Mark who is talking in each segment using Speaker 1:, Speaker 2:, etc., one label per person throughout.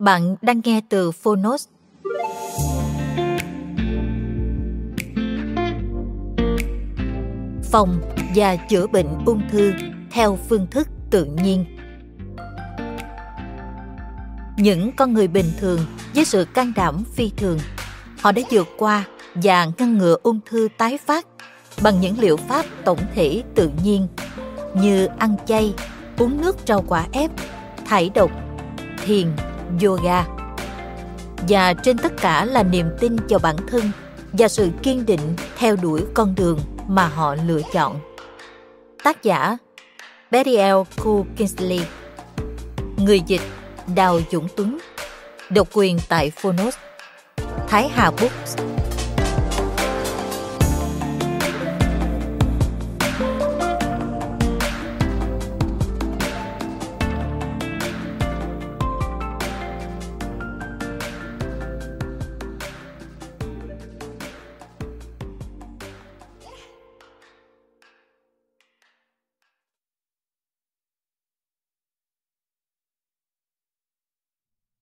Speaker 1: Bạn đang nghe từ Phonos. Phòng và chữa bệnh ung thư theo phương thức tự nhiên. Những con người bình thường với sự can đảm phi thường, họ đã vượt qua và ngăn ngừa ung thư tái phát bằng những liệu pháp tổng thể tự nhiên như ăn chay, uống nước rau quả ép, thải độc, thiền yoga và trên tất cả là niềm tin vào bản thân và sự kiên định theo đuổi con đường mà họ lựa chọn tác giả Betty L. Cool Kingsley người dịch Đào Dũng Tuấn độc quyền tại Phonos Thái Hà Books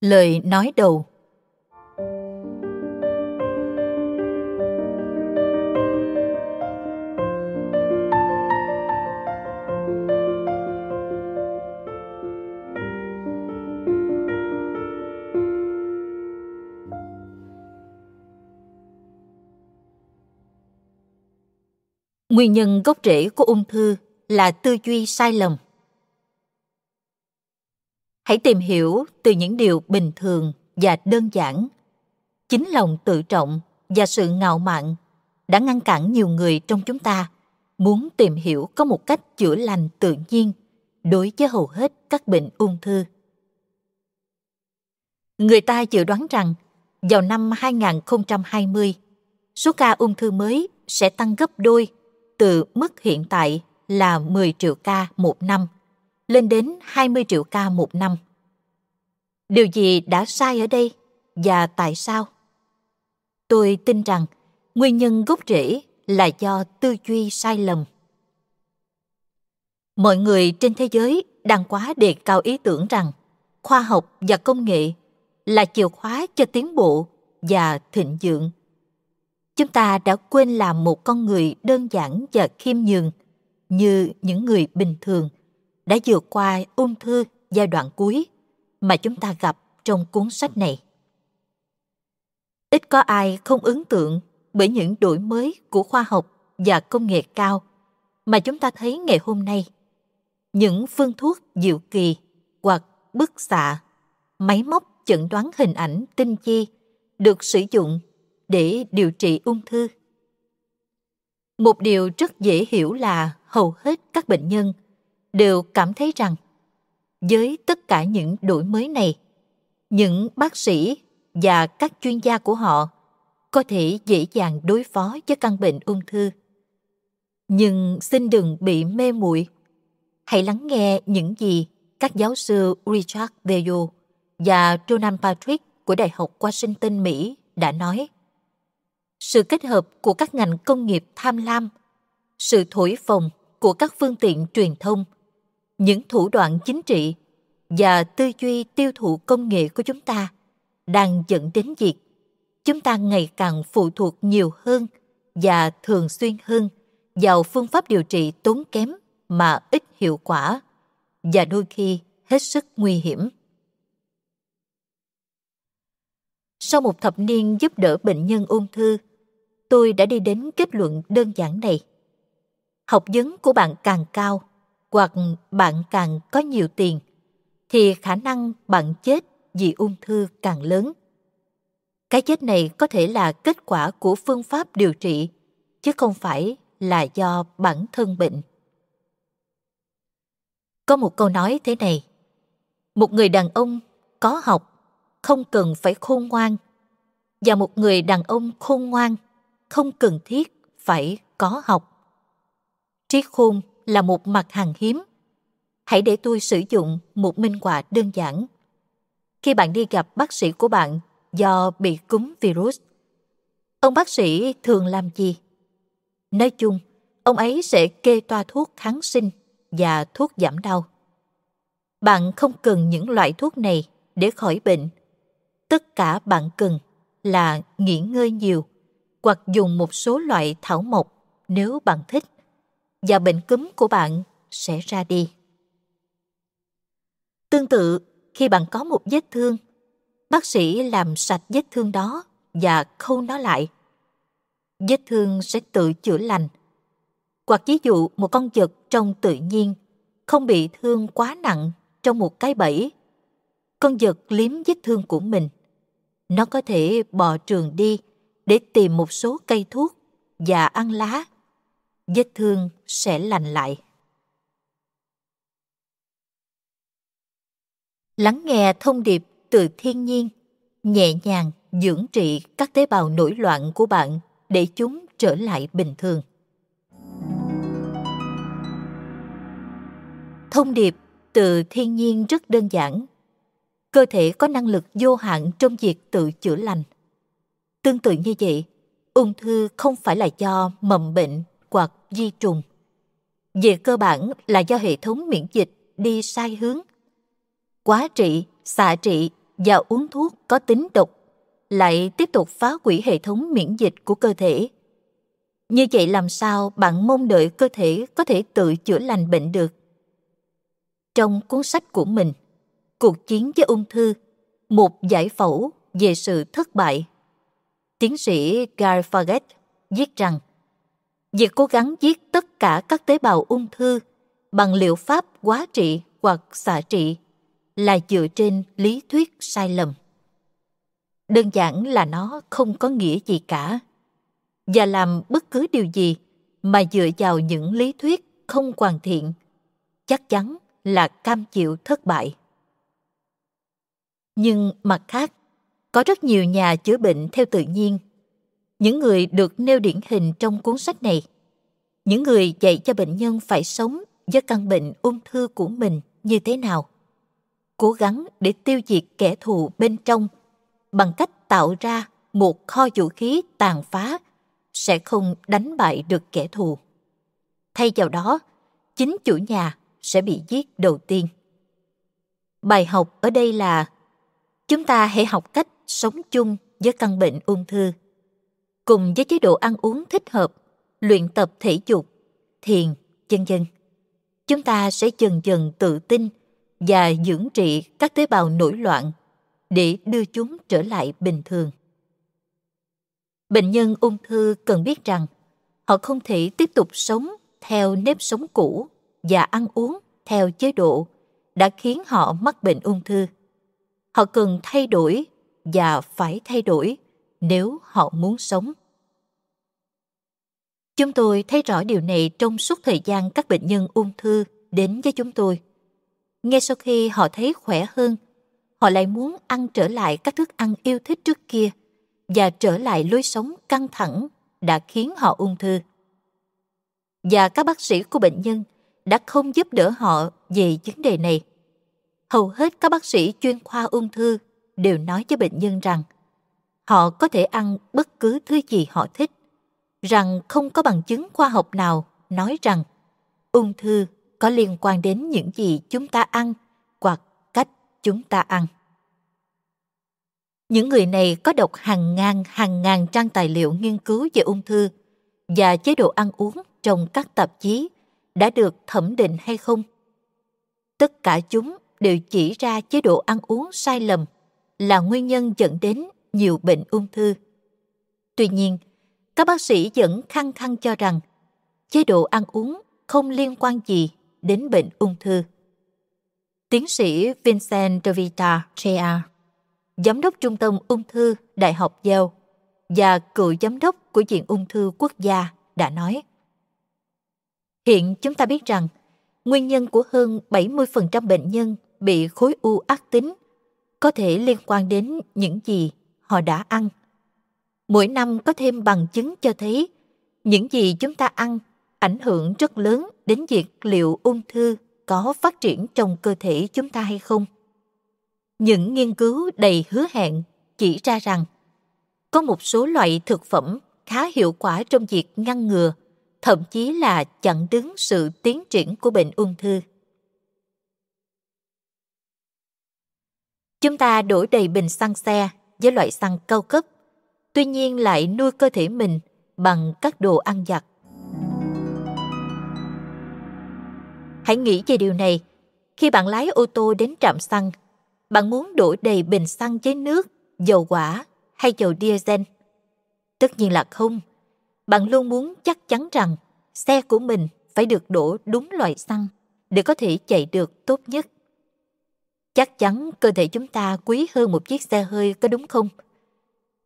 Speaker 1: Lời nói đầu Nguyên nhân gốc rễ của ung thư là tư duy sai lầm hãy tìm hiểu từ những điều bình thường và đơn giản chính lòng tự trọng và sự ngạo mạn đã ngăn cản nhiều người trong chúng ta muốn tìm hiểu có một cách chữa lành tự nhiên đối với hầu hết các bệnh ung thư. Người ta dự đoán rằng vào năm 2020, số ca ung thư mới sẽ tăng gấp đôi từ mức hiện tại là 10 triệu ca một năm lên đến 20 triệu ca một năm điều gì đã sai ở đây và tại sao tôi tin rằng nguyên nhân gốc rễ là do tư duy sai lầm mọi người trên thế giới đang quá đề cao ý tưởng rằng khoa học và công nghệ là chìa khóa cho tiến bộ và thịnh vượng chúng ta đã quên làm một con người đơn giản và khiêm nhường như những người bình thường đã vượt qua ung thư giai đoạn cuối mà chúng ta gặp trong cuốn sách này ít có ai không ấn tượng bởi những đổi mới của khoa học và công nghệ cao mà chúng ta thấy ngày hôm nay những phương thuốc diệu kỳ hoặc bức xạ máy móc chẩn đoán hình ảnh tinh chi được sử dụng để điều trị ung thư một điều rất dễ hiểu là hầu hết các bệnh nhân đều cảm thấy rằng với tất cả những đổi mới này những bác sĩ và các chuyên gia của họ có thể dễ dàng đối phó với căn bệnh ung thư nhưng xin đừng bị mê muội hãy lắng nghe những gì các giáo sư richard Veyo và Jonathan patrick của đại học washington mỹ đã nói sự kết hợp của các ngành công nghiệp tham lam sự thổi phồng của các phương tiện truyền thông – những thủ đoạn chính trị và tư duy tiêu thụ công nghệ của chúng ta đang dẫn đến việc chúng ta ngày càng phụ thuộc nhiều hơn và thường xuyên hơn vào phương pháp điều trị tốn kém mà ít hiệu quả và đôi khi hết sức nguy hiểm. Sau một thập niên giúp đỡ bệnh nhân ung thư, tôi đã đi đến kết luận đơn giản này. Học vấn của bạn càng cao hoặc bạn càng có nhiều tiền thì khả năng bạn chết vì ung thư càng lớn. Cái chết này có thể là kết quả của phương pháp điều trị chứ không phải là do bản thân bệnh. Có một câu nói thế này, một người đàn ông có học không cần phải khôn ngoan và một người đàn ông khôn ngoan không cần thiết phải có học. Trí khôn là một mặt hàng hiếm. Hãy để tôi sử dụng một minh họa đơn giản. Khi bạn đi gặp bác sĩ của bạn do bị cúm virus, ông bác sĩ thường làm gì? Nói chung, ông ấy sẽ kê toa thuốc kháng sinh và thuốc giảm đau. Bạn không cần những loại thuốc này để khỏi bệnh. Tất cả bạn cần là nghỉ ngơi nhiều hoặc dùng một số loại thảo mộc nếu bạn thích và bệnh cúm của bạn sẽ ra đi. Tương tự, khi bạn có một vết thương, bác sĩ làm sạch vết thương đó và khâu nó lại. Vết thương sẽ tự chữa lành. Hoặc ví dụ một con vật trong tự nhiên không bị thương quá nặng trong một cái bẫy. Con vật liếm vết thương của mình. Nó có thể bò trường đi để tìm một số cây thuốc và ăn lá vết thương sẽ lành lại. Lắng nghe thông điệp từ thiên nhiên, nhẹ nhàng dưỡng trị các tế bào nổi loạn của bạn để chúng trở lại bình thường. Thông điệp từ thiên nhiên rất đơn giản. Cơ thể có năng lực vô hạn trong việc tự chữa lành. Tương tự như vậy, ung thư không phải là do mầm bệnh hoặc di trùng. Về cơ bản là do hệ thống miễn dịch đi sai hướng. Quá trị, xạ trị và uống thuốc có tính độc lại tiếp tục phá hủy hệ thống miễn dịch của cơ thể. Như vậy làm sao bạn mong đợi cơ thể có thể tự chữa lành bệnh được? Trong cuốn sách của mình, Cuộc chiến với ung thư, một giải phẫu về sự thất bại, tiến sĩ Guy Fawkes viết rằng việc cố gắng giết tất cả các tế bào ung thư bằng liệu pháp quá trị hoặc xạ trị là dựa trên lý thuyết sai lầm đơn giản là nó không có nghĩa gì cả và làm bất cứ điều gì mà dựa vào những lý thuyết không hoàn thiện chắc chắn là cam chịu thất bại nhưng mặt khác có rất nhiều nhà chữa bệnh theo tự nhiên những người được nêu điển hình trong cuốn sách này những người dạy cho bệnh nhân phải sống với căn bệnh ung thư của mình như thế nào cố gắng để tiêu diệt kẻ thù bên trong bằng cách tạo ra một kho vũ khí tàn phá sẽ không đánh bại được kẻ thù thay vào đó chính chủ nhà sẽ bị giết đầu tiên bài học ở đây là chúng ta hãy học cách sống chung với căn bệnh ung thư cùng với chế độ ăn uống thích hợp, luyện tập thể dục, thiền, chân… vân. Chúng ta sẽ dần dần tự tin và dưỡng trị các tế bào nổi loạn để đưa chúng trở lại bình thường. Bệnh nhân ung thư cần biết rằng họ không thể tiếp tục sống theo nếp sống cũ và ăn uống theo chế độ đã khiến họ mắc bệnh ung thư. Họ cần thay đổi và phải thay đổi nếu họ muốn sống. Chúng tôi thấy rõ điều này trong suốt thời gian các bệnh nhân ung thư đến với chúng tôi. Ngay sau khi họ thấy khỏe hơn, họ lại muốn ăn trở lại các thức ăn yêu thích trước kia và trở lại lối sống căng thẳng đã khiến họ ung thư. Và các bác sĩ của bệnh nhân đã không giúp đỡ họ về vấn đề này. Hầu hết các bác sĩ chuyên khoa ung thư đều nói với bệnh nhân rằng họ có thể ăn bất cứ thứ gì họ thích, rằng không có bằng chứng khoa học nào nói rằng ung thư có liên quan đến những gì chúng ta ăn hoặc cách chúng ta ăn. Những người này có đọc hàng ngàn hàng ngàn trang tài liệu nghiên cứu về ung thư và chế độ ăn uống trong các tạp chí đã được thẩm định hay không. Tất cả chúng đều chỉ ra chế độ ăn uống sai lầm là nguyên nhân dẫn đến nhiều bệnh ung thư. Tuy nhiên, các bác sĩ vẫn khăng khăng cho rằng chế độ ăn uống không liên quan gì đến bệnh ung thư. Tiến sĩ Vincent Devita J.R., giám đốc trung tâm ung thư Đại học Yale và cựu giám đốc của Viện Ung thư Quốc gia đã nói. Hiện chúng ta biết rằng nguyên nhân của hơn 70% bệnh nhân bị khối u ác tính có thể liên quan đến những gì họ đã ăn. Mỗi năm có thêm bằng chứng cho thấy những gì chúng ta ăn ảnh hưởng rất lớn đến việc liệu ung thư có phát triển trong cơ thể chúng ta hay không. Những nghiên cứu đầy hứa hẹn chỉ ra rằng có một số loại thực phẩm khá hiệu quả trong việc ngăn ngừa, thậm chí là chặn đứng sự tiến triển của bệnh ung thư. Chúng ta đổ đầy bình xăng xe với loại xăng cao cấp, tuy nhiên lại nuôi cơ thể mình bằng các đồ ăn giặt. Hãy nghĩ về điều này. Khi bạn lái ô tô đến trạm xăng, bạn muốn đổ đầy bình xăng với nước, dầu quả hay dầu diesel? Tất nhiên là không. Bạn luôn muốn chắc chắn rằng xe của mình phải được đổ đúng loại xăng để có thể chạy được tốt nhất. Chắc chắn cơ thể chúng ta quý hơn một chiếc xe hơi có đúng không?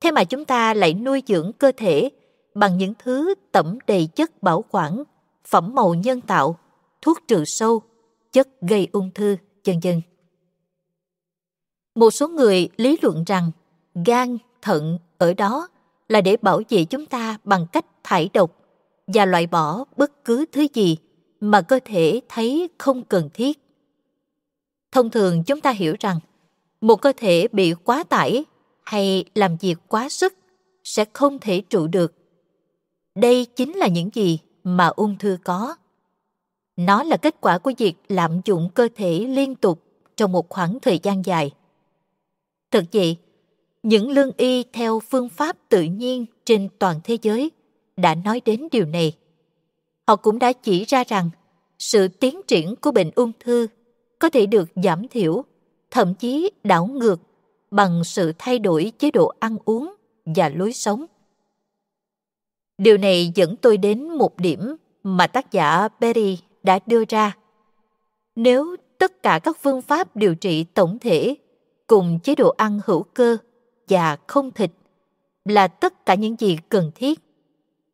Speaker 1: Thế mà chúng ta lại nuôi dưỡng cơ thể bằng những thứ tẩm đầy chất bảo quản, phẩm màu nhân tạo, thuốc trừ sâu, chất gây ung thư, vân vân. Một số người lý luận rằng gan, thận ở đó là để bảo vệ chúng ta bằng cách thải độc và loại bỏ bất cứ thứ gì mà cơ thể thấy không cần thiết thông thường chúng ta hiểu rằng một cơ thể bị quá tải hay làm việc quá sức sẽ không thể trụ được đây chính là những gì mà ung thư có nó là kết quả của việc lạm dụng cơ thể liên tục trong một khoảng thời gian dài thực vậy những lương y theo phương pháp tự nhiên trên toàn thế giới đã nói đến điều này họ cũng đã chỉ ra rằng sự tiến triển của bệnh ung thư có thể được giảm thiểu, thậm chí đảo ngược bằng sự thay đổi chế độ ăn uống và lối sống. Điều này dẫn tôi đến một điểm mà tác giả Berry đã đưa ra. Nếu tất cả các phương pháp điều trị tổng thể cùng chế độ ăn hữu cơ và không thịt là tất cả những gì cần thiết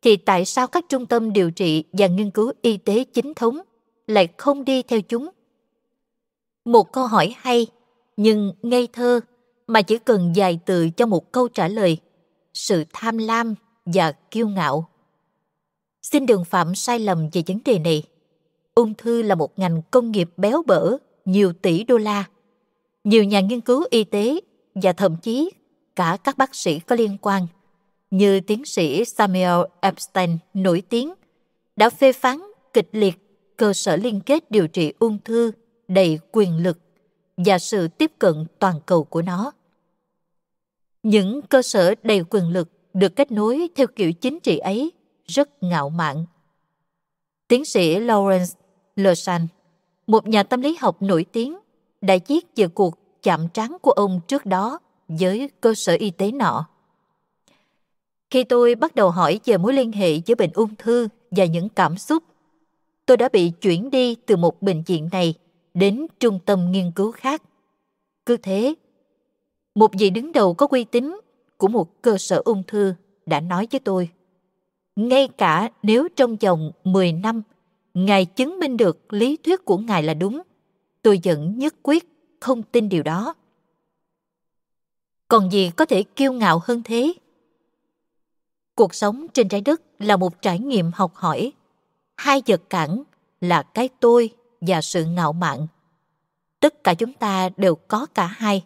Speaker 1: thì tại sao các trung tâm điều trị và nghiên cứu y tế chính thống lại không đi theo chúng một câu hỏi hay, nhưng ngây thơ, mà chỉ cần dài từ cho một câu trả lời. Sự tham lam và kiêu ngạo. Xin đừng phạm sai lầm về vấn đề này. Ung thư là một ngành công nghiệp béo bở, nhiều tỷ đô la. Nhiều nhà nghiên cứu y tế và thậm chí cả các bác sĩ có liên quan như tiến sĩ Samuel Epstein nổi tiếng đã phê phán kịch liệt cơ sở liên kết điều trị ung thư đầy quyền lực và sự tiếp cận toàn cầu của nó những cơ sở đầy quyền lực được kết nối theo kiểu chính trị ấy rất ngạo mạn tiến sĩ lawrence lersan một nhà tâm lý học nổi tiếng đã viết về cuộc chạm trán của ông trước đó với cơ sở y tế nọ khi tôi bắt đầu hỏi về mối liên hệ giữa bệnh ung thư và những cảm xúc tôi đã bị chuyển đi từ một bệnh viện này đến trung tâm nghiên cứu khác. Cứ thế, một vị đứng đầu có uy tín của một cơ sở ung thư đã nói với tôi, ngay cả nếu trong vòng 10 năm Ngài chứng minh được lý thuyết của Ngài là đúng, tôi vẫn nhất quyết không tin điều đó. Còn gì có thể kiêu ngạo hơn thế? Cuộc sống trên trái đất là một trải nghiệm học hỏi. Hai vật cản là cái tôi và sự ngạo mạn. Tất cả chúng ta đều có cả hai.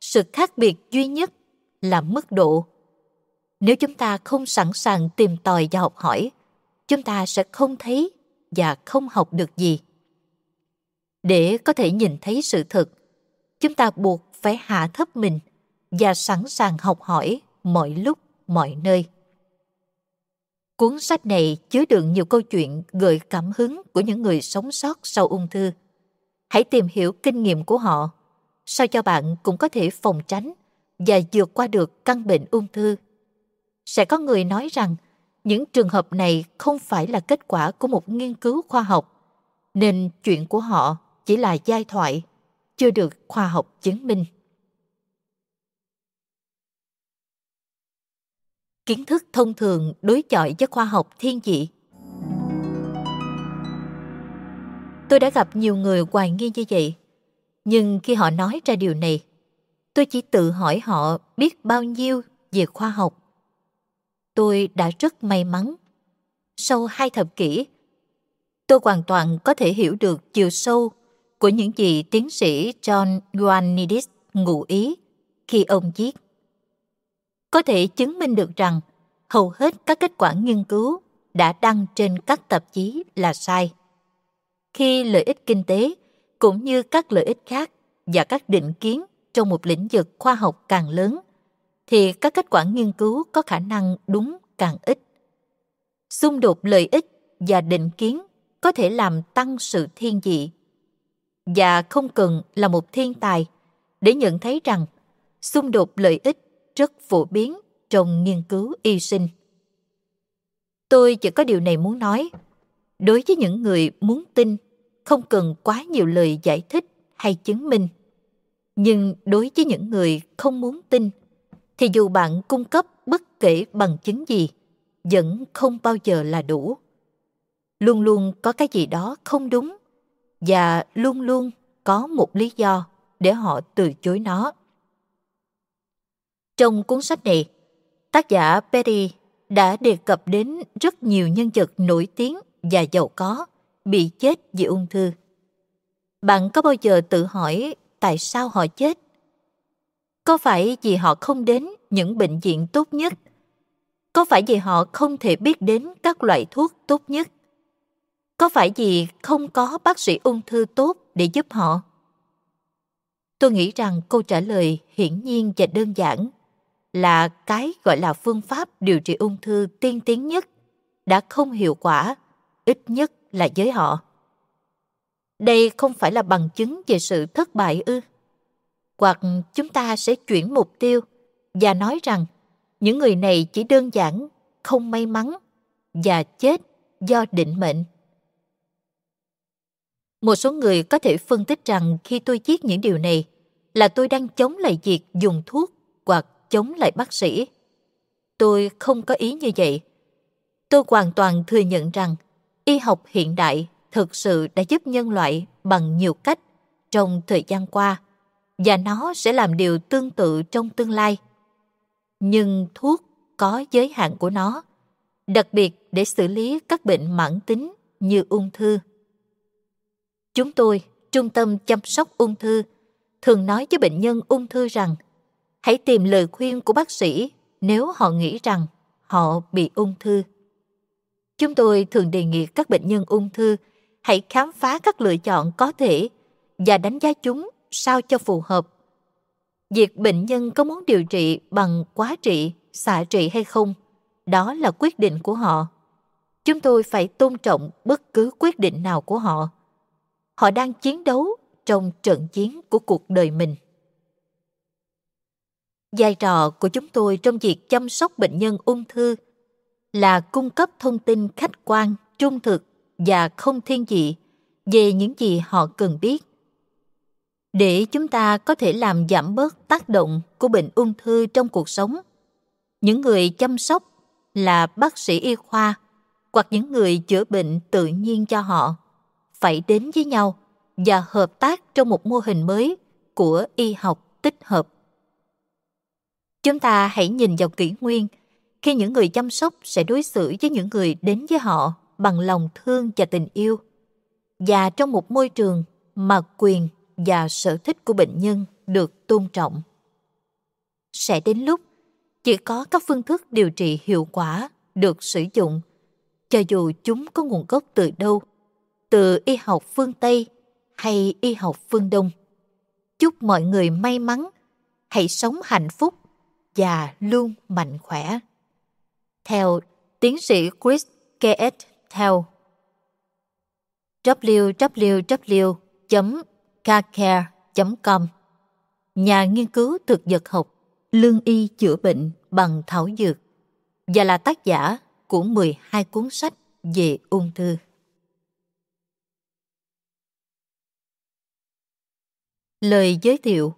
Speaker 1: Sự khác biệt duy nhất là mức độ. Nếu chúng ta không sẵn sàng tìm tòi và học hỏi, chúng ta sẽ không thấy và không học được gì. Để có thể nhìn thấy sự thật, chúng ta buộc phải hạ thấp mình và sẵn sàng học hỏi mọi lúc, mọi nơi. Cuốn sách này chứa đựng nhiều câu chuyện gợi cảm hứng của những người sống sót sau ung thư. Hãy tìm hiểu kinh nghiệm của họ, sao cho bạn cũng có thể phòng tránh và vượt qua được căn bệnh ung thư. Sẽ có người nói rằng những trường hợp này không phải là kết quả của một nghiên cứu khoa học, nên chuyện của họ chỉ là giai thoại, chưa được khoa học chứng minh. kiến thức thông thường đối chọi với khoa học thiên dị. Tôi đã gặp nhiều người hoài nghi như vậy, nhưng khi họ nói ra điều này, tôi chỉ tự hỏi họ biết bao nhiêu về khoa học. Tôi đã rất may mắn. Sau hai thập kỷ, tôi hoàn toàn có thể hiểu được chiều sâu của những gì tiến sĩ John Ioannidis ngụ ý khi ông viết có thể chứng minh được rằng hầu hết các kết quả nghiên cứu đã đăng trên các tạp chí là sai. Khi lợi ích kinh tế cũng như các lợi ích khác và các định kiến trong một lĩnh vực khoa học càng lớn thì các kết quả nghiên cứu có khả năng đúng càng ít. Xung đột lợi ích và định kiến có thể làm tăng sự thiên dị và không cần là một thiên tài để nhận thấy rằng xung đột lợi ích rất phổ biến trong nghiên cứu y sinh. Tôi chỉ có điều này muốn nói. Đối với những người muốn tin, không cần quá nhiều lời giải thích hay chứng minh. Nhưng đối với những người không muốn tin, thì dù bạn cung cấp bất kể bằng chứng gì, vẫn không bao giờ là đủ. Luôn luôn có cái gì đó không đúng và luôn luôn có một lý do để họ từ chối nó. Trong cuốn sách này, tác giả Perry đã đề cập đến rất nhiều nhân vật nổi tiếng và giàu có bị chết vì ung thư. Bạn có bao giờ tự hỏi tại sao họ chết? Có phải vì họ không đến những bệnh viện tốt nhất? Có phải vì họ không thể biết đến các loại thuốc tốt nhất? Có phải vì không có bác sĩ ung thư tốt để giúp họ? Tôi nghĩ rằng câu trả lời hiển nhiên và đơn giản là cái gọi là phương pháp điều trị ung thư tiên tiến nhất đã không hiệu quả, ít nhất là với họ. Đây không phải là bằng chứng về sự thất bại ư? Hoặc chúng ta sẽ chuyển mục tiêu và nói rằng những người này chỉ đơn giản không may mắn và chết do định mệnh. Một số người có thể phân tích rằng khi tôi viết những điều này là tôi đang chống lại việc dùng thuốc hoặc chống lại bác sĩ. Tôi không có ý như vậy. Tôi hoàn toàn thừa nhận rằng y học hiện đại thực sự đã giúp nhân loại bằng nhiều cách trong thời gian qua và nó sẽ làm điều tương tự trong tương lai. Nhưng thuốc có giới hạn của nó, đặc biệt để xử lý các bệnh mãn tính như ung thư. Chúng tôi, Trung tâm Chăm sóc Ung thư, thường nói với bệnh nhân ung thư rằng hãy tìm lời khuyên của bác sĩ nếu họ nghĩ rằng họ bị ung thư. Chúng tôi thường đề nghị các bệnh nhân ung thư hãy khám phá các lựa chọn có thể và đánh giá chúng sao cho phù hợp. Việc bệnh nhân có muốn điều trị bằng quá trị, xạ trị hay không, đó là quyết định của họ. Chúng tôi phải tôn trọng bất cứ quyết định nào của họ. Họ đang chiến đấu trong trận chiến của cuộc đời mình vai trò của chúng tôi trong việc chăm sóc bệnh nhân ung thư là cung cấp thông tin khách quan trung thực và không thiên vị về những gì họ cần biết để chúng ta có thể làm giảm bớt tác động của bệnh ung thư trong cuộc sống những người chăm sóc là bác sĩ y khoa hoặc những người chữa bệnh tự nhiên cho họ phải đến với nhau và hợp tác trong một mô hình mới của y học tích hợp Chúng ta hãy nhìn vào kỷ nguyên, khi những người chăm sóc sẽ đối xử với những người đến với họ bằng lòng thương và tình yêu. Và trong một môi trường mà quyền và sở thích của bệnh nhân được tôn trọng. Sẽ đến lúc chỉ có các phương thức điều trị hiệu quả được sử dụng, cho dù chúng có nguồn gốc từ đâu, từ y học phương Tây hay y học phương Đông. Chúc mọi người may mắn, hãy sống hạnh phúc và luôn mạnh khỏe. Theo tiến sĩ Chris K.S. theo www.carcare.com Nhà nghiên cứu thực vật học, lương y chữa bệnh bằng thảo dược và là tác giả của 12 cuốn sách về ung thư. Lời giới thiệu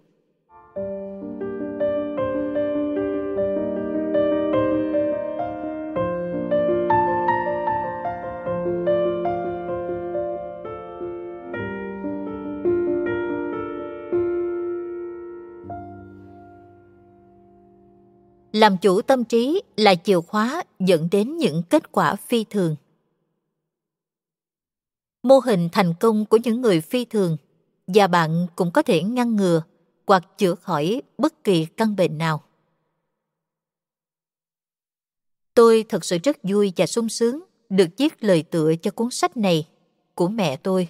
Speaker 1: làm chủ tâm trí là chìa khóa dẫn đến những kết quả phi thường mô hình thành công của những người phi thường và bạn cũng có thể ngăn ngừa hoặc chữa khỏi bất kỳ căn bệnh nào tôi thật sự rất vui và sung sướng được viết lời tựa cho cuốn sách này của mẹ tôi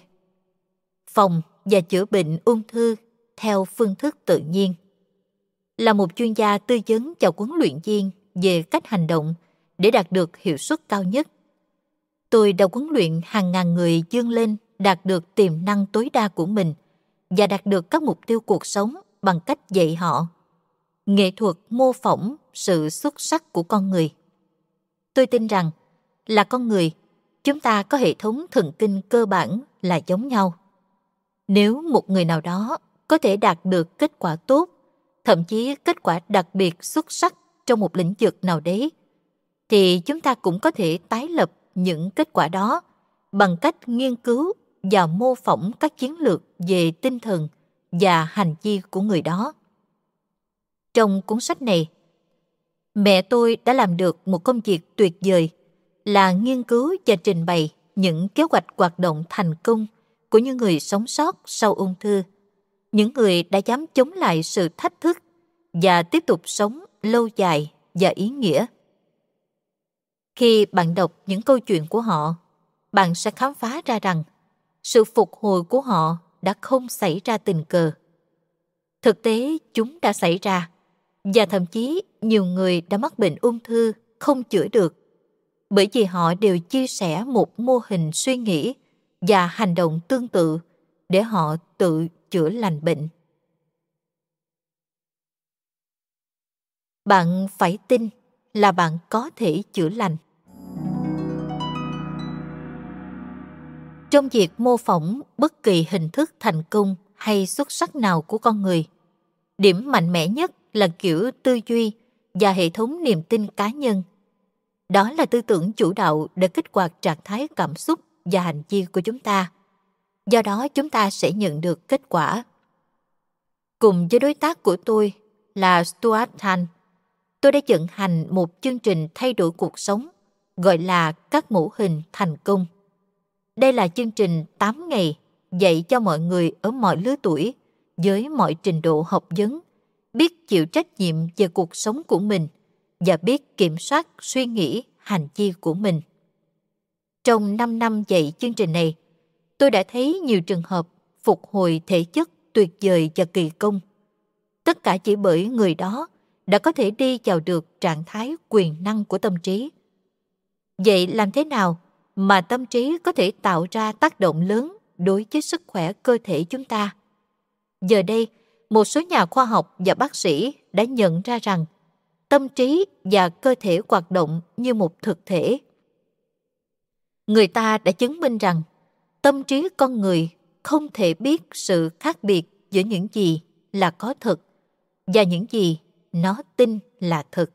Speaker 1: phòng và chữa bệnh ung thư theo phương thức tự nhiên là một chuyên gia tư vấn cho huấn luyện viên về cách hành động để đạt được hiệu suất cao nhất. Tôi đã huấn luyện hàng ngàn người dương lên đạt được tiềm năng tối đa của mình và đạt được các mục tiêu cuộc sống bằng cách dạy họ. Nghệ thuật mô phỏng sự xuất sắc của con người. Tôi tin rằng là con người, chúng ta có hệ thống thần kinh cơ bản là giống nhau. Nếu một người nào đó có thể đạt được kết quả tốt thậm chí kết quả đặc biệt xuất sắc trong một lĩnh vực nào đấy, thì chúng ta cũng có thể tái lập những kết quả đó bằng cách nghiên cứu và mô phỏng các chiến lược về tinh thần và hành vi của người đó. Trong cuốn sách này, mẹ tôi đã làm được một công việc tuyệt vời là nghiên cứu và trình bày những kế hoạch hoạt động thành công của những người sống sót sau ung thư những người đã dám chống lại sự thách thức và tiếp tục sống lâu dài và ý nghĩa. Khi bạn đọc những câu chuyện của họ, bạn sẽ khám phá ra rằng sự phục hồi của họ đã không xảy ra tình cờ. Thực tế chúng đã xảy ra và thậm chí nhiều người đã mắc bệnh ung thư không chữa được bởi vì họ đều chia sẻ một mô hình suy nghĩ và hành động tương tự để họ tự chữa lành bệnh. Bạn phải tin là bạn có thể chữa lành. Trong việc mô phỏng bất kỳ hình thức thành công hay xuất sắc nào của con người, điểm mạnh mẽ nhất là kiểu tư duy và hệ thống niềm tin cá nhân. Đó là tư tưởng chủ đạo để kích hoạt trạng thái cảm xúc và hành vi của chúng ta do đó chúng ta sẽ nhận được kết quả. Cùng với đối tác của tôi là Stuart Thanh, tôi đã vận hành một chương trình thay đổi cuộc sống gọi là các mẫu hình thành công. Đây là chương trình 8 ngày dạy cho mọi người ở mọi lứa tuổi với mọi trình độ học vấn biết chịu trách nhiệm về cuộc sống của mình và biết kiểm soát suy nghĩ, hành vi của mình. Trong 5 năm dạy chương trình này, tôi đã thấy nhiều trường hợp phục hồi thể chất tuyệt vời và kỳ công. Tất cả chỉ bởi người đó đã có thể đi vào được trạng thái quyền năng của tâm trí. Vậy làm thế nào mà tâm trí có thể tạo ra tác động lớn đối với sức khỏe cơ thể chúng ta? Giờ đây, một số nhà khoa học và bác sĩ đã nhận ra rằng tâm trí và cơ thể hoạt động như một thực thể. Người ta đã chứng minh rằng tâm trí con người không thể biết sự khác biệt giữa những gì là có thật và những gì nó tin là thật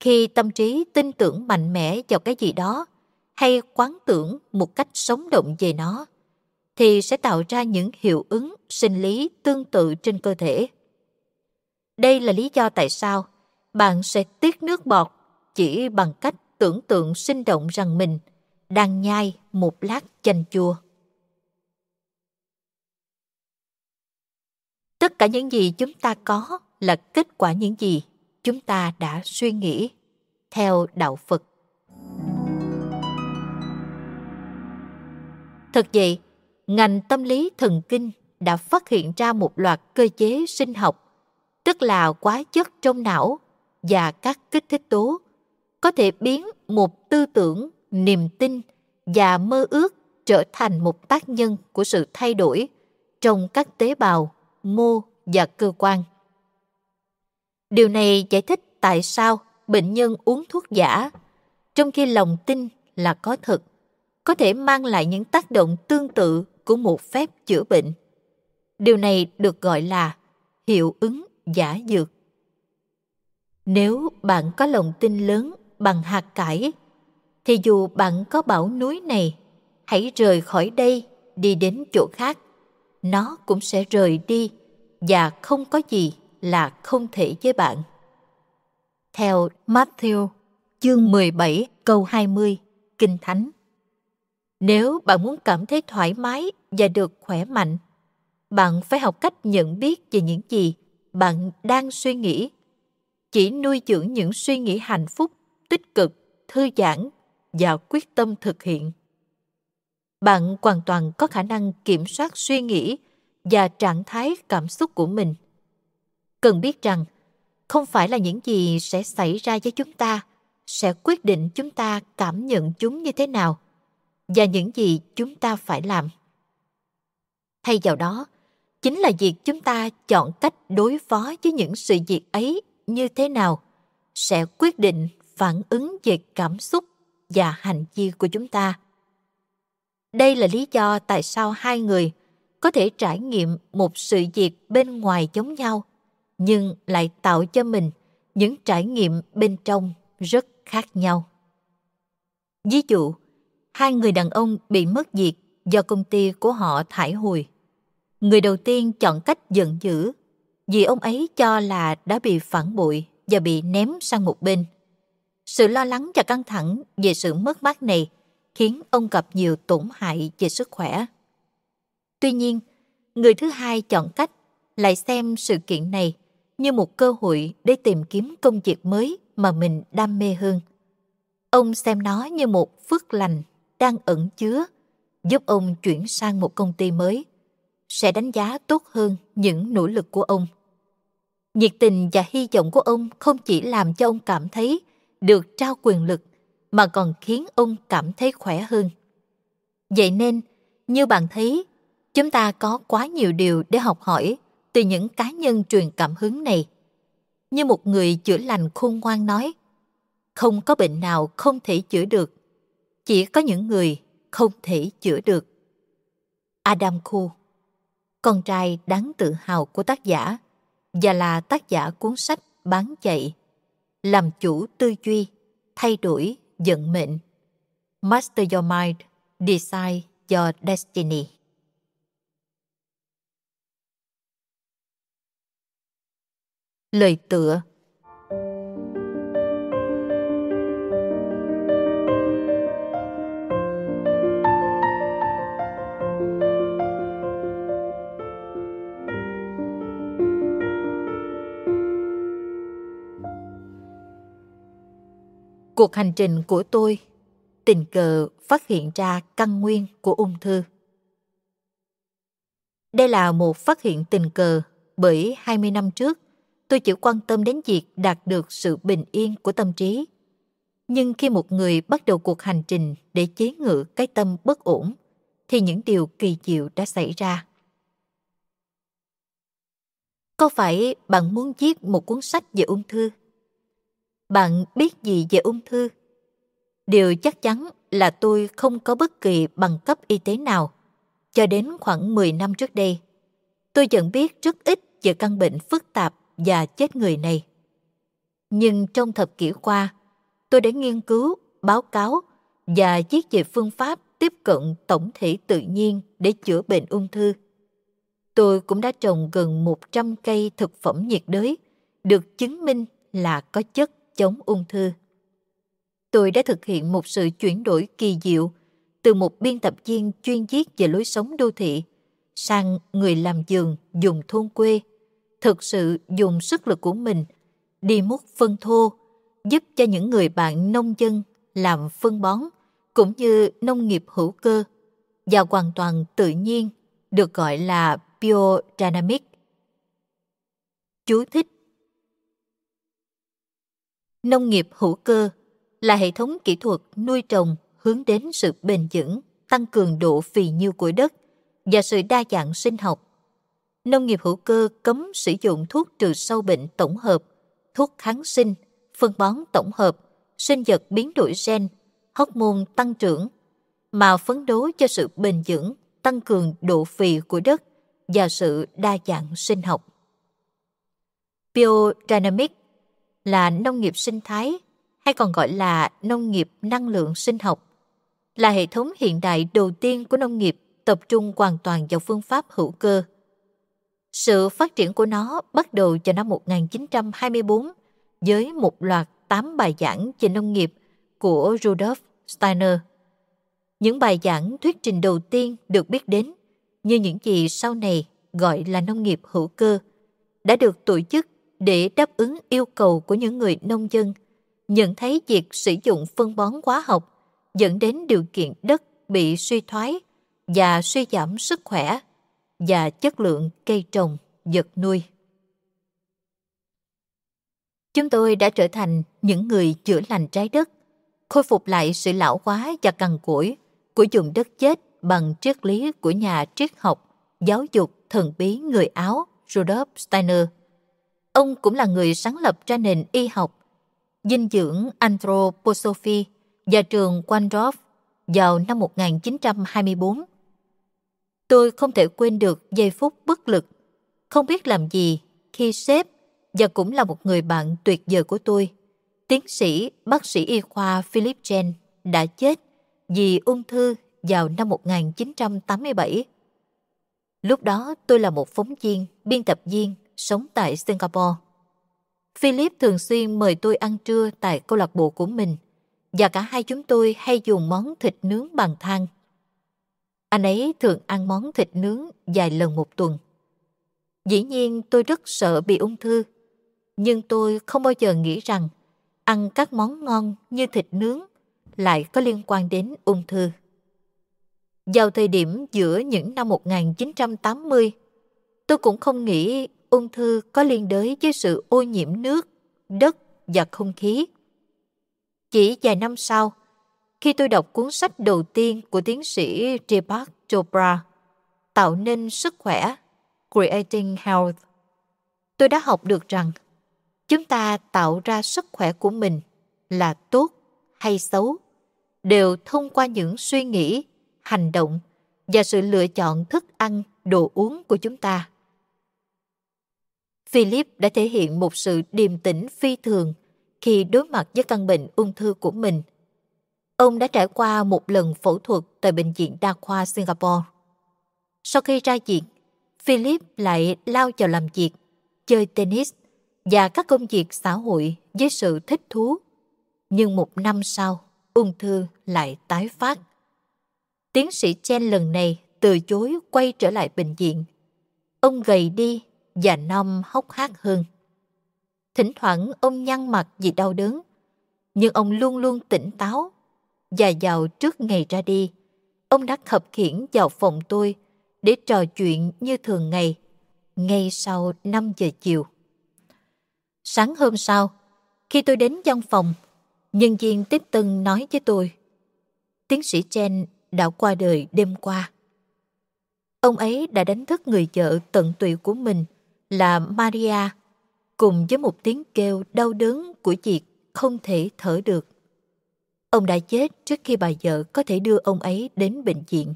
Speaker 1: khi tâm trí tin tưởng mạnh mẽ vào cái gì đó hay quán tưởng một cách sống động về nó thì sẽ tạo ra những hiệu ứng sinh lý tương tự trên cơ thể đây là lý do tại sao bạn sẽ tiết nước bọt chỉ bằng cách tưởng tượng sinh động rằng mình đang nhai một lát chanh chua. Tất cả những gì chúng ta có là kết quả những gì chúng ta đã suy nghĩ theo đạo Phật. Thật vậy, ngành tâm lý thần kinh đã phát hiện ra một loạt cơ chế sinh học, tức là quá chất trong não và các kích thích tố, có thể biến một tư tưởng niềm tin và mơ ước trở thành một tác nhân của sự thay đổi trong các tế bào, mô và cơ quan. Điều này giải thích tại sao bệnh nhân uống thuốc giả, trong khi lòng tin là có thật, có thể mang lại những tác động tương tự của một phép chữa bệnh. Điều này được gọi là hiệu ứng giả dược. Nếu bạn có lòng tin lớn bằng hạt cải thì dù bạn có bảo núi này, hãy rời khỏi đây, đi đến chỗ khác, nó cũng sẽ rời đi và không có gì là không thể với bạn. Theo Matthew, chương 17 câu 20, Kinh Thánh. Nếu bạn muốn cảm thấy thoải mái và được khỏe mạnh, bạn phải học cách nhận biết về những gì bạn đang suy nghĩ. Chỉ nuôi dưỡng những suy nghĩ hạnh phúc, tích cực, thư giãn và quyết tâm thực hiện bạn hoàn toàn có khả năng kiểm soát suy nghĩ và trạng thái cảm xúc của mình cần biết rằng không phải là những gì sẽ xảy ra với chúng ta sẽ quyết định chúng ta cảm nhận chúng như thế nào và những gì chúng ta phải làm thay vào đó chính là việc chúng ta chọn cách đối phó với những sự việc ấy như thế nào sẽ quyết định phản ứng về cảm xúc và hành vi của chúng ta. Đây là lý do tại sao hai người có thể trải nghiệm một sự việc bên ngoài giống nhau nhưng lại tạo cho mình những trải nghiệm bên trong rất khác nhau. Ví dụ, hai người đàn ông bị mất việc do công ty của họ thải hồi. Người đầu tiên chọn cách giận dữ vì ông ấy cho là đã bị phản bội và bị ném sang một bên – sự lo lắng và căng thẳng về sự mất mát này khiến ông gặp nhiều tổn hại về sức khỏe. Tuy nhiên, người thứ hai chọn cách lại xem sự kiện này như một cơ hội để tìm kiếm công việc mới mà mình đam mê hơn. Ông xem nó như một phước lành đang ẩn chứa, giúp ông chuyển sang một công ty mới, sẽ đánh giá tốt hơn những nỗ lực của ông. Nhiệt tình và hy vọng của ông không chỉ làm cho ông cảm thấy được trao quyền lực mà còn khiến ông cảm thấy khỏe hơn. Vậy nên, như bạn thấy, chúng ta có quá nhiều điều để học hỏi từ những cá nhân truyền cảm hứng này. Như một người chữa lành khôn ngoan nói, không có bệnh nào không thể chữa được, chỉ có những người không thể chữa được. Adam Khu, con trai đáng tự hào của tác giả và là tác giả cuốn sách bán chạy làm chủ tư duy, thay đổi vận mệnh. Master Your Mind, decide Your Destiny. Lời tựa cuộc hành trình của tôi tình cờ phát hiện ra căn nguyên của ung thư. Đây là một phát hiện tình cờ bởi 20 năm trước tôi chỉ quan tâm đến việc đạt được sự bình yên của tâm trí. Nhưng khi một người bắt đầu cuộc hành trình để chế ngự cái tâm bất ổn thì những điều kỳ diệu đã xảy ra. Có phải bạn muốn viết một cuốn sách về ung thư? bạn biết gì về ung thư? Điều chắc chắn là tôi không có bất kỳ bằng cấp y tế nào. Cho đến khoảng 10 năm trước đây, tôi vẫn biết rất ít về căn bệnh phức tạp và chết người này. Nhưng trong thập kỷ qua, tôi đã nghiên cứu, báo cáo và viết về phương pháp tiếp cận tổng thể tự nhiên để chữa bệnh ung thư. Tôi cũng đã trồng gần 100 cây thực phẩm nhiệt đới được chứng minh là có chất chống ung thư. Tôi đã thực hiện một sự chuyển đổi kỳ diệu từ một biên tập viên chuyên viết về lối sống đô thị sang người làm giường dùng thôn quê, thực sự dùng sức lực của mình đi múc phân thô, giúp cho những người bạn nông dân làm phân bón cũng như nông nghiệp hữu cơ và hoàn toàn tự nhiên được gọi là biodynamic. Chú thích nông nghiệp hữu cơ là hệ thống kỹ thuật nuôi trồng hướng đến sự bền vững, tăng cường độ phì nhiêu của đất và sự đa dạng sinh học. Nông nghiệp hữu cơ cấm sử dụng thuốc trừ sâu bệnh tổng hợp, thuốc kháng sinh, phân bón tổng hợp, sinh vật biến đổi gen, hóc môn tăng trưởng, mà phấn đấu cho sự bền vững, tăng cường độ phì của đất và sự đa dạng sinh học. Biodynamic là nông nghiệp sinh thái hay còn gọi là nông nghiệp năng lượng sinh học, là hệ thống hiện đại đầu tiên của nông nghiệp tập trung hoàn toàn vào phương pháp hữu cơ. Sự phát triển của nó bắt đầu vào năm 1924 với một loạt 8 bài giảng về nông nghiệp của Rudolf Steiner. Những bài giảng thuyết trình đầu tiên được biết đến như những gì sau này gọi là nông nghiệp hữu cơ đã được tổ chức để đáp ứng yêu cầu của những người nông dân, nhận thấy việc sử dụng phân bón hóa học dẫn đến điều kiện đất bị suy thoái và suy giảm sức khỏe và chất lượng cây trồng, vật nuôi. Chúng tôi đã trở thành những người chữa lành trái đất, khôi phục lại sự lão hóa và cằn cỗi của vùng đất chết bằng triết lý của nhà triết học, giáo dục thần bí người Áo Rudolf Steiner – Ông cũng là người sáng lập ra nền y học dinh dưỡng Anthroposophy và trường Waldorf vào năm 1924. Tôi không thể quên được giây phút bất lực, không biết làm gì khi sếp và cũng là một người bạn tuyệt vời của tôi, tiến sĩ bác sĩ y khoa Philip Chen đã chết vì ung thư vào năm 1987. Lúc đó tôi là một phóng viên, biên tập viên sống tại Singapore. Philip thường xuyên mời tôi ăn trưa tại câu lạc bộ của mình và cả hai chúng tôi hay dùng món thịt nướng bằng than. Anh ấy thường ăn món thịt nướng vài lần một tuần. Dĩ nhiên tôi rất sợ bị ung thư, nhưng tôi không bao giờ nghĩ rằng ăn các món ngon như thịt nướng lại có liên quan đến ung thư. Vào thời điểm giữa những năm 1980, tôi cũng không nghĩ ung thư có liên đới với sự ô nhiễm nước, đất và không khí. Chỉ vài năm sau, khi tôi đọc cuốn sách đầu tiên của tiến sĩ Deepak Chopra, Tạo nên sức khỏe, Creating Health, tôi đã học được rằng chúng ta tạo ra sức khỏe của mình là tốt hay xấu đều thông qua những suy nghĩ, hành động và sự lựa chọn thức ăn, đồ uống của chúng ta. Philip đã thể hiện một sự điềm tĩnh phi thường khi đối mặt với căn bệnh ung thư của mình. Ông đã trải qua một lần phẫu thuật tại Bệnh viện Đa khoa Singapore. Sau khi ra viện, Philip lại lao vào làm việc, chơi tennis và các công việc xã hội với sự thích thú. Nhưng một năm sau, ung thư lại tái phát. Tiến sĩ Chen lần này từ chối quay trở lại bệnh viện. Ông gầy đi và Nom hốc hác hơn. Thỉnh thoảng ông nhăn mặt vì đau đớn, nhưng ông luôn luôn tỉnh táo. Và vào trước ngày ra đi, ông đã khập khiển vào phòng tôi để trò chuyện như thường ngày, ngay sau 5 giờ chiều. Sáng hôm sau, khi tôi đến văn phòng, nhân viên tiếp tân nói với tôi, tiến sĩ Chen đã qua đời đêm qua. Ông ấy đã đánh thức người vợ tận tụy của mình – là Maria, cùng với một tiếng kêu đau đớn của chị không thể thở được. Ông đã chết trước khi bà vợ có thể đưa ông ấy đến bệnh viện.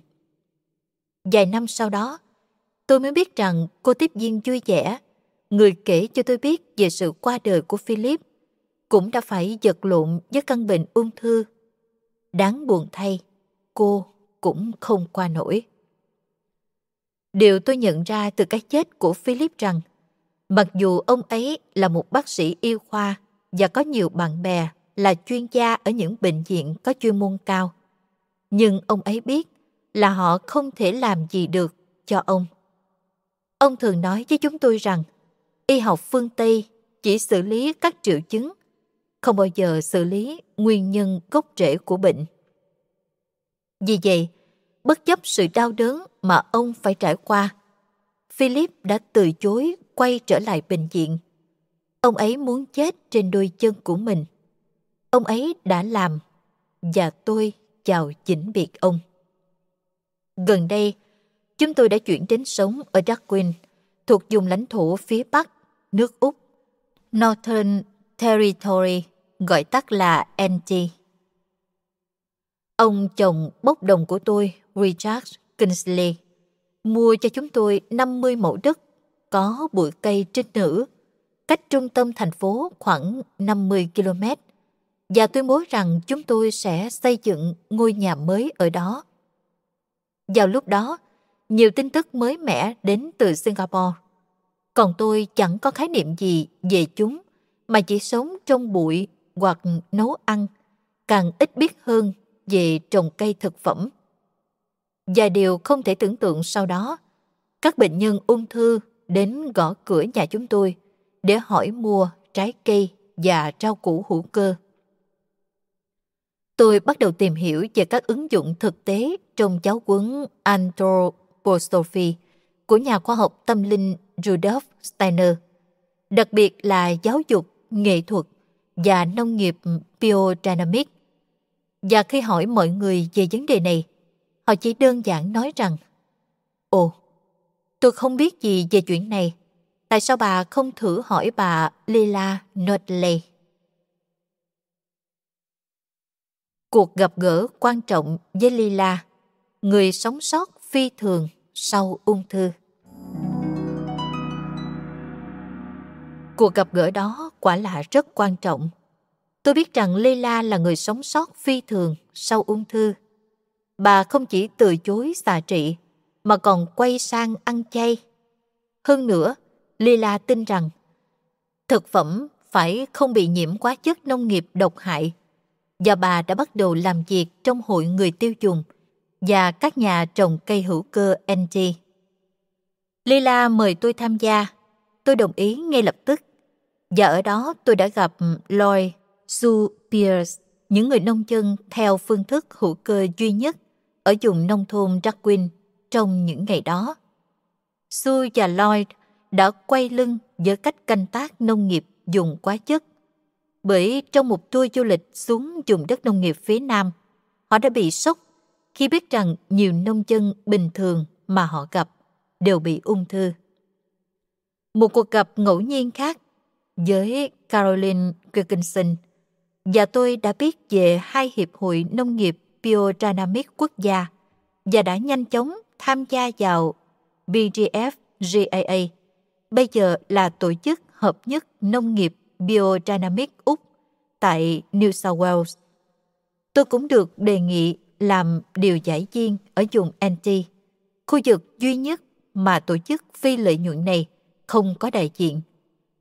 Speaker 1: Vài năm sau đó, tôi mới biết rằng cô tiếp viên vui vẻ, người kể cho tôi biết về sự qua đời của Philip, cũng đã phải vật lộn với căn bệnh ung thư. Đáng buồn thay, cô cũng không qua nổi. Điều tôi nhận ra từ cái chết của Philip rằng, mặc dù ông ấy là một bác sĩ y khoa và có nhiều bạn bè là chuyên gia ở những bệnh viện có chuyên môn cao, nhưng ông ấy biết là họ không thể làm gì được cho ông. Ông thường nói với chúng tôi rằng, y học phương Tây chỉ xử lý các triệu chứng, không bao giờ xử lý nguyên nhân gốc rễ của bệnh. Vì vậy, bất chấp sự đau đớn mà ông phải trải qua. Philip đã từ chối quay trở lại bệnh viện. Ông ấy muốn chết trên đôi chân của mình. Ông ấy đã làm và tôi chào chỉnh biệt ông. Gần đây, chúng tôi đã chuyển đến sống ở Darwin, thuộc vùng lãnh thổ phía Bắc, nước Úc, Northern Territory, gọi tắt là NT. Ông chồng bốc đồng của tôi Richard Kingsley mua cho chúng tôi 50 mẫu đất có bụi cây trinh nữ cách trung tâm thành phố khoảng 50 km và tuyên bố rằng chúng tôi sẽ xây dựng ngôi nhà mới ở đó. Vào lúc đó, nhiều tin tức mới mẻ đến từ Singapore. Còn tôi chẳng có khái niệm gì về chúng mà chỉ sống trong bụi hoặc nấu ăn, càng ít biết hơn về trồng cây thực phẩm. Và điều không thể tưởng tượng sau đó, các bệnh nhân ung thư đến gõ cửa nhà chúng tôi để hỏi mua trái cây và rau củ hữu cơ. Tôi bắt đầu tìm hiểu về các ứng dụng thực tế trong giáo quấn anthroposophy của nhà khoa học tâm linh Rudolf Steiner, đặc biệt là giáo dục, nghệ thuật và nông nghiệp biodynamic. Và khi hỏi mọi người về vấn đề này, Họ chỉ đơn giản nói rằng Ồ, tôi không biết gì về chuyện này. Tại sao bà không thử hỏi bà Lila Notley? Cuộc gặp gỡ quan trọng với Lila, người sống sót phi thường sau ung thư. Cuộc gặp gỡ đó quả là rất quan trọng. Tôi biết rằng Lila là người sống sót phi thường sau ung thư bà không chỉ từ chối xà trị mà còn quay sang ăn chay. Hơn nữa, Lila tin rằng thực phẩm phải không bị nhiễm quá chất nông nghiệp độc hại và bà đã bắt đầu làm việc trong hội người tiêu dùng và các nhà trồng cây hữu cơ NT. Lila mời tôi tham gia. Tôi đồng ý ngay lập tức. Và ở đó tôi đã gặp Lloyd, Sue Pierce, những người nông dân theo phương thức hữu cơ duy nhất ở vùng nông thôn Darwin trong những ngày đó. Sue và Lloyd đã quay lưng với cách canh tác nông nghiệp dùng quá chất. Bởi trong một tour du lịch xuống vùng đất nông nghiệp phía Nam, họ đã bị sốc khi biết rằng nhiều nông dân bình thường mà họ gặp đều bị ung thư. Một cuộc gặp ngẫu nhiên khác với Caroline Wilkinson và tôi đã biết về hai hiệp hội nông nghiệp Biodynamic quốc gia và đã nhanh chóng tham gia vào BGF GAA, bây giờ là tổ chức hợp nhất nông nghiệp Biodynamic Úc tại New South Wales. Tôi cũng được đề nghị làm điều giải viên ở vùng NT. khu vực duy nhất mà tổ chức phi lợi nhuận này không có đại diện.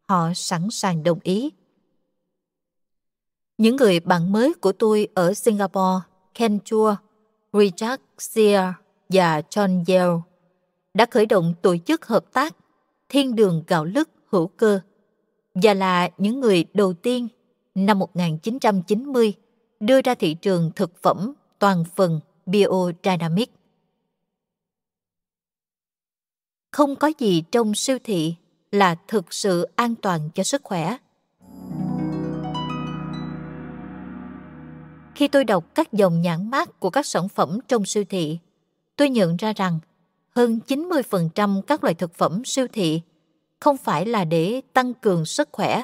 Speaker 1: Họ sẵn sàng đồng ý. Những người bạn mới của tôi ở Singapore Ken Chua, Richard Sear và John Yale đã khởi động tổ chức hợp tác Thiên đường gạo lứt hữu cơ và là những người đầu tiên năm 1990 đưa ra thị trường thực phẩm toàn phần biodynamic. Không có gì trong siêu thị là thực sự an toàn cho sức khỏe Khi tôi đọc các dòng nhãn mát của các sản phẩm trong siêu thị, tôi nhận ra rằng hơn 90% các loại thực phẩm siêu thị không phải là để tăng cường sức khỏe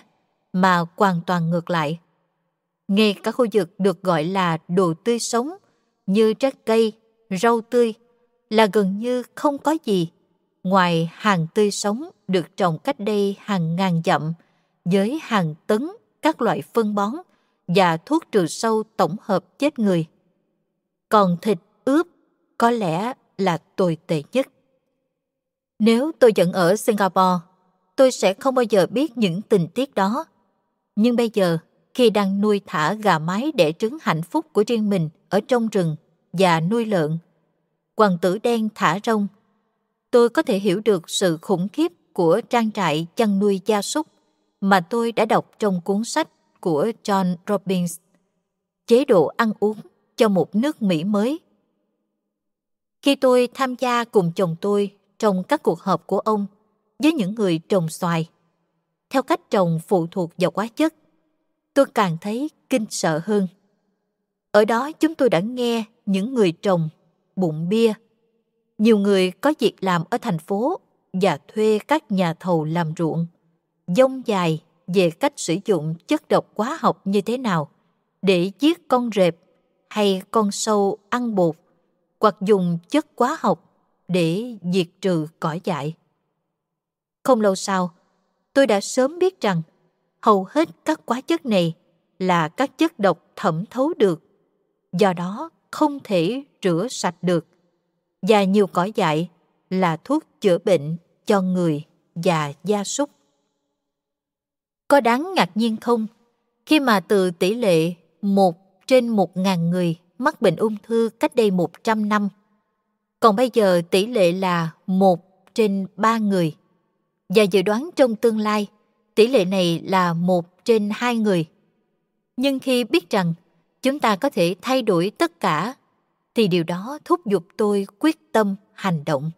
Speaker 1: mà hoàn toàn ngược lại. Ngay cả khu vực được gọi là đồ tươi sống như trái cây, rau tươi là gần như không có gì ngoài hàng tươi sống được trồng cách đây hàng ngàn dặm với hàng tấn các loại phân bón và thuốc trừ sâu tổng hợp chết người. Còn thịt ướp có lẽ là tồi tệ nhất. Nếu tôi vẫn ở Singapore, tôi sẽ không bao giờ biết những tình tiết đó. Nhưng bây giờ, khi đang nuôi thả gà mái để trứng hạnh phúc của riêng mình ở trong rừng và nuôi lợn, hoàng tử đen thả rông, tôi có thể hiểu được sự khủng khiếp của trang trại chăn nuôi gia súc mà tôi đã đọc trong cuốn sách của John Robbins, chế độ ăn uống cho một nước Mỹ mới. Khi tôi tham gia cùng chồng tôi trong các cuộc họp của ông với những người trồng xoài, theo cách trồng phụ thuộc vào hóa chất, tôi càng thấy kinh sợ hơn. Ở đó chúng tôi đã nghe những người trồng bụng bia. Nhiều người có việc làm ở thành phố và thuê các nhà thầu làm ruộng, dông dài về cách sử dụng chất độc hóa học như thế nào để giết con rệp hay con sâu ăn bột hoặc dùng chất hóa học để diệt trừ cỏ dại. Không lâu sau, tôi đã sớm biết rằng hầu hết các hóa chất này là các chất độc thẩm thấu được, do đó không thể rửa sạch được. Và nhiều cỏ dại là thuốc chữa bệnh cho người và gia súc. Có đáng ngạc nhiên không? Khi mà từ tỷ lệ 1 trên 1.000 người mắc bệnh ung thư cách đây 100 năm, còn bây giờ tỷ lệ là 1 trên 3 người. Và dự đoán trong tương lai, tỷ lệ này là 1 trên 2 người. Nhưng khi biết rằng chúng ta có thể thay đổi tất cả, thì điều đó thúc giục tôi quyết tâm hành động.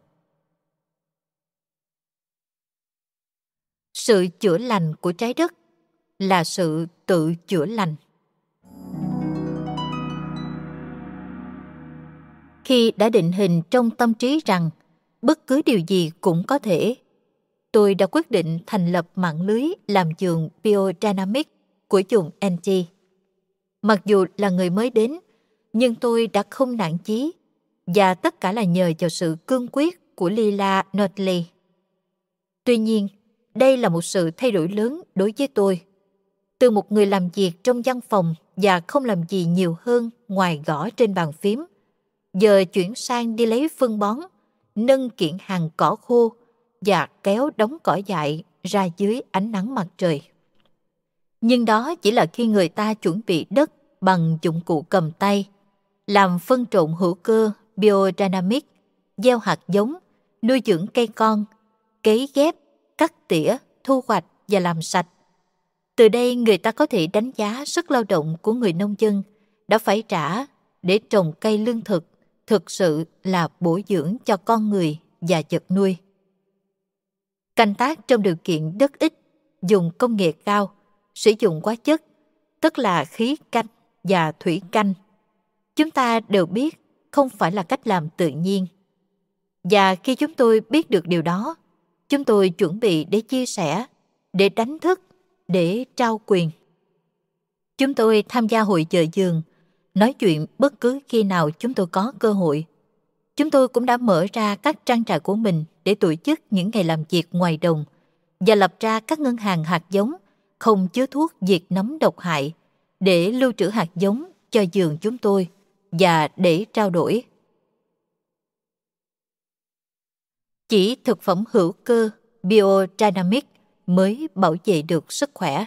Speaker 1: sự chữa lành của trái đất là sự tự chữa lành khi đã định hình trong tâm trí rằng bất cứ điều gì cũng có thể tôi đã quyết định thành lập mạng lưới làm giường biodynamic của dùng NG. Mặc dù là người mới đến, nhưng tôi đã không nản chí và tất cả là nhờ vào sự cương quyết của Lila Notley. Tuy nhiên, đây là một sự thay đổi lớn đối với tôi. Từ một người làm việc trong văn phòng và không làm gì nhiều hơn ngoài gõ trên bàn phím, giờ chuyển sang đi lấy phân bón, nâng kiện hàng cỏ khô và kéo đống cỏ dại ra dưới ánh nắng mặt trời. Nhưng đó chỉ là khi người ta chuẩn bị đất bằng dụng cụ cầm tay, làm phân trộn hữu cơ biodynamic, gieo hạt giống, nuôi dưỡng cây con, cấy ghép cắt tỉa, thu hoạch và làm sạch. Từ đây người ta có thể đánh giá sức lao động của người nông dân đã phải trả để trồng cây lương thực thực sự là bổ dưỡng cho con người và vật nuôi. Canh tác trong điều kiện đất ít, dùng công nghệ cao, sử dụng hóa chất, tức là khí canh và thủy canh. Chúng ta đều biết không phải là cách làm tự nhiên. Và khi chúng tôi biết được điều đó, chúng tôi chuẩn bị để chia sẻ, để đánh thức, để trao quyền. Chúng tôi tham gia hội chợ giường, nói chuyện bất cứ khi nào chúng tôi có cơ hội. Chúng tôi cũng đã mở ra các trang trại của mình để tổ chức những ngày làm việc ngoài đồng và lập ra các ngân hàng hạt giống không chứa thuốc diệt nấm độc hại để lưu trữ hạt giống cho giường chúng tôi và để trao đổi. Chỉ thực phẩm hữu cơ Biodynamic mới bảo vệ được sức khỏe.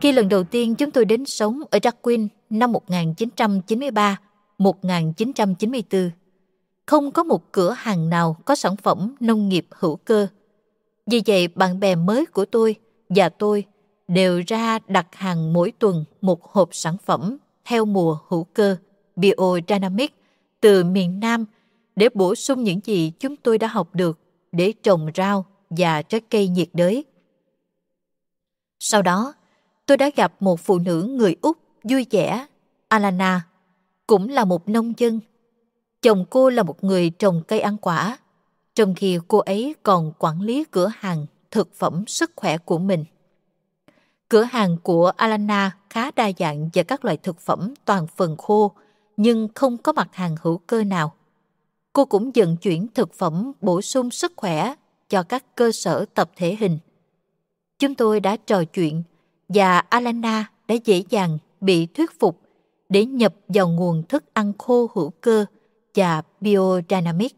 Speaker 1: Khi lần đầu tiên chúng tôi đến sống ở Darwin năm 1993-1994, không có một cửa hàng nào có sản phẩm nông nghiệp hữu cơ. Vì vậy, bạn bè mới của tôi và tôi đều ra đặt hàng mỗi tuần một hộp sản phẩm theo mùa hữu cơ Biodynamic từ miền Nam để bổ sung những gì chúng tôi đã học được để trồng rau và trái cây nhiệt đới. Sau đó, tôi đã gặp một phụ nữ người Úc vui vẻ, Alana, cũng là một nông dân. Chồng cô là một người trồng cây ăn quả, trong khi cô ấy còn quản lý cửa hàng thực phẩm sức khỏe của mình. Cửa hàng của Alana khá đa dạng về các loại thực phẩm toàn phần khô, nhưng không có mặt hàng hữu cơ nào. Cô cũng dần chuyển thực phẩm bổ sung sức khỏe cho các cơ sở tập thể hình. Chúng tôi đã trò chuyện và Alana đã dễ dàng bị thuyết phục để nhập vào nguồn thức ăn khô hữu cơ và biodynamic.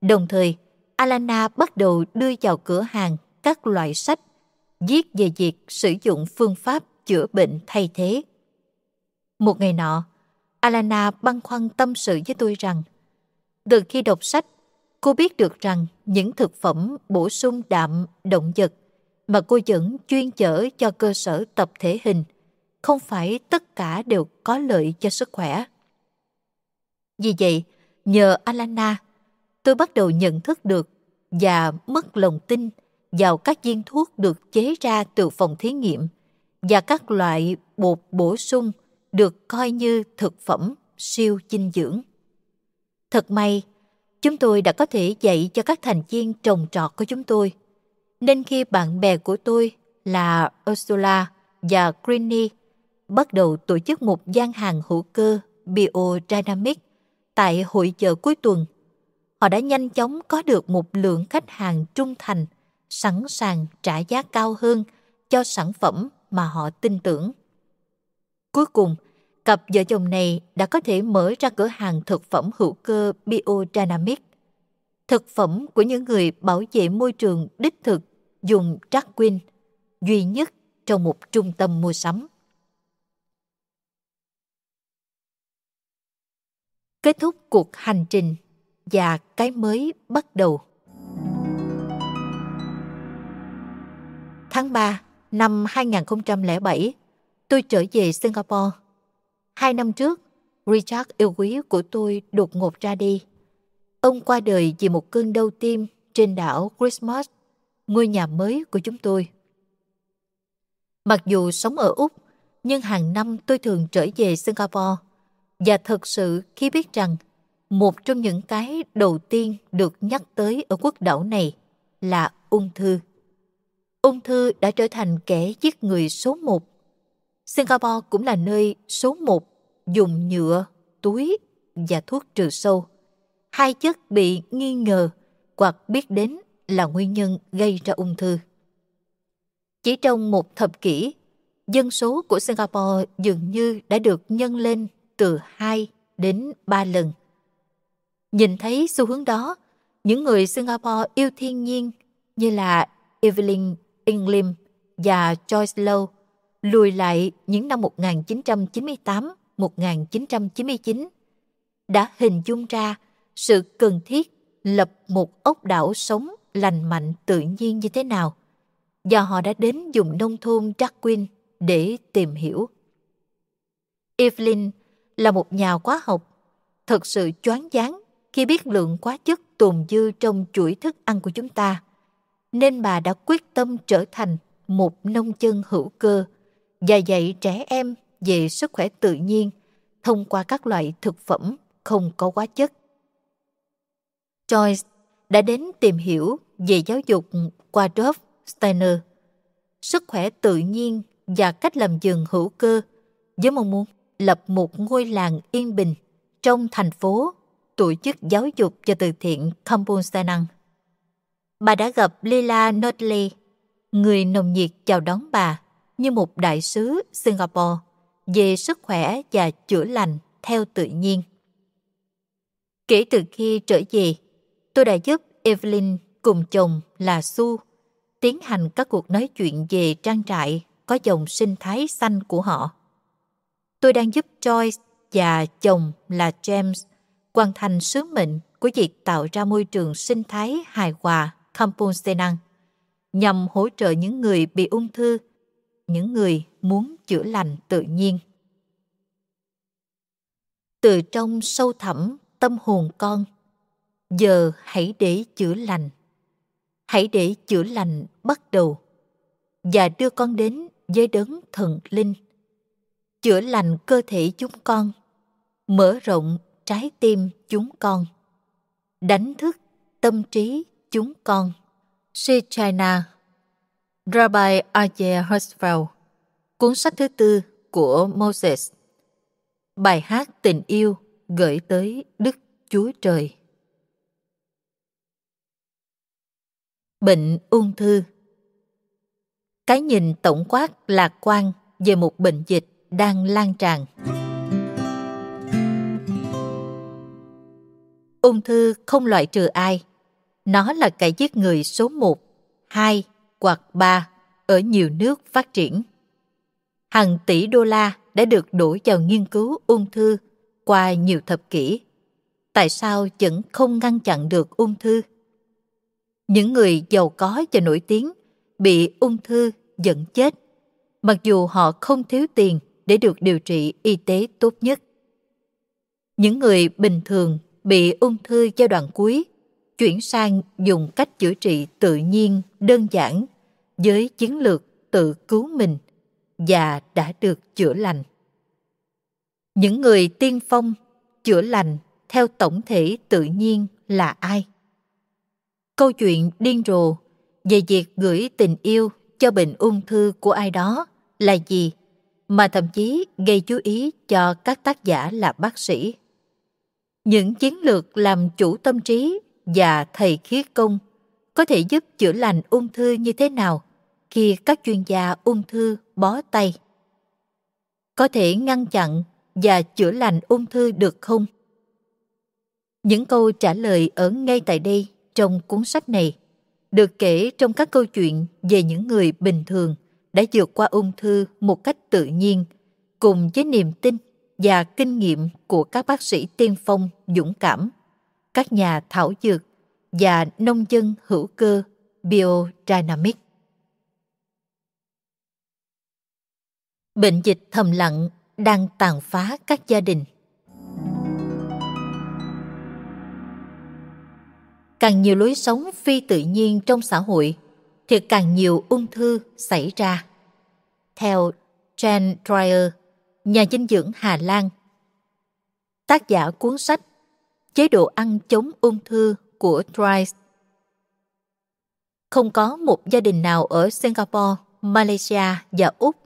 Speaker 1: Đồng thời, Alana bắt đầu đưa vào cửa hàng các loại sách viết về việc sử dụng phương pháp chữa bệnh thay thế. Một ngày nọ, Alana băn khoăn tâm sự với tôi rằng từ khi đọc sách, cô biết được rằng những thực phẩm bổ sung đạm, động vật mà cô vẫn chuyên chở cho cơ sở tập thể hình không phải tất cả đều có lợi cho sức khỏe. Vì vậy, nhờ Alana, tôi bắt đầu nhận thức được và mất lòng tin vào các viên thuốc được chế ra từ phòng thí nghiệm và các loại bột bổ sung được coi như thực phẩm siêu dinh dưỡng. Thật may, chúng tôi đã có thể dạy cho các thành viên trồng trọt của chúng tôi. Nên khi bạn bè của tôi là Ursula và Greeny bắt đầu tổ chức một gian hàng hữu cơ Biodynamic tại hội chợ cuối tuần, họ đã nhanh chóng có được một lượng khách hàng trung thành, sẵn sàng trả giá cao hơn cho sản phẩm mà họ tin tưởng. Cuối cùng, cặp vợ chồng này đã có thể mở ra cửa hàng thực phẩm hữu cơ Biodynamic. Thực phẩm của những người bảo vệ môi trường đích thực dùng Trackwin, duy nhất trong một trung tâm mua sắm. Kết thúc cuộc hành trình và cái mới bắt đầu. Tháng 3 năm 2007, tôi trở về Singapore. Hai năm trước, Richard yêu quý của tôi đột ngột ra đi. Ông qua đời vì một cơn đau tim trên đảo Christmas, ngôi nhà mới của chúng tôi. Mặc dù sống ở Úc, nhưng hàng năm tôi thường trở về Singapore. Và thật sự khi biết rằng một trong những cái đầu tiên được nhắc tới ở quốc đảo này là ung thư. Ung thư đã trở thành kẻ giết người số một Singapore cũng là nơi số một dùng nhựa, túi và thuốc trừ sâu. Hai chất bị nghi ngờ hoặc biết đến là nguyên nhân gây ra ung thư. Chỉ trong một thập kỷ, dân số của Singapore dường như đã được nhân lên từ 2 đến 3 lần. Nhìn thấy xu hướng đó, những người Singapore yêu thiên nhiên như là Evelyn Inglim và Joyce Lowe lùi lại những năm 1998-1999, đã hình dung ra sự cần thiết lập một ốc đảo sống lành mạnh tự nhiên như thế nào và họ đã đến vùng nông thôn Darwin để tìm hiểu. Evelyn là một nhà hóa học, thật sự choáng váng khi biết lượng quá chất tồn dư trong chuỗi thức ăn của chúng ta, nên bà đã quyết tâm trở thành một nông dân hữu cơ và dạy trẻ em về sức khỏe tự nhiên thông qua các loại thực phẩm không có hóa chất. Joyce đã đến tìm hiểu về giáo dục qua Dov Steiner, sức khỏe tự nhiên và cách làm giường hữu cơ với mong muốn lập một ngôi làng yên bình trong thành phố tổ chức giáo dục cho từ thiện Kampung Sanang. Bà đã gặp Lila Notley, người nồng nhiệt chào đón bà như một đại sứ Singapore về sức khỏe và chữa lành theo tự nhiên. Kể từ khi trở về, tôi đã giúp Evelyn cùng chồng là Su tiến hành các cuộc nói chuyện về trang trại có dòng sinh thái xanh của họ. Tôi đang giúp Joyce và chồng là James hoàn thành sứ mệnh của việc tạo ra môi trường sinh thái hài hòa Kampung Senang nhằm hỗ trợ những người bị ung thư những người muốn chữa lành tự nhiên. Từ trong sâu thẳm tâm hồn con, giờ hãy để chữa lành. Hãy để chữa lành bắt đầu và đưa con đến với đấng thần linh. Chữa lành cơ thể chúng con, mở rộng trái tim chúng con, đánh thức tâm trí chúng con. Sri Chaitanya Rabbi Aryeh Hirschfeld, cuốn sách thứ tư của Moses, bài hát tình yêu gửi tới Đức Chúa Trời. Bệnh ung thư Cái nhìn tổng quát lạc quan về một bệnh dịch đang lan tràn. Ung thư không loại trừ ai. Nó là kẻ giết người số 1, 2 hoặc 3 ở nhiều nước phát triển. Hàng tỷ đô la đã được đổ vào nghiên cứu ung thư qua nhiều thập kỷ. Tại sao vẫn không ngăn chặn được ung thư? Những người giàu có và nổi tiếng bị ung thư dẫn chết, mặc dù họ không thiếu tiền để được điều trị y tế tốt nhất. Những người bình thường bị ung thư giai đoạn cuối chuyển sang dùng cách chữa trị tự nhiên, đơn giản, với chiến lược tự cứu mình và đã được chữa lành. Những người tiên phong chữa lành theo tổng thể tự nhiên là ai? Câu chuyện điên rồ về việc gửi tình yêu cho bệnh ung thư của ai đó là gì mà thậm chí gây chú ý cho các tác giả là bác sĩ. Những chiến lược làm chủ tâm trí và thầy khí công có thể giúp chữa lành ung thư như thế nào khi các chuyên gia ung thư bó tay. Có thể ngăn chặn và chữa lành ung thư được không? Những câu trả lời ở ngay tại đây trong cuốn sách này được kể trong các câu chuyện về những người bình thường đã vượt qua ung thư một cách tự nhiên cùng với niềm tin và kinh nghiệm của các bác sĩ tiên phong dũng cảm các nhà thảo dược và nông dân hữu cơ biodynamic. Bệnh dịch thầm lặng đang tàn phá các gia đình. Càng nhiều lối sống phi tự nhiên trong xã hội thì càng nhiều ung thư xảy ra. Theo Jan Dreyer, nhà dinh dưỡng Hà Lan, tác giả cuốn sách chế độ ăn chống ung thư của Thrice. Không có một gia đình nào ở Singapore, Malaysia và Úc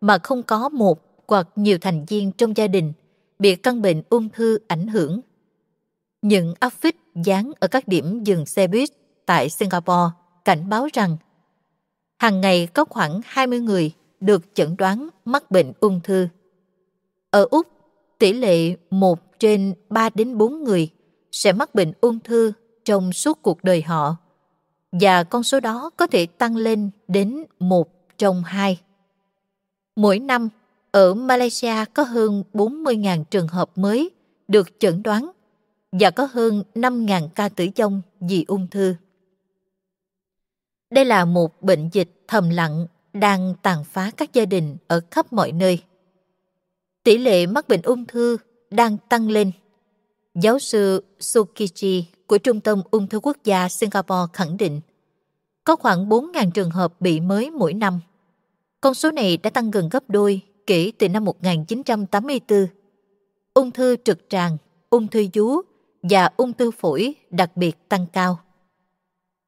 Speaker 1: mà không có một hoặc nhiều thành viên trong gia đình bị căn bệnh ung thư ảnh hưởng. Những áp phích dán ở các điểm dừng xe buýt tại Singapore cảnh báo rằng hàng ngày có khoảng 20 người được chẩn đoán mắc bệnh ung thư. Ở Úc, tỷ lệ 1 trên 3 đến 4 người sẽ mắc bệnh ung thư trong suốt cuộc đời họ và con số đó có thể tăng lên đến 1 trong 2. Mỗi năm, ở Malaysia có hơn 40.000 trường hợp mới được chẩn đoán và có hơn 5.000 ca tử vong vì ung thư. Đây là một bệnh dịch thầm lặng đang tàn phá các gia đình ở khắp mọi nơi tỷ lệ mắc bệnh ung thư đang tăng lên. Giáo sư Sukichi của Trung tâm Ung thư Quốc gia Singapore khẳng định có khoảng 4.000 trường hợp bị mới mỗi năm. Con số này đã tăng gần gấp đôi kể từ năm 1984. Ung thư trực tràng, ung thư vú và ung thư phổi đặc biệt tăng cao.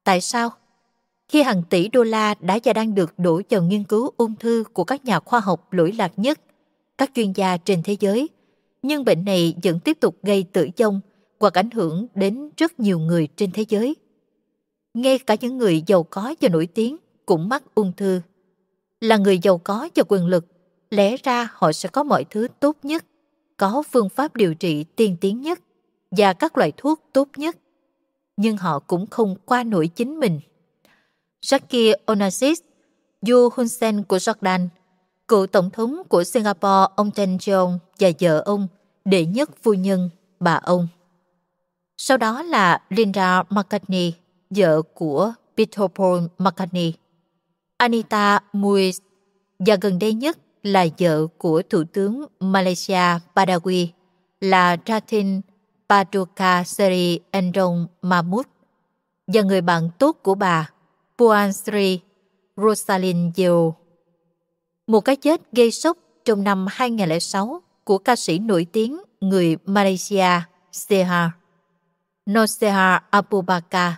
Speaker 1: Tại sao? Khi hàng tỷ đô la đã và đang được đổ vào nghiên cứu ung thư của các nhà khoa học lỗi lạc nhất – các chuyên gia trên thế giới, nhưng bệnh này vẫn tiếp tục gây tử vong hoặc ảnh hưởng đến rất nhiều người trên thế giới. Ngay cả những người giàu có và nổi tiếng cũng mắc ung thư. Là người giàu có và quyền lực, lẽ ra họ sẽ có mọi thứ tốt nhất, có phương pháp điều trị tiên tiến nhất và các loại thuốc tốt nhất. Nhưng họ cũng không qua nổi chính mình. Jackie Onassis, Du sen của Jordan – cựu tổng thống của Singapore ông Chen Chong và vợ ông, đệ nhất phu nhân, bà ông. Sau đó là Linda McCartney, vợ của Peter Paul McCartney, Anita Muiz và gần đây nhất là vợ của Thủ tướng Malaysia Badawi là Ratin Paduka Seri Endong Mahmud và người bạn tốt của bà Puan Sri Rosalind Yeo một cái chết gây sốc trong năm 2006 của ca sĩ nổi tiếng người Malaysia Seha. Noseha Abubakar,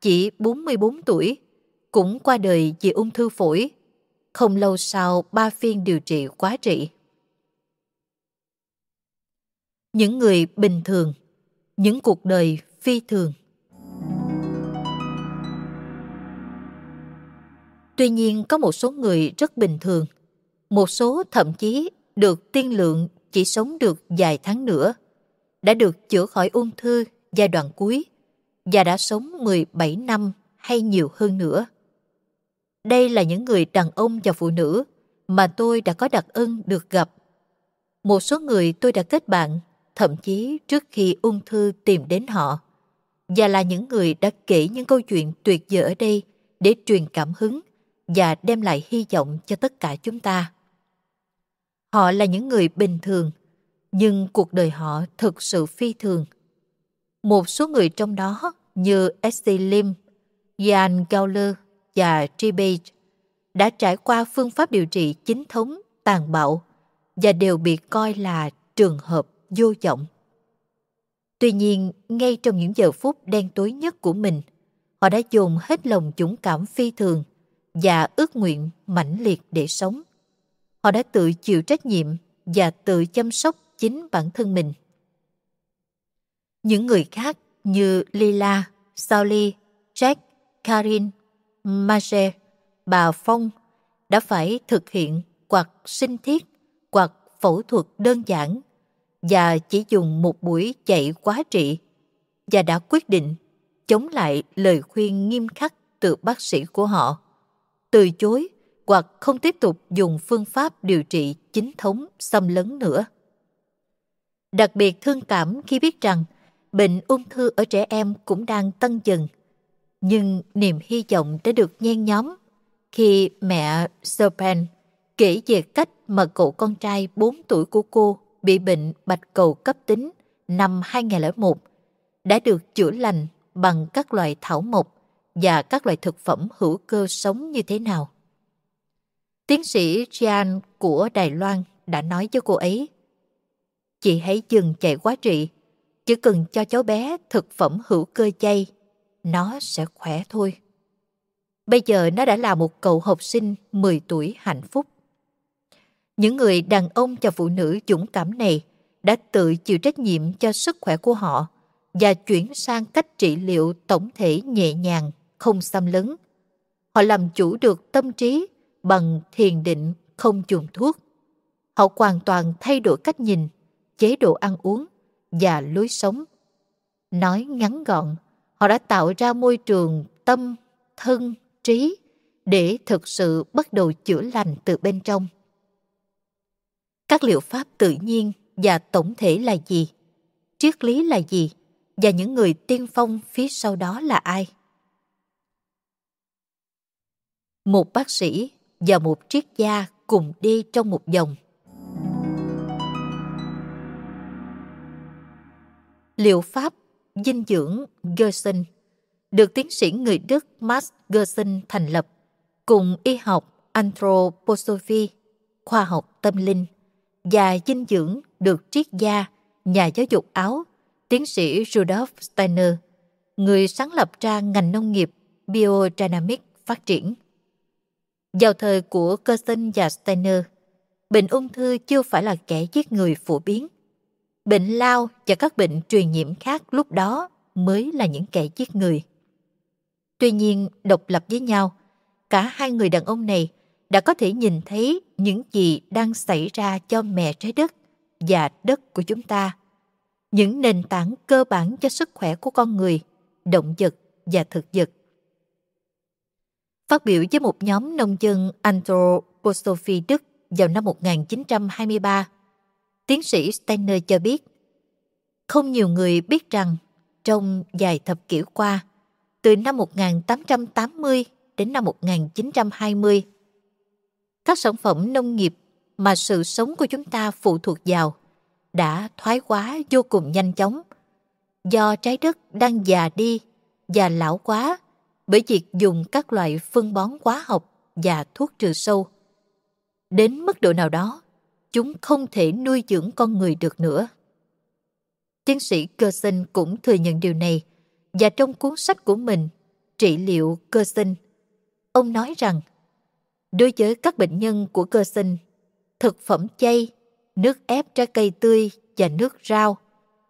Speaker 1: chỉ 44 tuổi, cũng qua đời vì ung thư phổi. Không lâu sau ba phiên điều trị quá trị. Những người bình thường, những cuộc đời phi thường. Tuy nhiên có một số người rất bình thường – một số thậm chí được tiên lượng chỉ sống được vài tháng nữa, đã được chữa khỏi ung thư giai đoạn cuối và đã sống 17 năm hay nhiều hơn nữa. Đây là những người đàn ông và phụ nữ mà tôi đã có đặc ân được gặp. Một số người tôi đã kết bạn, thậm chí trước khi ung thư tìm đến họ, và là những người đã kể những câu chuyện tuyệt vời ở đây để truyền cảm hứng và đem lại hy vọng cho tất cả chúng ta. Họ là những người bình thường, nhưng cuộc đời họ thực sự phi thường. Một số người trong đó như Esty Lim, Jan Gauler và Tribage đã trải qua phương pháp điều trị chính thống tàn bạo và đều bị coi là trường hợp vô vọng. Tuy nhiên, ngay trong những giờ phút đen tối nhất của mình, họ đã dồn hết lòng dũng cảm phi thường và ước nguyện mãnh liệt để sống họ đã tự chịu trách nhiệm và tự chăm sóc chính bản thân mình. Những người khác như Lila, Sally, Jack, Karin, Marge, bà Phong đã phải thực hiện quạt sinh thiết, quạt phẫu thuật đơn giản và chỉ dùng một buổi chạy quá trị và đã quyết định chống lại lời khuyên nghiêm khắc từ bác sĩ của họ, từ chối hoặc không tiếp tục dùng phương pháp điều trị chính thống xâm lấn nữa. Đặc biệt thương cảm khi biết rằng bệnh ung thư ở trẻ em cũng đang tăng dần, nhưng niềm hy vọng đã được nhen nhóm khi mẹ Serpen kể về cách mà cậu con trai 4 tuổi của cô bị bệnh bạch cầu cấp tính năm 2001 đã được chữa lành bằng các loại thảo mộc và các loại thực phẩm hữu cơ sống như thế nào. Tiến sĩ Jian của Đài Loan đã nói với cô ấy. Chị hãy dừng chạy quá trị, chỉ cần cho cháu bé thực phẩm hữu cơ chay, nó sẽ khỏe thôi. Bây giờ nó đã là một cậu học sinh 10 tuổi hạnh phúc. Những người đàn ông và phụ nữ dũng cảm này đã tự chịu trách nhiệm cho sức khỏe của họ và chuyển sang cách trị liệu tổng thể nhẹ nhàng, không xâm lấn. Họ làm chủ được tâm trí bằng thiền định không dùng thuốc. Họ hoàn toàn thay đổi cách nhìn, chế độ ăn uống và lối sống. Nói ngắn gọn, họ đã tạo ra môi trường tâm, thân, trí để thực sự bắt đầu chữa lành từ bên trong. Các liệu pháp tự nhiên và tổng thể là gì? Triết lý là gì? Và những người tiên phong phía sau đó là ai? Một bác sĩ và một triết gia cùng đi trong một dòng Liệu pháp dinh dưỡng Gerson được tiến sĩ người Đức Max Gerson thành lập cùng y học anthroposophy, khoa học tâm linh và dinh dưỡng được triết gia, nhà giáo dục Áo, tiến sĩ Rudolf Steiner, người sáng lập ra ngành nông nghiệp biodynamic phát triển. Vào thời của Carson và Steiner, bệnh ung thư chưa phải là kẻ giết người phổ biến. Bệnh lao và các bệnh truyền nhiễm khác lúc đó mới là những kẻ giết người. Tuy nhiên, độc lập với nhau, cả hai người đàn ông này đã có thể nhìn thấy những gì đang xảy ra cho mẹ trái đất và đất của chúng ta, những nền tảng cơ bản cho sức khỏe của con người, động vật và thực vật phát biểu với một nhóm nông dân anthroposophy Đức vào năm 1923. Tiến sĩ Steiner cho biết, không nhiều người biết rằng trong vài thập kỷ qua, từ năm 1880 đến năm 1920, các sản phẩm nông nghiệp mà sự sống của chúng ta phụ thuộc vào đã thoái hóa vô cùng nhanh chóng do trái đất đang già đi và lão quá bởi việc dùng các loại phân bón hóa học và thuốc trừ sâu. Đến mức độ nào đó, chúng không thể nuôi dưỡng con người được nữa. Tiến sĩ Gerson cũng thừa nhận điều này và trong cuốn sách của mình Trị liệu Gerson, ông nói rằng đối với các bệnh nhân của Gerson, thực phẩm chay, nước ép trái cây tươi và nước rau,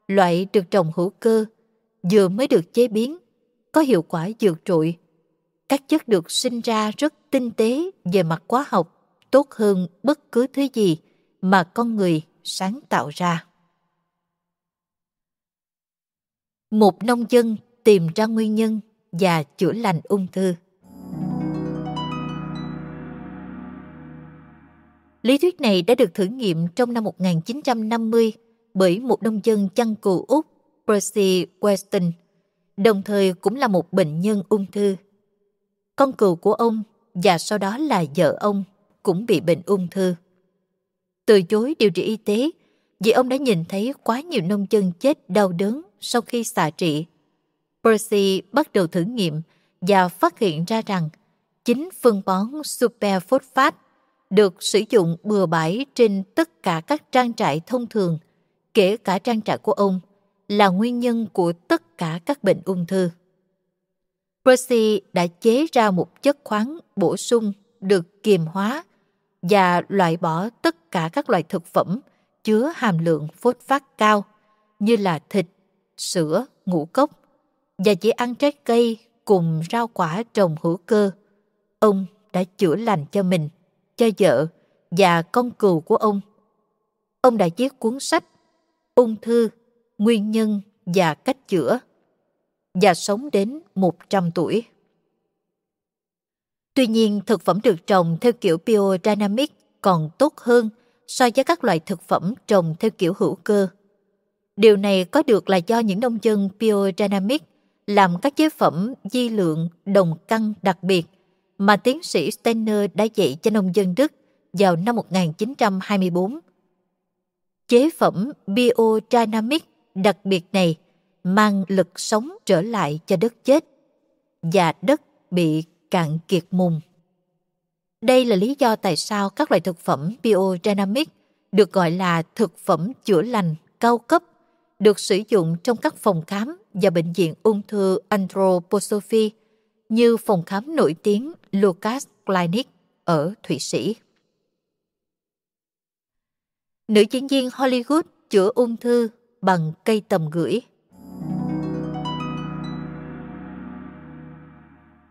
Speaker 1: loại được trồng hữu cơ, vừa mới được chế biến có hiệu quả dược trụi. Các chất được sinh ra rất tinh tế về mặt hóa học, tốt hơn bất cứ thứ gì mà con người sáng tạo ra. Một nông dân tìm ra nguyên nhân và chữa lành ung thư. Lý thuyết này đã được thử nghiệm trong năm 1950 bởi một nông dân chăn cừu Úc Percy Weston đồng thời cũng là một bệnh nhân ung thư. Con cừu của ông và sau đó là vợ ông cũng bị bệnh ung thư. Từ chối điều trị y tế vì ông đã nhìn thấy quá nhiều nông dân chết đau đớn sau khi xạ trị. Percy bắt đầu thử nghiệm và phát hiện ra rằng chính phân bón superphosphate được sử dụng bừa bãi trên tất cả các trang trại thông thường, kể cả trang trại của ông là nguyên nhân của tất cả các bệnh ung thư. Percy đã chế ra một chất khoáng bổ sung được kiềm hóa và loại bỏ tất cả các loại thực phẩm chứa hàm lượng phốt phát cao như là thịt, sữa, ngũ cốc và chỉ ăn trái cây cùng rau quả trồng hữu cơ. Ông đã chữa lành cho mình, cho vợ và con cừu của ông. Ông đã viết cuốn sách Ung thư nguyên nhân và cách chữa và sống đến 100 tuổi. Tuy nhiên, thực phẩm được trồng theo kiểu biodynamic còn tốt hơn so với các loại thực phẩm trồng theo kiểu hữu cơ. Điều này có được là do những nông dân biodynamic làm các chế phẩm di lượng đồng căng đặc biệt mà tiến sĩ Steiner đã dạy cho nông dân Đức vào năm 1924. Chế phẩm biodynamic đặc biệt này mang lực sống trở lại cho đất chết và đất bị cạn kiệt mùng. Đây là lý do tại sao các loại thực phẩm biodynamic được gọi là thực phẩm chữa lành cao cấp được sử dụng trong các phòng khám và bệnh viện ung thư Anthroposophy như phòng khám nổi tiếng Lucas Clinic ở Thụy Sĩ. Nữ diễn viên Hollywood chữa ung thư bằng cây tầm gửi.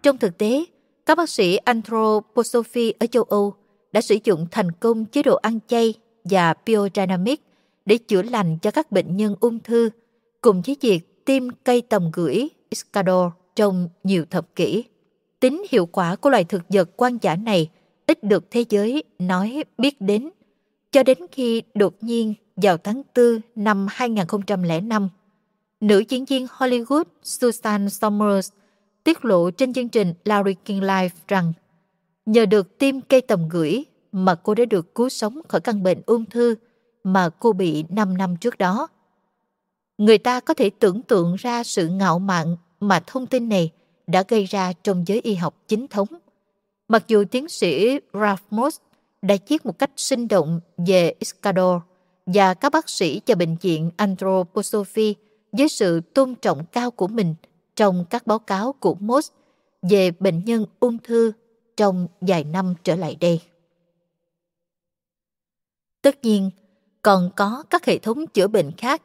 Speaker 1: Trong thực tế, các bác sĩ anthroposophy ở châu Âu đã sử dụng thành công chế độ ăn chay và biodynamic để chữa lành cho các bệnh nhân ung thư cùng với việc tiêm cây tầm gửi Iscador trong nhiều thập kỷ. Tính hiệu quả của loài thực vật quan giả này ít được thế giới nói biết đến cho đến khi đột nhiên vào tháng 4 năm 2005, nữ diễn viên Hollywood Susan Somers tiết lộ trên chương trình Larry King Live rằng nhờ được tiêm cây tầm gửi mà cô đã được cứu sống khỏi căn bệnh ung thư mà cô bị 5 năm trước đó. Người ta có thể tưởng tượng ra sự ngạo mạn mà thông tin này đã gây ra trong giới y học chính thống. Mặc dù tiến sĩ Ralph Moss đã viết một cách sinh động về Iscador, và các bác sĩ cho bệnh viện Anthroposophy với sự tôn trọng cao của mình trong các báo cáo của Moss về bệnh nhân ung thư trong vài năm trở lại đây. Tất nhiên, còn có các hệ thống chữa bệnh khác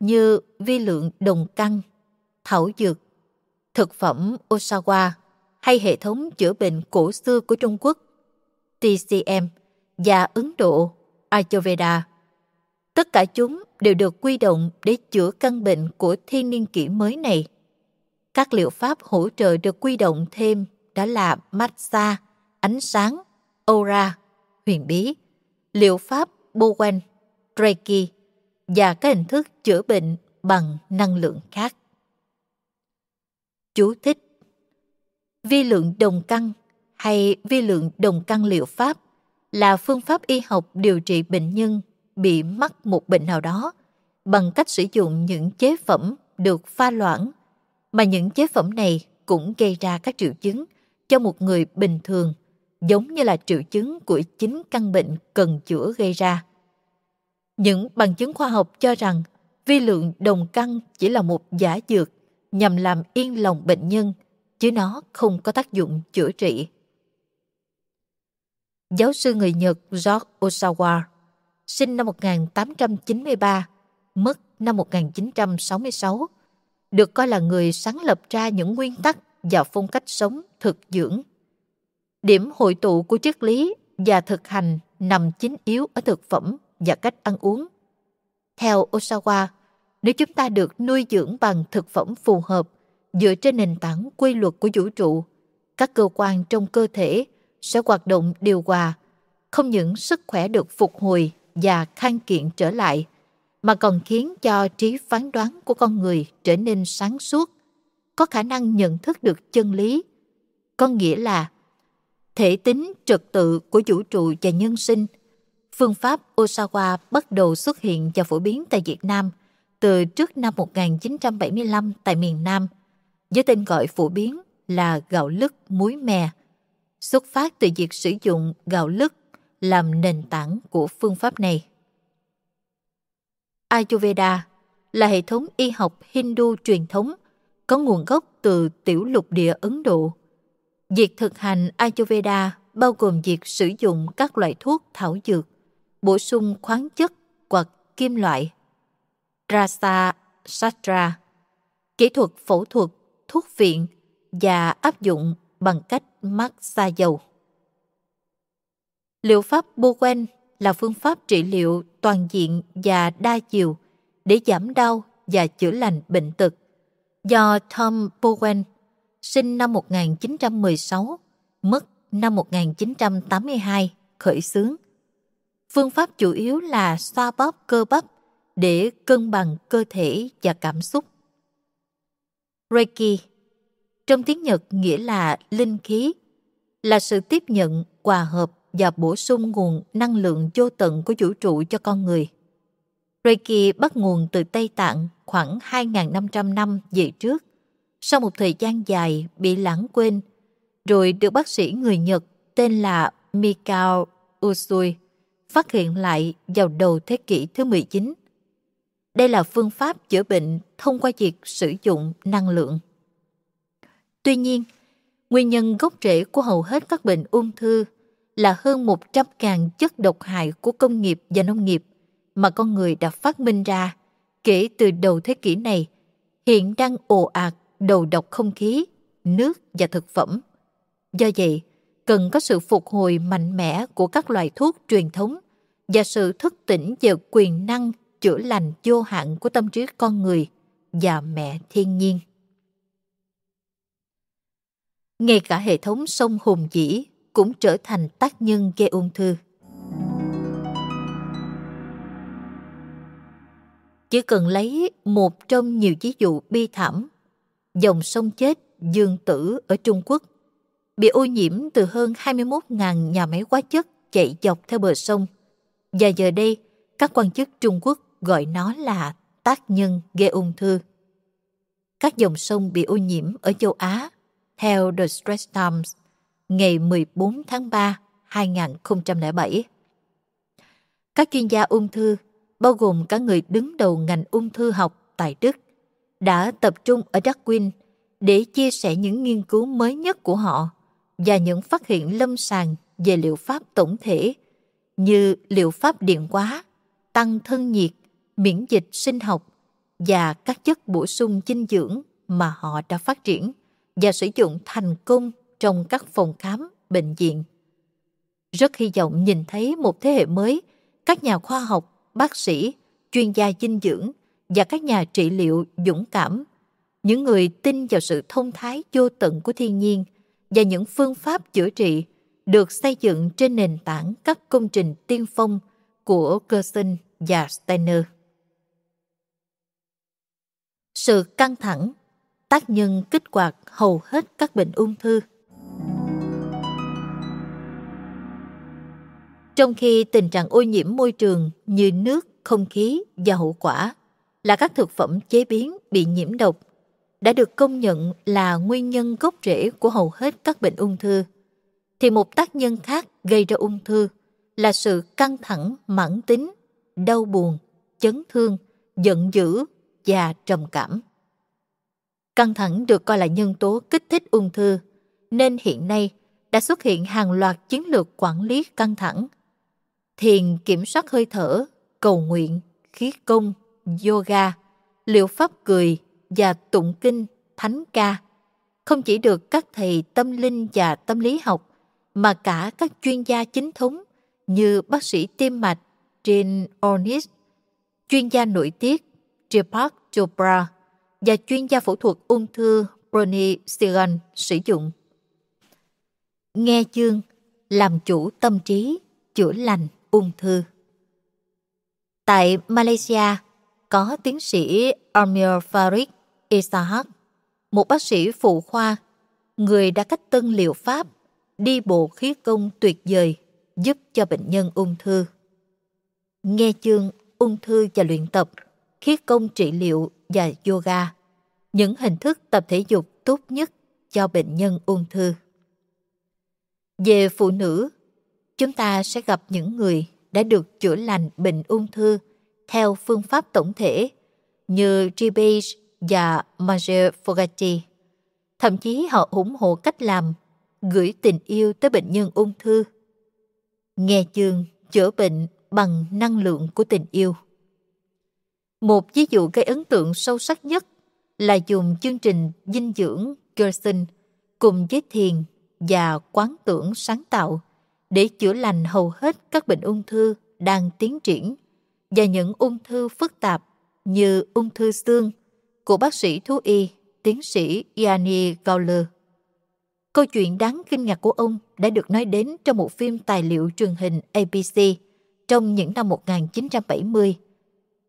Speaker 1: như vi lượng đồng căng, thảo dược, thực phẩm Osawa hay hệ thống chữa bệnh cổ xưa của Trung Quốc, TCM và Ấn Độ, Ayurveda Tất cả chúng đều được quy động để chữa căn bệnh của thiên niên kỷ mới này. Các liệu pháp hỗ trợ được quy động thêm đó là massage, ánh sáng, aura, huyền bí, liệu pháp Bowen, Reiki và các hình thức chữa bệnh bằng năng lượng khác. Chú thích Vi lượng đồng căn hay vi lượng đồng căn liệu pháp là phương pháp y học điều trị bệnh nhân bị mắc một bệnh nào đó bằng cách sử dụng những chế phẩm được pha loãng mà những chế phẩm này cũng gây ra các triệu chứng cho một người bình thường giống như là triệu chứng của chính căn bệnh cần chữa gây ra. Những bằng chứng khoa học cho rằng vi lượng đồng căng chỉ là một giả dược nhằm làm yên lòng bệnh nhân, chứ nó không có tác dụng chữa trị. Giáo sư người Nhật George Osawa sinh năm 1893, mất năm 1966, được coi là người sáng lập ra những nguyên tắc và phong cách sống thực dưỡng. Điểm hội tụ của triết lý và thực hành nằm chính yếu ở thực phẩm và cách ăn uống. Theo Osawa, nếu chúng ta được nuôi dưỡng bằng thực phẩm phù hợp dựa trên nền tảng quy luật của vũ trụ, các cơ quan trong cơ thể sẽ hoạt động điều hòa, không những sức khỏe được phục hồi và khang kiện trở lại, mà còn khiến cho trí phán đoán của con người trở nên sáng suốt, có khả năng nhận thức được chân lý. Có nghĩa là thể tính trật tự của vũ trụ và nhân sinh. Phương pháp Osawa bắt đầu xuất hiện và phổ biến tại Việt Nam từ trước năm 1975 tại miền Nam, với tên gọi phổ biến là gạo lứt muối mè. Xuất phát từ việc sử dụng gạo lứt làm nền tảng của phương pháp này. Ayurveda là hệ thống y học Hindu truyền thống có nguồn gốc từ tiểu lục địa Ấn Độ. Việc thực hành Ayurveda bao gồm việc sử dụng các loại thuốc thảo dược, bổ sung khoáng chất hoặc kim loại, rasa, sastra, kỹ thuật phẫu thuật, thuốc viện và áp dụng bằng cách mát xa dầu. Liệu pháp Bowen là phương pháp trị liệu toàn diện và đa chiều để giảm đau và chữa lành bệnh tật do Tom Bowen sinh năm 1916, mất năm 1982 khởi xướng. Phương pháp chủ yếu là xoa bóp cơ bắp để cân bằng cơ thể và cảm xúc. Reiki trong tiếng Nhật nghĩa là linh khí, là sự tiếp nhận, hòa hợp và bổ sung nguồn năng lượng vô tận của vũ trụ cho con người. Reiki bắt nguồn từ Tây Tạng khoảng 2.500 năm về trước, sau một thời gian dài bị lãng quên, rồi được bác sĩ người Nhật tên là Mikao Usui phát hiện lại vào đầu thế kỷ thứ 19. Đây là phương pháp chữa bệnh thông qua việc sử dụng năng lượng. Tuy nhiên, nguyên nhân gốc rễ của hầu hết các bệnh ung thư là hơn 100.000 chất độc hại của công nghiệp và nông nghiệp mà con người đã phát minh ra kể từ đầu thế kỷ này hiện đang ồ ạt đầu độc không khí, nước và thực phẩm. Do vậy, cần có sự phục hồi mạnh mẽ của các loại thuốc truyền thống và sự thức tỉnh về quyền năng chữa lành vô hạn của tâm trí con người và mẹ thiên nhiên. Ngay cả hệ thống sông Hùng Dĩ cũng trở thành tác nhân gây ung thư. Chỉ cần lấy một trong nhiều ví dụ bi thảm, dòng sông chết Dương Tử ở Trung Quốc bị ô nhiễm từ hơn 21.000 nhà máy hóa chất chạy dọc theo bờ sông. Và giờ đây, các quan chức Trung Quốc gọi nó là tác nhân gây ung thư. Các dòng sông bị ô nhiễm ở châu Á, theo The Straits Times, ngày 14 tháng 3, 2007. Các chuyên gia ung thư, bao gồm cả người đứng đầu ngành ung thư học tại Đức, đã tập trung ở Darwin để chia sẻ những nghiên cứu mới nhất của họ và những phát hiện lâm sàng về liệu pháp tổng thể như liệu pháp điện quá, tăng thân nhiệt, miễn dịch sinh học và các chất bổ sung dinh dưỡng mà họ đã phát triển và sử dụng thành công trong các phòng khám, bệnh viện. Rất hy vọng nhìn thấy một thế hệ mới, các nhà khoa học, bác sĩ, chuyên gia dinh dưỡng và các nhà trị liệu dũng cảm, những người tin vào sự thông thái vô tận của thiên nhiên và những phương pháp chữa trị được xây dựng trên nền tảng các công trình tiên phong của Gerson và Steiner. Sự căng thẳng, tác nhân kích hoạt hầu hết các bệnh ung thư. Trong khi tình trạng ô nhiễm môi trường như nước, không khí và hậu quả là các thực phẩm chế biến bị nhiễm độc đã được công nhận là nguyên nhân gốc rễ của hầu hết các bệnh ung thư, thì một tác nhân khác gây ra ung thư là sự căng thẳng mãn tính, đau buồn, chấn thương, giận dữ và trầm cảm. Căng thẳng được coi là nhân tố kích thích ung thư, nên hiện nay đã xuất hiện hàng loạt chiến lược quản lý căng thẳng thiền kiểm soát hơi thở, cầu nguyện, khí công, yoga, liệu pháp cười và tụng kinh, thánh ca không chỉ được các thầy tâm linh và tâm lý học mà cả các chuyên gia chính thống như bác sĩ tim mạch Jane Ornish, chuyên gia nội tiết Deepak Chopra và chuyên gia phẫu thuật ung thư Bernie Sigan sử dụng. Nghe chương, làm chủ tâm trí, chữa lành ung thư. Tại Malaysia, có tiến sĩ Amir Farid Isahak, một bác sĩ phụ khoa, người đã cách tân liệu pháp, đi bộ khí công tuyệt vời giúp cho bệnh nhân ung thư. Nghe chương ung thư và luyện tập, khí công trị liệu và yoga, những hình thức tập thể dục tốt nhất cho bệnh nhân ung thư. Về phụ nữ, chúng ta sẽ gặp những người đã được chữa lành bệnh ung thư theo phương pháp tổng thể như Ribes và Majer Fogati. Thậm chí họ ủng hộ cách làm gửi tình yêu tới bệnh nhân ung thư. Nghe chương chữa bệnh bằng năng lượng của tình yêu. Một ví dụ gây ấn tượng sâu sắc nhất là dùng chương trình dinh dưỡng Gerson cùng với thiền và quán tưởng sáng tạo để chữa lành hầu hết các bệnh ung thư đang tiến triển và những ung thư phức tạp như ung thư xương của bác sĩ thú y tiến sĩ Yanni Gowler. Câu chuyện đáng kinh ngạc của ông đã được nói đến trong một phim tài liệu truyền hình ABC trong những năm 1970.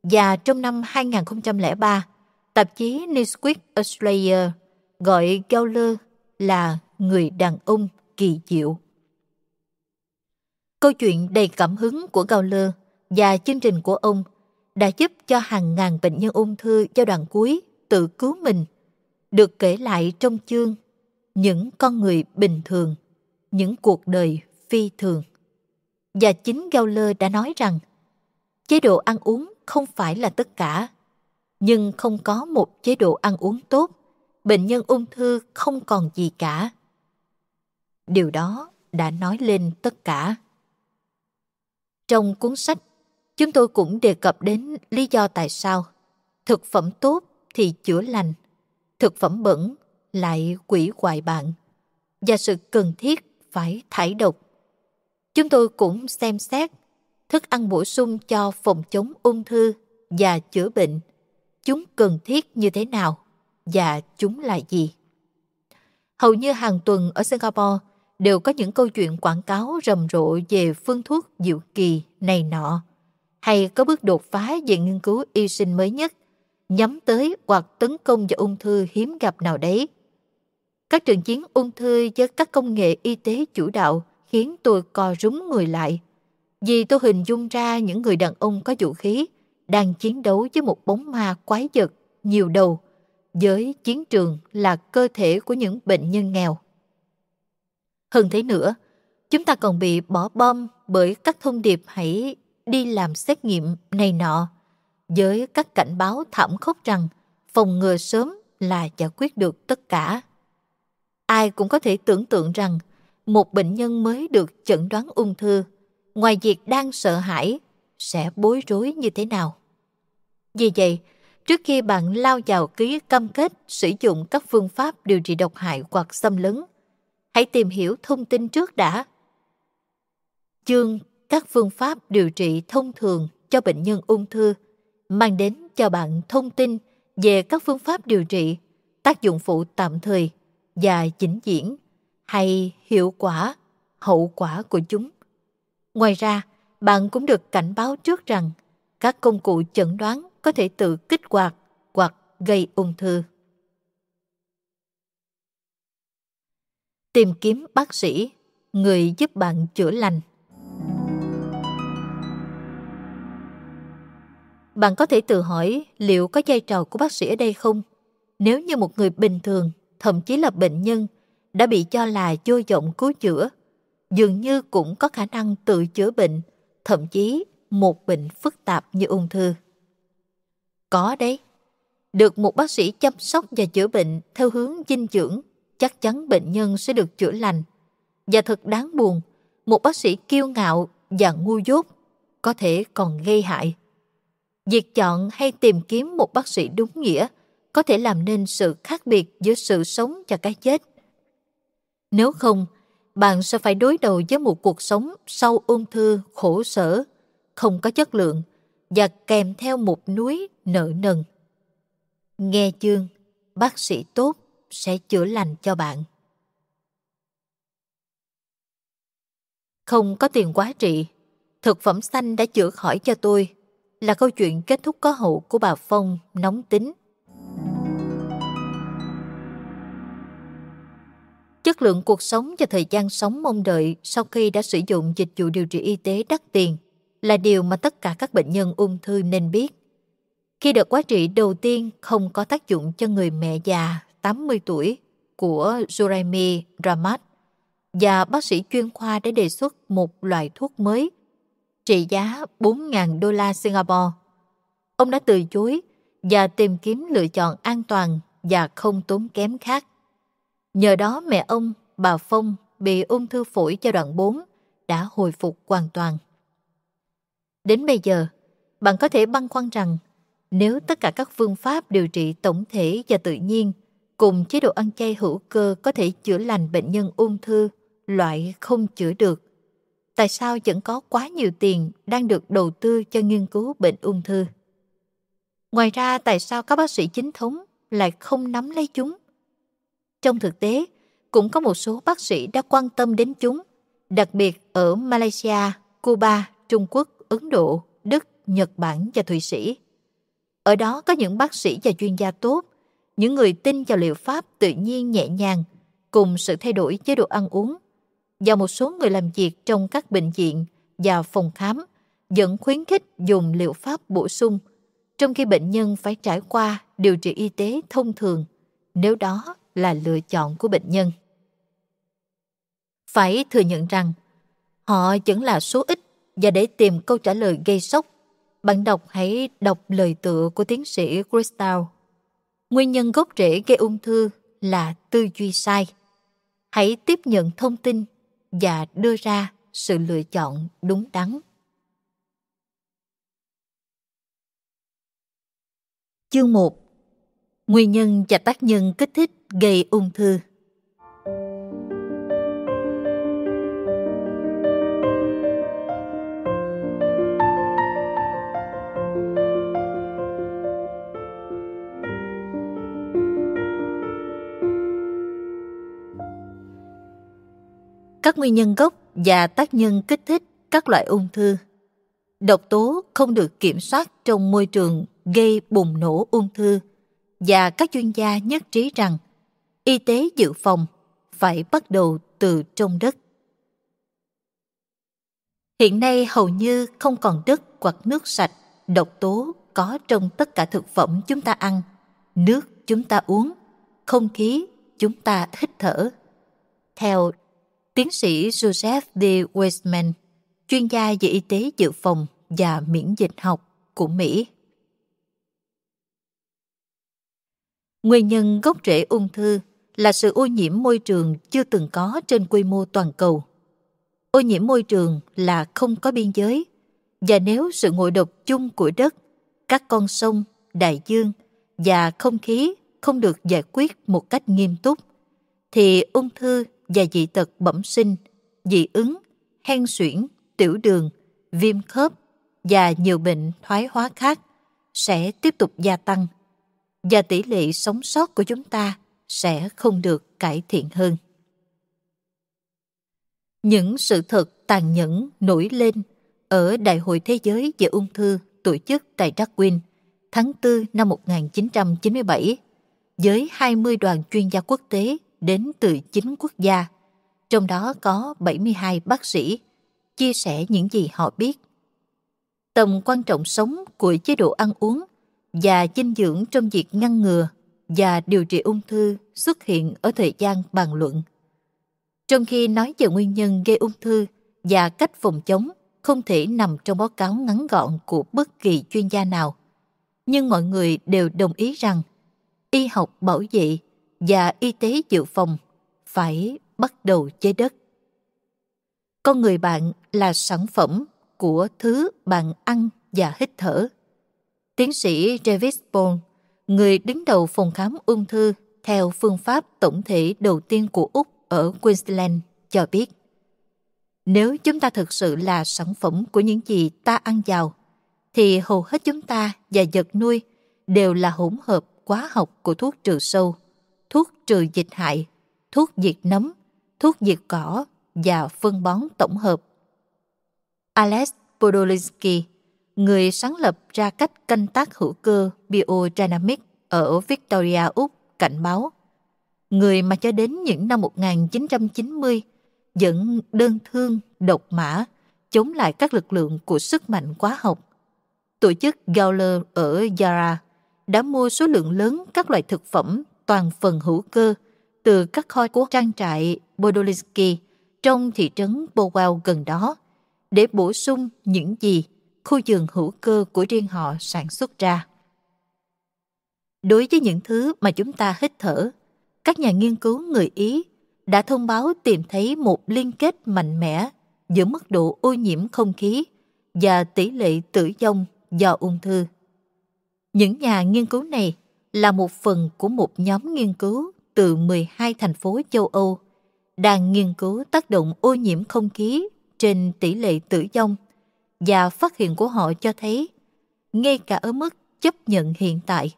Speaker 1: Và trong năm 2003, tạp chí Newsweek Australia gọi Gowler là người đàn ông kỳ diệu. Câu chuyện đầy cảm hứng của Gao Lơ và chương trình của ông đã giúp cho hàng ngàn bệnh nhân ung thư giai đoạn cuối tự cứu mình được kể lại trong chương những con người bình thường những cuộc đời phi thường và chính Gao Lơ đã nói rằng chế độ ăn uống không phải là tất cả nhưng không có một chế độ ăn uống tốt bệnh nhân ung thư không còn gì cả điều đó đã nói lên tất cả trong cuốn sách, chúng tôi cũng đề cập đến lý do tại sao thực phẩm tốt thì chữa lành, thực phẩm bẩn lại quỷ hoại bạn và sự cần thiết phải thải độc. Chúng tôi cũng xem xét thức ăn bổ sung cho phòng chống ung thư và chữa bệnh. Chúng cần thiết như thế nào và chúng là gì? Hầu như hàng tuần ở Singapore, đều có những câu chuyện quảng cáo rầm rộ về phương thuốc diệu kỳ này nọ, hay có bước đột phá về nghiên cứu y sinh mới nhất, nhắm tới hoặc tấn công vào ung thư hiếm gặp nào đấy. Các trận chiến ung thư với các công nghệ y tế chủ đạo khiến tôi co rúm người lại. Vì tôi hình dung ra những người đàn ông có vũ khí đang chiến đấu với một bóng ma quái vật nhiều đầu với chiến trường là cơ thể của những bệnh nhân nghèo. Hơn thế nữa, chúng ta còn bị bỏ bom bởi các thông điệp hãy đi làm xét nghiệm này nọ, với các cảnh báo thảm khốc rằng phòng ngừa sớm là giải quyết được tất cả. Ai cũng có thể tưởng tượng rằng một bệnh nhân mới được chẩn đoán ung thư, ngoài việc đang sợ hãi, sẽ bối rối như thế nào. Vì vậy, trước khi bạn lao vào ký cam kết sử dụng các phương pháp điều trị độc hại hoặc xâm lấn, hãy tìm hiểu thông tin trước đã. Chương Các phương pháp điều trị thông thường cho bệnh nhân ung thư mang đến cho bạn thông tin về các phương pháp điều trị, tác dụng phụ tạm thời và chỉnh diễn hay hiệu quả, hậu quả của chúng. Ngoài ra, bạn cũng được cảnh báo trước rằng các công cụ chẩn đoán có thể tự kích hoạt hoặc gây ung thư. tìm kiếm bác sĩ, người giúp bạn chữa lành. Bạn có thể tự hỏi liệu có vai trò của bác sĩ ở đây không? Nếu như một người bình thường, thậm chí là bệnh nhân, đã bị cho là vô vọng cứu chữa, dường như cũng có khả năng tự chữa bệnh, thậm chí một bệnh phức tạp như ung thư. Có đấy, được một bác sĩ chăm sóc và chữa bệnh theo hướng dinh dưỡng chắc chắn bệnh nhân sẽ được chữa lành. Và thật đáng buồn, một bác sĩ kiêu ngạo và ngu dốt có thể còn gây hại. Việc chọn hay tìm kiếm một bác sĩ đúng nghĩa có thể làm nên sự khác biệt giữa sự sống và cái chết. Nếu không, bạn sẽ phải đối đầu với một cuộc sống sau ung thư khổ sở, không có chất lượng và kèm theo một núi nợ nần. Nghe chương, bác sĩ tốt sẽ chữa lành cho bạn. Không có tiền quá trị, thực phẩm xanh đã chữa khỏi cho tôi là câu chuyện kết thúc có hậu của bà Phong nóng tính. Chất lượng cuộc sống và thời gian sống mong đợi sau khi đã sử dụng dịch vụ điều trị y tế đắt tiền là điều mà tất cả các bệnh nhân ung thư nên biết. Khi đợt quá trị đầu tiên không có tác dụng cho người mẹ già 80 tuổi của Juremi Ramat và bác sĩ chuyên khoa đã đề xuất một loại thuốc mới trị giá 4.000 đô la Singapore. Ông đã từ chối và tìm kiếm lựa chọn an toàn và không tốn kém khác. Nhờ đó mẹ ông, bà Phong, bị ung thư phổi giai đoạn 4 đã hồi phục hoàn toàn. Đến bây giờ, bạn có thể băn khoăn rằng nếu tất cả các phương pháp điều trị tổng thể và tự nhiên – cùng chế độ ăn chay hữu cơ có thể chữa lành bệnh nhân ung thư, loại không chữa được. Tại sao vẫn có quá nhiều tiền đang được đầu tư cho nghiên cứu bệnh ung thư? Ngoài ra, tại sao các bác sĩ chính thống lại không nắm lấy chúng? Trong thực tế, cũng có một số bác sĩ đã quan tâm đến chúng, đặc biệt ở Malaysia, Cuba, Trung Quốc, Ấn Độ, Đức, Nhật Bản và Thụy Sĩ. Ở đó có những bác sĩ và chuyên gia tốt những người tin vào liệu pháp tự nhiên nhẹ nhàng cùng sự thay đổi chế độ ăn uống và một số người làm việc trong các bệnh viện và phòng khám vẫn khuyến khích dùng liệu pháp bổ sung trong khi bệnh nhân phải trải qua điều trị y tế thông thường nếu đó là lựa chọn của bệnh nhân phải thừa nhận rằng họ vẫn là số ít và để tìm câu trả lời gây sốc bạn đọc hãy đọc lời tựa của tiến sĩ Crystal Nguyên nhân gốc rễ gây ung thư là tư duy sai. Hãy tiếp nhận thông tin và đưa ra sự lựa chọn đúng đắn. Chương 1 Nguyên nhân và tác nhân kích thích gây ung thư các nguyên nhân gốc và tác nhân kích thích các loại ung thư. Độc tố không được kiểm soát trong môi trường gây bùng nổ ung thư và các chuyên gia nhất trí rằng y tế dự phòng phải bắt đầu từ trong đất. Hiện nay hầu như không còn đất hoặc nước sạch, độc tố có trong tất cả thực phẩm chúng ta ăn, nước chúng ta uống, không khí chúng ta hít thở. Theo tiến sĩ Joseph D. Weisman, chuyên gia về y tế dự phòng và miễn dịch học của Mỹ. Nguyên nhân gốc rễ ung thư là sự ô nhiễm môi trường chưa từng có trên quy mô toàn cầu. Ô nhiễm môi trường là không có biên giới, và nếu sự ngộ độc chung của đất, các con sông, đại dương và không khí không được giải quyết một cách nghiêm túc, thì ung thư và dị tật bẩm sinh, dị ứng, hen suyễn, tiểu đường, viêm khớp và nhiều bệnh thoái hóa khác sẽ tiếp tục gia tăng và tỷ lệ sống sót của chúng ta sẽ không được cải thiện hơn. Những sự thật tàn nhẫn nổi lên ở Đại hội Thế giới về ung thư tổ chức tại Darwin tháng 4 năm 1997 với 20 đoàn chuyên gia quốc tế đến từ chính quốc gia, trong đó có 72 bác sĩ, chia sẻ những gì họ biết. Tầm quan trọng sống của chế độ ăn uống và dinh dưỡng trong việc ngăn ngừa và điều trị ung thư xuất hiện ở thời gian bàn luận. Trong khi nói về nguyên nhân gây ung thư và cách phòng chống không thể nằm trong báo cáo ngắn gọn của bất kỳ chuyên gia nào, nhưng mọi người đều đồng ý rằng y học bảo vệ và y tế dự phòng phải bắt đầu chế đất. Con người bạn là sản phẩm của thứ bạn ăn và hít thở. Tiến sĩ David Bone, người đứng đầu phòng khám ung thư theo phương pháp tổng thể đầu tiên của Úc ở Queensland, cho biết nếu chúng ta thực sự là sản phẩm của những gì ta ăn vào, thì hầu hết chúng ta và vật nuôi đều là hỗn hợp quá học của thuốc trừ sâu – thuốc trừ dịch hại, thuốc diệt nấm, thuốc diệt cỏ và phân bón tổng hợp. Alex Podolinsky, người sáng lập ra cách canh tác hữu cơ biodynamic ở Victoria, Úc, cảnh báo người mà cho đến những năm 1990 vẫn đơn thương, độc mã, chống lại các lực lượng của sức mạnh quá học. Tổ chức Gawler ở Yara đã mua số lượng lớn các loại thực phẩm toàn phần hữu cơ từ các kho của trang trại Bodolinsky trong thị trấn Powell gần đó để bổ sung những gì khu vườn hữu cơ của riêng họ sản xuất ra. Đối với những thứ mà chúng ta hít thở, các nhà nghiên cứu người Ý đã thông báo tìm thấy một liên kết mạnh mẽ giữa mức độ ô nhiễm không khí và tỷ lệ tử vong do ung thư. Những nhà nghiên cứu này là một phần của một nhóm nghiên cứu từ 12 thành phố châu Âu đang nghiên cứu tác động ô nhiễm không khí trên tỷ lệ tử vong và phát hiện của họ cho thấy ngay cả ở mức chấp nhận hiện tại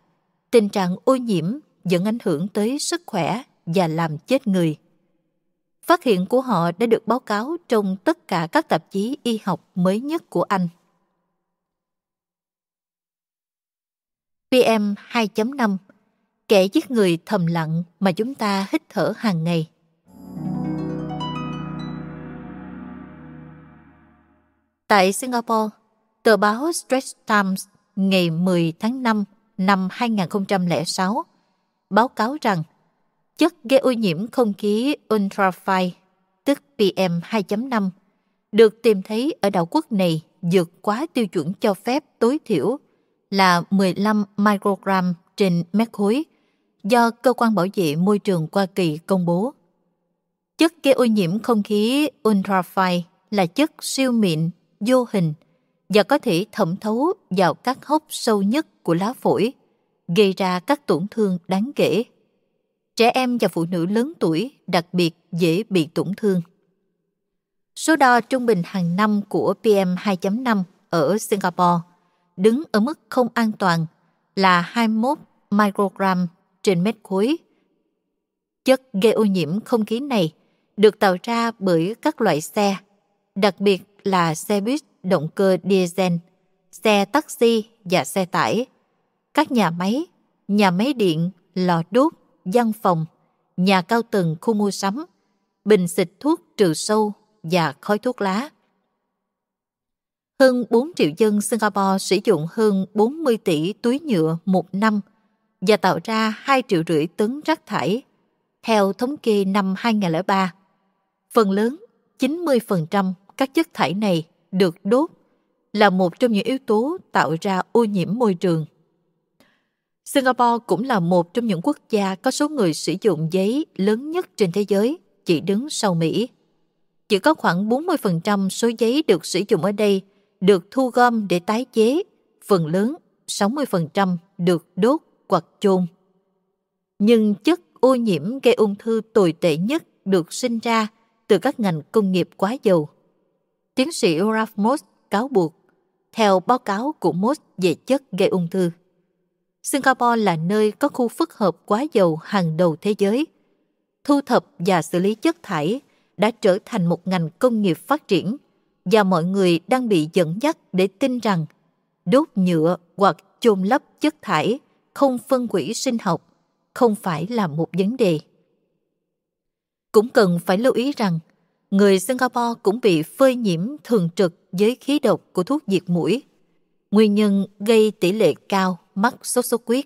Speaker 1: tình trạng ô nhiễm vẫn ảnh hưởng tới sức khỏe và làm chết người phát hiện của họ đã được báo cáo trong tất cả các tạp chí y học mới nhất của anh PM 2.5, kẻ giết người thầm lặng mà chúng ta hít thở hàng ngày. Tại Singapore, tờ báo Straits Times ngày 10 tháng 5 năm 2006 báo cáo rằng chất gây ô nhiễm không khí ultrafine, tức PM 2.5, được tìm thấy ở đảo quốc này vượt quá tiêu chuẩn cho phép tối thiểu là 15 microgram trên mét khối do Cơ quan Bảo vệ Môi trường Hoa Kỳ công bố. Chất gây ô nhiễm không khí ultrafine là chất siêu mịn, vô hình và có thể thẩm thấu vào các hốc sâu nhất của lá phổi, gây ra các tổn thương đáng kể. Trẻ em và phụ nữ lớn tuổi đặc biệt dễ bị tổn thương. Số đo trung bình hàng năm của PM2.5 ở Singapore đứng ở mức không an toàn là 21 microgram trên mét khối. Chất gây ô nhiễm không khí này được tạo ra bởi các loại xe, đặc biệt là xe buýt động cơ diesel, xe taxi và xe tải, các nhà máy, nhà máy điện, lò đốt, văn phòng, nhà cao tầng khu mua sắm, bình xịt thuốc trừ sâu và khói thuốc lá. Hơn 4 triệu dân Singapore sử dụng hơn 40 tỷ túi nhựa một năm và tạo ra 2 triệu rưỡi tấn rác thải, theo thống kê năm 2003. Phần lớn, 90% các chất thải này được đốt là một trong những yếu tố tạo ra ô nhiễm môi trường. Singapore cũng là một trong những quốc gia có số người sử dụng giấy lớn nhất trên thế giới, chỉ đứng sau Mỹ. Chỉ có khoảng 40% số giấy được sử dụng ở đây được thu gom để tái chế, phần lớn 60% được đốt hoặc chôn. Nhưng chất ô nhiễm gây ung thư tồi tệ nhất được sinh ra từ các ngành công nghiệp quá dầu. Tiến sĩ Ralph Moss cáo buộc, theo báo cáo của Moss về chất gây ung thư. Singapore là nơi có khu phức hợp quá dầu hàng đầu thế giới. Thu thập và xử lý chất thải đã trở thành một ngành công nghiệp phát triển và mọi người đang bị dẫn dắt để tin rằng đốt nhựa hoặc chôn lấp chất thải không phân hủy sinh học không phải là một vấn đề. Cũng cần phải lưu ý rằng người Singapore cũng bị phơi nhiễm thường trực với khí độc của thuốc diệt mũi, nguyên nhân gây tỷ lệ cao mắc sốt xuất huyết.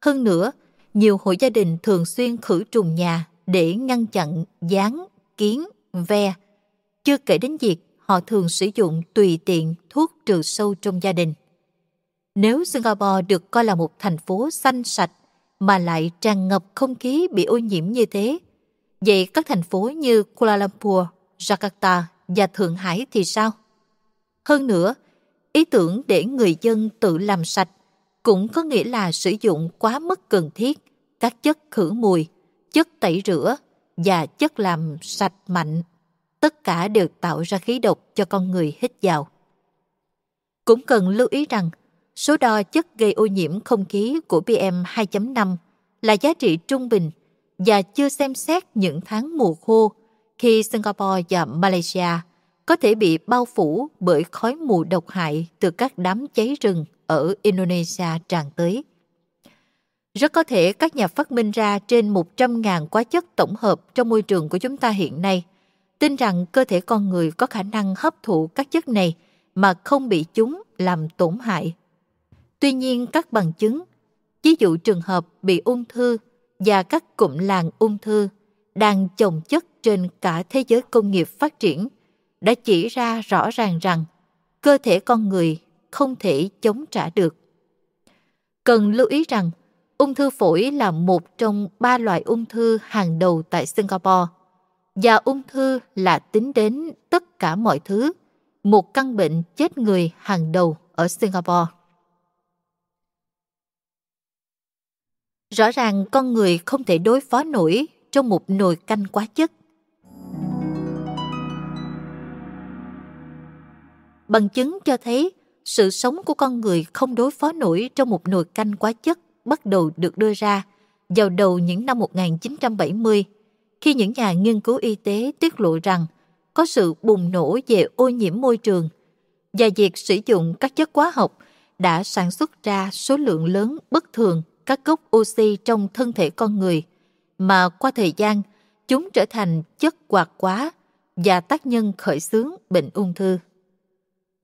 Speaker 1: Hơn nữa, nhiều hộ gia đình thường xuyên khử trùng nhà để ngăn chặn gián, kiến, ve, chưa kể đến việc họ thường sử dụng tùy tiện thuốc trừ sâu trong gia đình. Nếu Singapore được coi là một thành phố xanh sạch mà lại tràn ngập không khí bị ô nhiễm như thế, vậy các thành phố như Kuala Lumpur, Jakarta và Thượng Hải thì sao? Hơn nữa, ý tưởng để người dân tự làm sạch cũng có nghĩa là sử dụng quá mức cần thiết các chất khử mùi, chất tẩy rửa và chất làm sạch mạnh tất cả đều tạo ra khí độc cho con người hít vào. Cũng cần lưu ý rằng, số đo chất gây ô nhiễm không khí của PM2.5 là giá trị trung bình và chưa xem xét những tháng mùa khô khi Singapore và Malaysia có thể bị bao phủ bởi khói mù độc hại từ các đám cháy rừng ở Indonesia tràn tới. Rất có thể các nhà phát minh ra trên 100.000 quá chất tổng hợp trong môi trường của chúng ta hiện nay tin rằng cơ thể con người có khả năng hấp thụ các chất này mà không bị chúng làm tổn hại. Tuy nhiên các bằng chứng, ví dụ trường hợp bị ung thư và các cụm làng ung thư đang chồng chất trên cả thế giới công nghiệp phát triển đã chỉ ra rõ ràng rằng cơ thể con người không thể chống trả được. Cần lưu ý rằng ung thư phổi là một trong ba loại ung thư hàng đầu tại Singapore và ung thư là tính đến tất cả mọi thứ, một căn bệnh chết người hàng đầu ở Singapore. Rõ ràng con người không thể đối phó nổi trong một nồi canh quá chất. Bằng chứng cho thấy sự sống của con người không đối phó nổi trong một nồi canh quá chất bắt đầu được đưa ra vào đầu những năm 1970 khi những nhà nghiên cứu y tế tiết lộ rằng có sự bùng nổ về ô nhiễm môi trường và việc sử dụng các chất hóa học đã sản xuất ra số lượng lớn bất thường các gốc oxy trong thân thể con người mà qua thời gian chúng trở thành chất hoạt quá và tác nhân khởi xướng bệnh ung thư.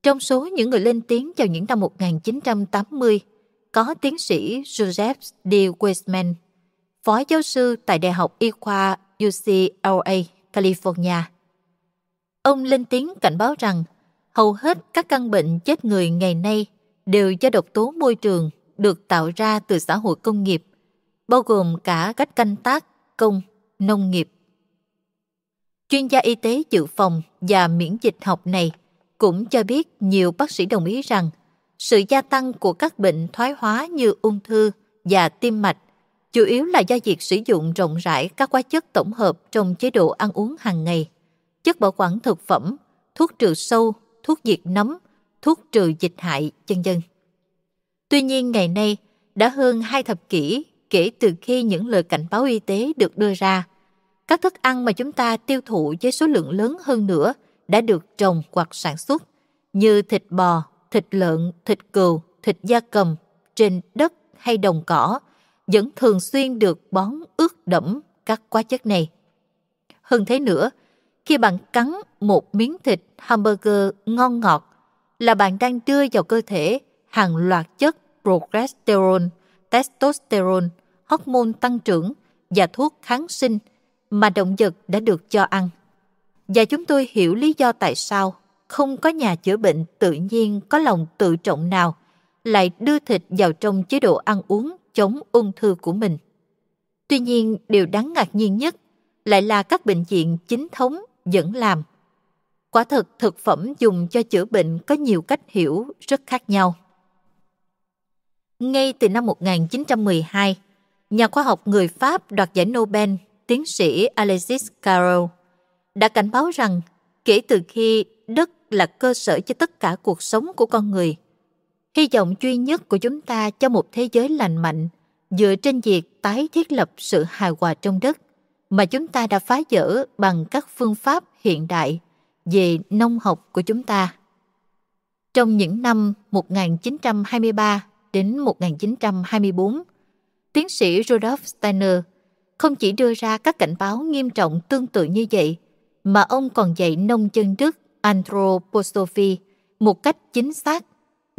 Speaker 1: Trong số những người lên tiếng vào những năm 1980, có tiến sĩ Joseph D. westman phó giáo sư tại Đại học Y khoa UCLA, California. Ông lên tiếng cảnh báo rằng hầu hết các căn bệnh chết người ngày nay đều do độc tố môi trường được tạo ra từ xã hội công nghiệp, bao gồm cả cách canh tác, công, nông nghiệp. Chuyên gia y tế dự phòng và miễn dịch học này cũng cho biết nhiều bác sĩ đồng ý rằng sự gia tăng của các bệnh thoái hóa như ung thư và tim mạch chủ yếu là do việc sử dụng rộng rãi các hóa chất tổng hợp trong chế độ ăn uống hàng ngày, chất bảo quản thực phẩm, thuốc trừ sâu, thuốc diệt nấm, thuốc trừ dịch hại, chân dân. Tuy nhiên ngày nay, đã hơn hai thập kỷ kể từ khi những lời cảnh báo y tế được đưa ra, các thức ăn mà chúng ta tiêu thụ với số lượng lớn hơn nữa đã được trồng hoặc sản xuất như thịt bò, thịt lợn, thịt cừu, thịt gia cầm trên đất hay đồng cỏ vẫn thường xuyên được bón ướt đẫm các quá chất này. Hơn thế nữa, khi bạn cắn một miếng thịt hamburger ngon ngọt là bạn đang đưa vào cơ thể hàng loạt chất progesterone, testosterone, hormone tăng trưởng và thuốc kháng sinh mà động vật đã được cho ăn. Và chúng tôi hiểu lý do tại sao không có nhà chữa bệnh tự nhiên có lòng tự trọng nào lại đưa thịt vào trong chế độ ăn uống chống ung thư của mình. Tuy nhiên, điều đáng ngạc nhiên nhất lại là các bệnh viện chính thống vẫn làm. Quả thực, thực phẩm dùng cho chữa bệnh có nhiều cách hiểu rất khác nhau. Ngay từ năm 1912, nhà khoa học người Pháp đoạt giải Nobel, tiến sĩ Alexis Carrel, đã cảnh báo rằng kể từ khi đất là cơ sở cho tất cả cuộc sống của con người – Hy vọng duy nhất của chúng ta cho một thế giới lành mạnh dựa trên việc tái thiết lập sự hài hòa trong đất mà chúng ta đã phá vỡ bằng các phương pháp hiện đại về nông học của chúng ta. Trong những năm 1923 đến 1924, tiến sĩ Rudolf Steiner không chỉ đưa ra các cảnh báo nghiêm trọng tương tự như vậy, mà ông còn dạy nông dân Đức Anthroposophy một cách chính xác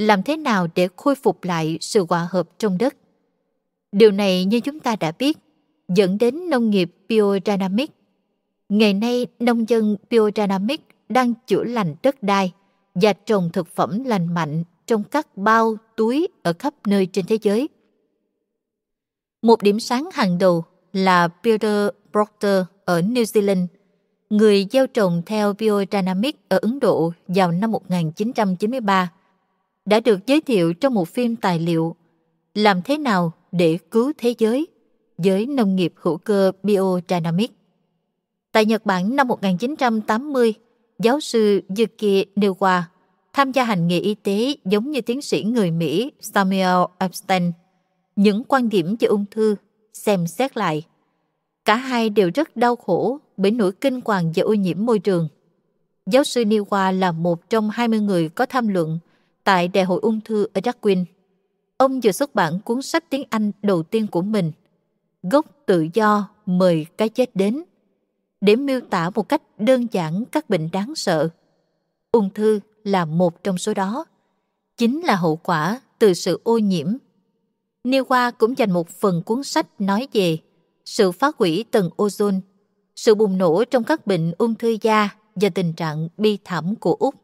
Speaker 1: làm thế nào để khôi phục lại sự hòa hợp trong đất. Điều này như chúng ta đã biết, dẫn đến nông nghiệp biodynamic. Ngày nay, nông dân biodynamic đang chữa lành đất đai và trồng thực phẩm lành mạnh trong các bao, túi ở khắp nơi trên thế giới. Một điểm sáng hàng đầu là Peter Proctor ở New Zealand, người gieo trồng theo biodynamic ở Ấn Độ vào năm 1993 đã được giới thiệu trong một phim tài liệu Làm thế nào để cứu thế giới với nông nghiệp hữu cơ biodynamic. Tại Nhật Bản năm 1980, giáo sư Yuki Newa tham gia hành nghề y tế giống như tiến sĩ người Mỹ Samuel Epstein. Những quan điểm về ung thư xem xét lại. Cả hai đều rất đau khổ bởi nỗi kinh hoàng về ô nhiễm môi trường. Giáo sư Newa là một trong 20 người có tham luận tại Đại hội ung thư ở Darwin. Ông vừa xuất bản cuốn sách tiếng Anh đầu tiên của mình, Gốc tự do mời cái chết đến, để miêu tả một cách đơn giản các bệnh đáng sợ. Ung thư là một trong số đó, chính là hậu quả từ sự ô nhiễm. Niwa cũng dành một phần cuốn sách nói về sự phá hủy tầng ozone, sự bùng nổ trong các bệnh ung thư da và tình trạng bi thảm của Úc.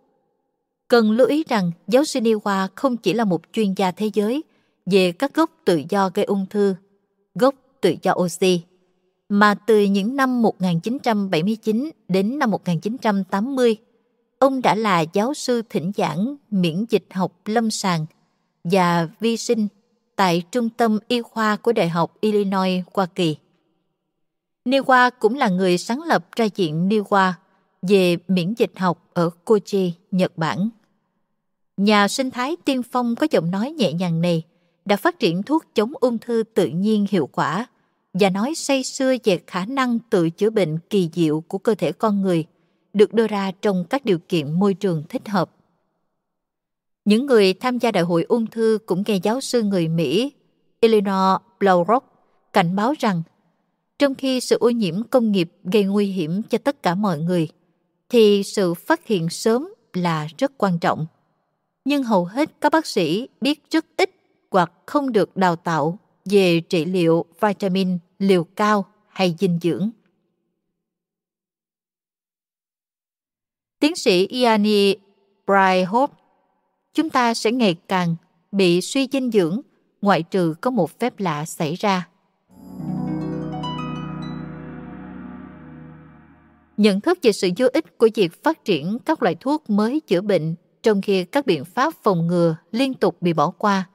Speaker 1: Cần lưu ý rằng giáo sư Niwa không chỉ là một chuyên gia thế giới về các gốc tự do gây ung thư, gốc tự do oxy, mà từ những năm 1979 đến năm 1980, ông đã là giáo sư thỉnh giảng miễn dịch học lâm sàng và vi sinh tại Trung tâm Y khoa của Đại học Illinois, Hoa Kỳ. Niwa cũng là người sáng lập ra diện Niwa về miễn dịch học ở Kochi, Nhật Bản. Nhà sinh thái tiên phong có giọng nói nhẹ nhàng này đã phát triển thuốc chống ung thư tự nhiên hiệu quả và nói say sưa về khả năng tự chữa bệnh kỳ diệu của cơ thể con người được đưa ra trong các điều kiện môi trường thích hợp. Những người tham gia đại hội ung thư cũng nghe giáo sư người Mỹ Eleanor Blaurock cảnh báo rằng trong khi sự ô nhiễm công nghiệp gây nguy hiểm cho tất cả mọi người, thì sự phát hiện sớm là rất quan trọng nhưng hầu hết các bác sĩ biết rất ít hoặc không được đào tạo về trị liệu vitamin liều cao hay dinh dưỡng. Tiến sĩ Iani Bryhoff, chúng ta sẽ ngày càng bị suy dinh dưỡng ngoại trừ có một phép lạ xảy ra. Nhận thức về sự vô ích của việc phát triển các loại thuốc mới chữa bệnh trong khi các biện pháp phòng ngừa liên tục bị bỏ qua,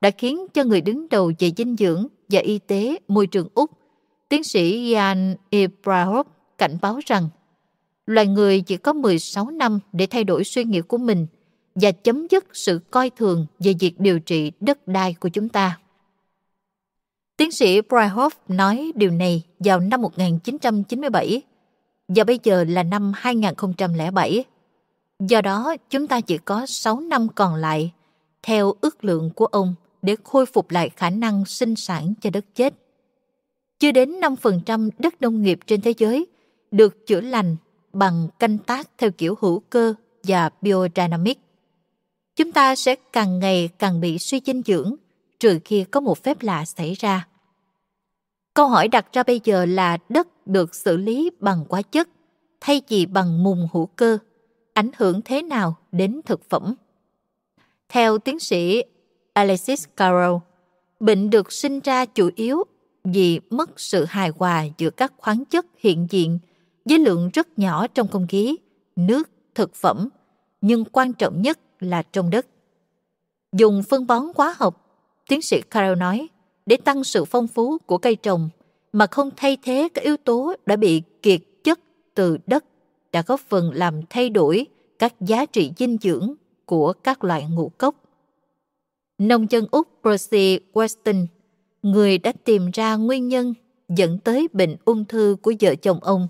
Speaker 1: đã khiến cho người đứng đầu về dinh dưỡng và y tế môi trường Úc, tiến sĩ Ian Ibrahim cảnh báo rằng loài người chỉ có 16 năm để thay đổi suy nghĩ của mình và chấm dứt sự coi thường về việc điều trị đất đai của chúng ta. Tiến sĩ Bryhoff nói điều này vào năm 1997 và bây giờ là năm 2007. Do đó, chúng ta chỉ có 6 năm còn lại, theo ước lượng của ông, để khôi phục lại khả năng sinh sản cho đất chết. Chưa đến 5% đất nông nghiệp trên thế giới được chữa lành bằng canh tác theo kiểu hữu cơ và biodynamic. Chúng ta sẽ càng ngày càng bị suy dinh dưỡng trừ khi có một phép lạ xảy ra. Câu hỏi đặt ra bây giờ là đất được xử lý bằng hóa chất thay vì bằng mùng hữu cơ ảnh hưởng thế nào đến thực phẩm. Theo tiến sĩ Alexis Carroll, bệnh được sinh ra chủ yếu vì mất sự hài hòa giữa các khoáng chất hiện diện với lượng rất nhỏ trong không khí, nước, thực phẩm, nhưng quan trọng nhất là trong đất. Dùng phân bón hóa học, tiến sĩ Carroll nói, để tăng sự phong phú của cây trồng mà không thay thế các yếu tố đã bị kiệt chất từ đất đã góp phần làm thay đổi các giá trị dinh dưỡng của các loại ngũ cốc. Nông dân Úc Percy Weston, người đã tìm ra nguyên nhân dẫn tới bệnh ung thư của vợ chồng ông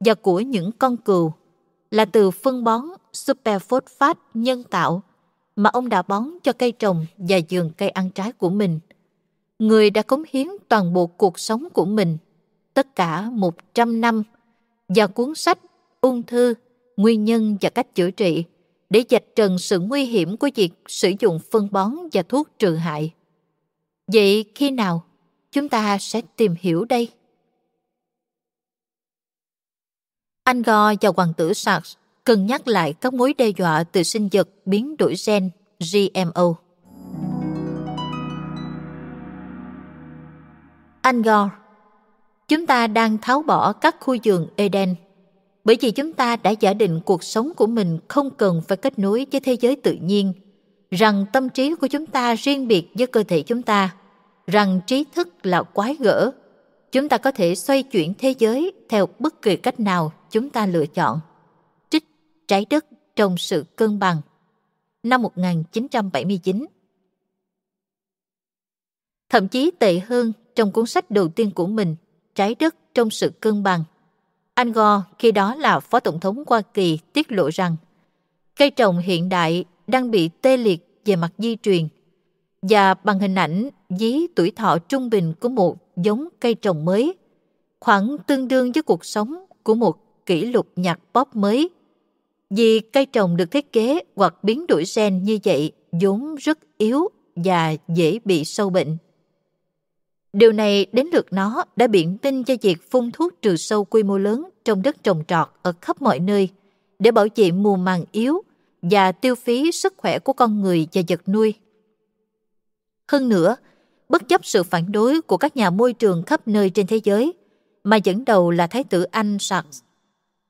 Speaker 1: và của những con cừu là từ phân bón superphosphate nhân tạo mà ông đã bón cho cây trồng và vườn cây ăn trái của mình. Người đã cống hiến toàn bộ cuộc sống của mình, tất cả 100 năm, và cuốn sách ung thư, nguyên nhân và cách chữa trị để dạch trần sự nguy hiểm của việc sử dụng phân bón và thuốc trừ hại. Vậy khi nào chúng ta sẽ tìm hiểu đây? Anh Go và hoàng tử Sachs cân nhắc lại các mối đe dọa từ sinh vật biến đổi gen GMO. Anh Gore, chúng ta đang tháo bỏ các khu vườn Eden – bởi vì chúng ta đã giả định cuộc sống của mình không cần phải kết nối với thế giới tự nhiên rằng tâm trí của chúng ta riêng biệt với cơ thể chúng ta rằng trí thức là quái gở chúng ta có thể xoay chuyển thế giới theo bất kỳ cách nào chúng ta lựa chọn trích trái đất trong sự cân bằng năm 1979 thậm chí tệ hơn trong cuốn sách đầu tiên của mình trái đất trong sự cân bằng anh Gore, khi đó là Phó Tổng thống Hoa Kỳ, tiết lộ rằng cây trồng hiện đại đang bị tê liệt về mặt di truyền và bằng hình ảnh dí tuổi thọ trung bình của một giống cây trồng mới, khoảng tương đương với cuộc sống của một kỷ lục nhạc pop mới. Vì cây trồng được thiết kế hoặc biến đổi gen như vậy vốn rất yếu và dễ bị sâu bệnh. Điều này đến lượt nó đã biện tin cho việc phun thuốc trừ sâu quy mô lớn trong đất trồng trọt ở khắp mọi nơi để bảo vệ mùa màng yếu và tiêu phí sức khỏe của con người và vật nuôi. Hơn nữa, bất chấp sự phản đối của các nhà môi trường khắp nơi trên thế giới, mà dẫn đầu là Thái tử Anh Charles,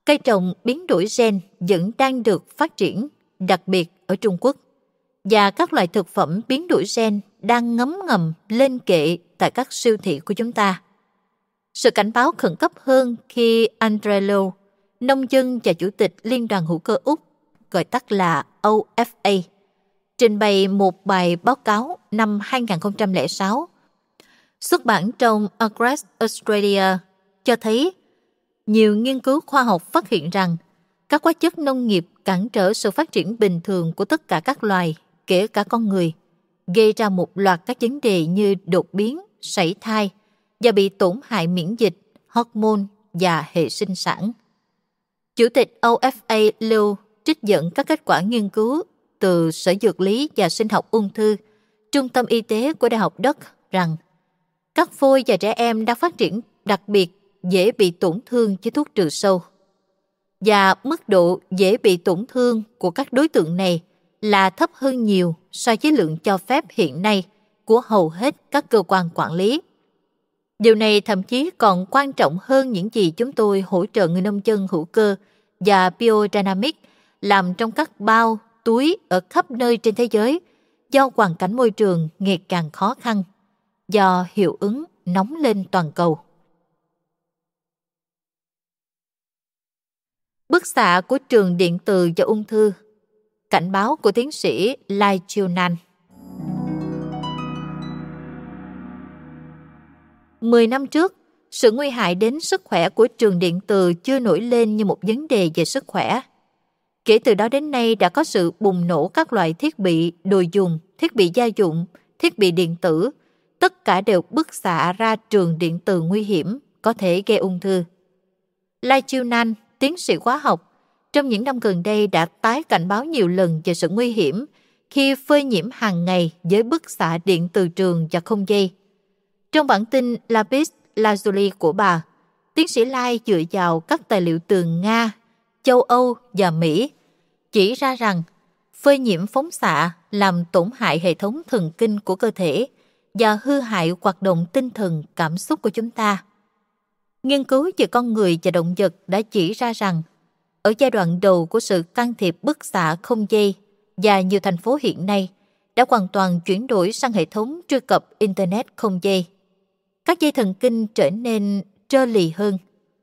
Speaker 1: cây trồng biến đổi gen vẫn đang được phát triển, đặc biệt ở Trung Quốc. Và các loại thực phẩm biến đổi gen đang ngấm ngầm lên kệ tại các siêu thị của chúng ta. Sự cảnh báo khẩn cấp hơn khi Lowe, nông dân và chủ tịch Liên đoàn hữu cơ Úc, gọi tắt là OFA, trình bày một bài báo cáo năm 2006 xuất bản trong Agres Australia cho thấy nhiều nghiên cứu khoa học phát hiện rằng các hóa chất nông nghiệp cản trở sự phát triển bình thường của tất cả các loài, kể cả con người – gây ra một loạt các vấn đề như đột biến, sảy thai và bị tổn hại miễn dịch, hormone và hệ sinh sản. Chủ tịch OFA Liu trích dẫn các kết quả nghiên cứu từ Sở Dược lý và Sinh học Ung thư, Trung tâm Y tế của Đại học Đức rằng các phôi và trẻ em đang phát triển đặc biệt dễ bị tổn thương với thuốc trừ sâu. Và mức độ dễ bị tổn thương của các đối tượng này là thấp hơn nhiều so với lượng cho phép hiện nay của hầu hết các cơ quan quản lý. Điều này thậm chí còn quan trọng hơn những gì chúng tôi hỗ trợ người nông dân hữu cơ và biodynamic làm trong các bao, túi ở khắp nơi trên thế giới do hoàn cảnh môi trường ngày càng khó khăn do hiệu ứng nóng lên toàn cầu. Bức xạ của trường điện từ và ung thư cảnh báo của tiến sĩ Lai Chiu Nan. Mười năm trước, sự nguy hại đến sức khỏe của trường điện từ chưa nổi lên như một vấn đề về sức khỏe. Kể từ đó đến nay đã có sự bùng nổ các loại thiết bị đồ dùng, thiết bị gia dụng, thiết bị điện tử, tất cả đều bức xạ ra trường điện từ nguy hiểm, có thể gây ung thư. Lai Chiu Nan, tiến sĩ hóa học trong những năm gần đây đã tái cảnh báo nhiều lần về sự nguy hiểm khi phơi nhiễm hàng ngày với bức xạ điện từ trường và không dây. Trong bản tin Lapis Lazuli của bà, tiến sĩ Lai dựa vào các tài liệu từ Nga, châu Âu và Mỹ chỉ ra rằng phơi nhiễm phóng xạ làm tổn hại hệ thống thần kinh của cơ thể và hư hại hoạt động tinh thần cảm xúc của chúng ta. Nghiên cứu về con người và động vật đã chỉ ra rằng ở giai đoạn đầu của sự can thiệp bức xạ không dây và nhiều thành phố hiện nay đã hoàn toàn chuyển đổi sang hệ thống truy cập Internet không dây. Các dây thần kinh trở nên trơ lì hơn.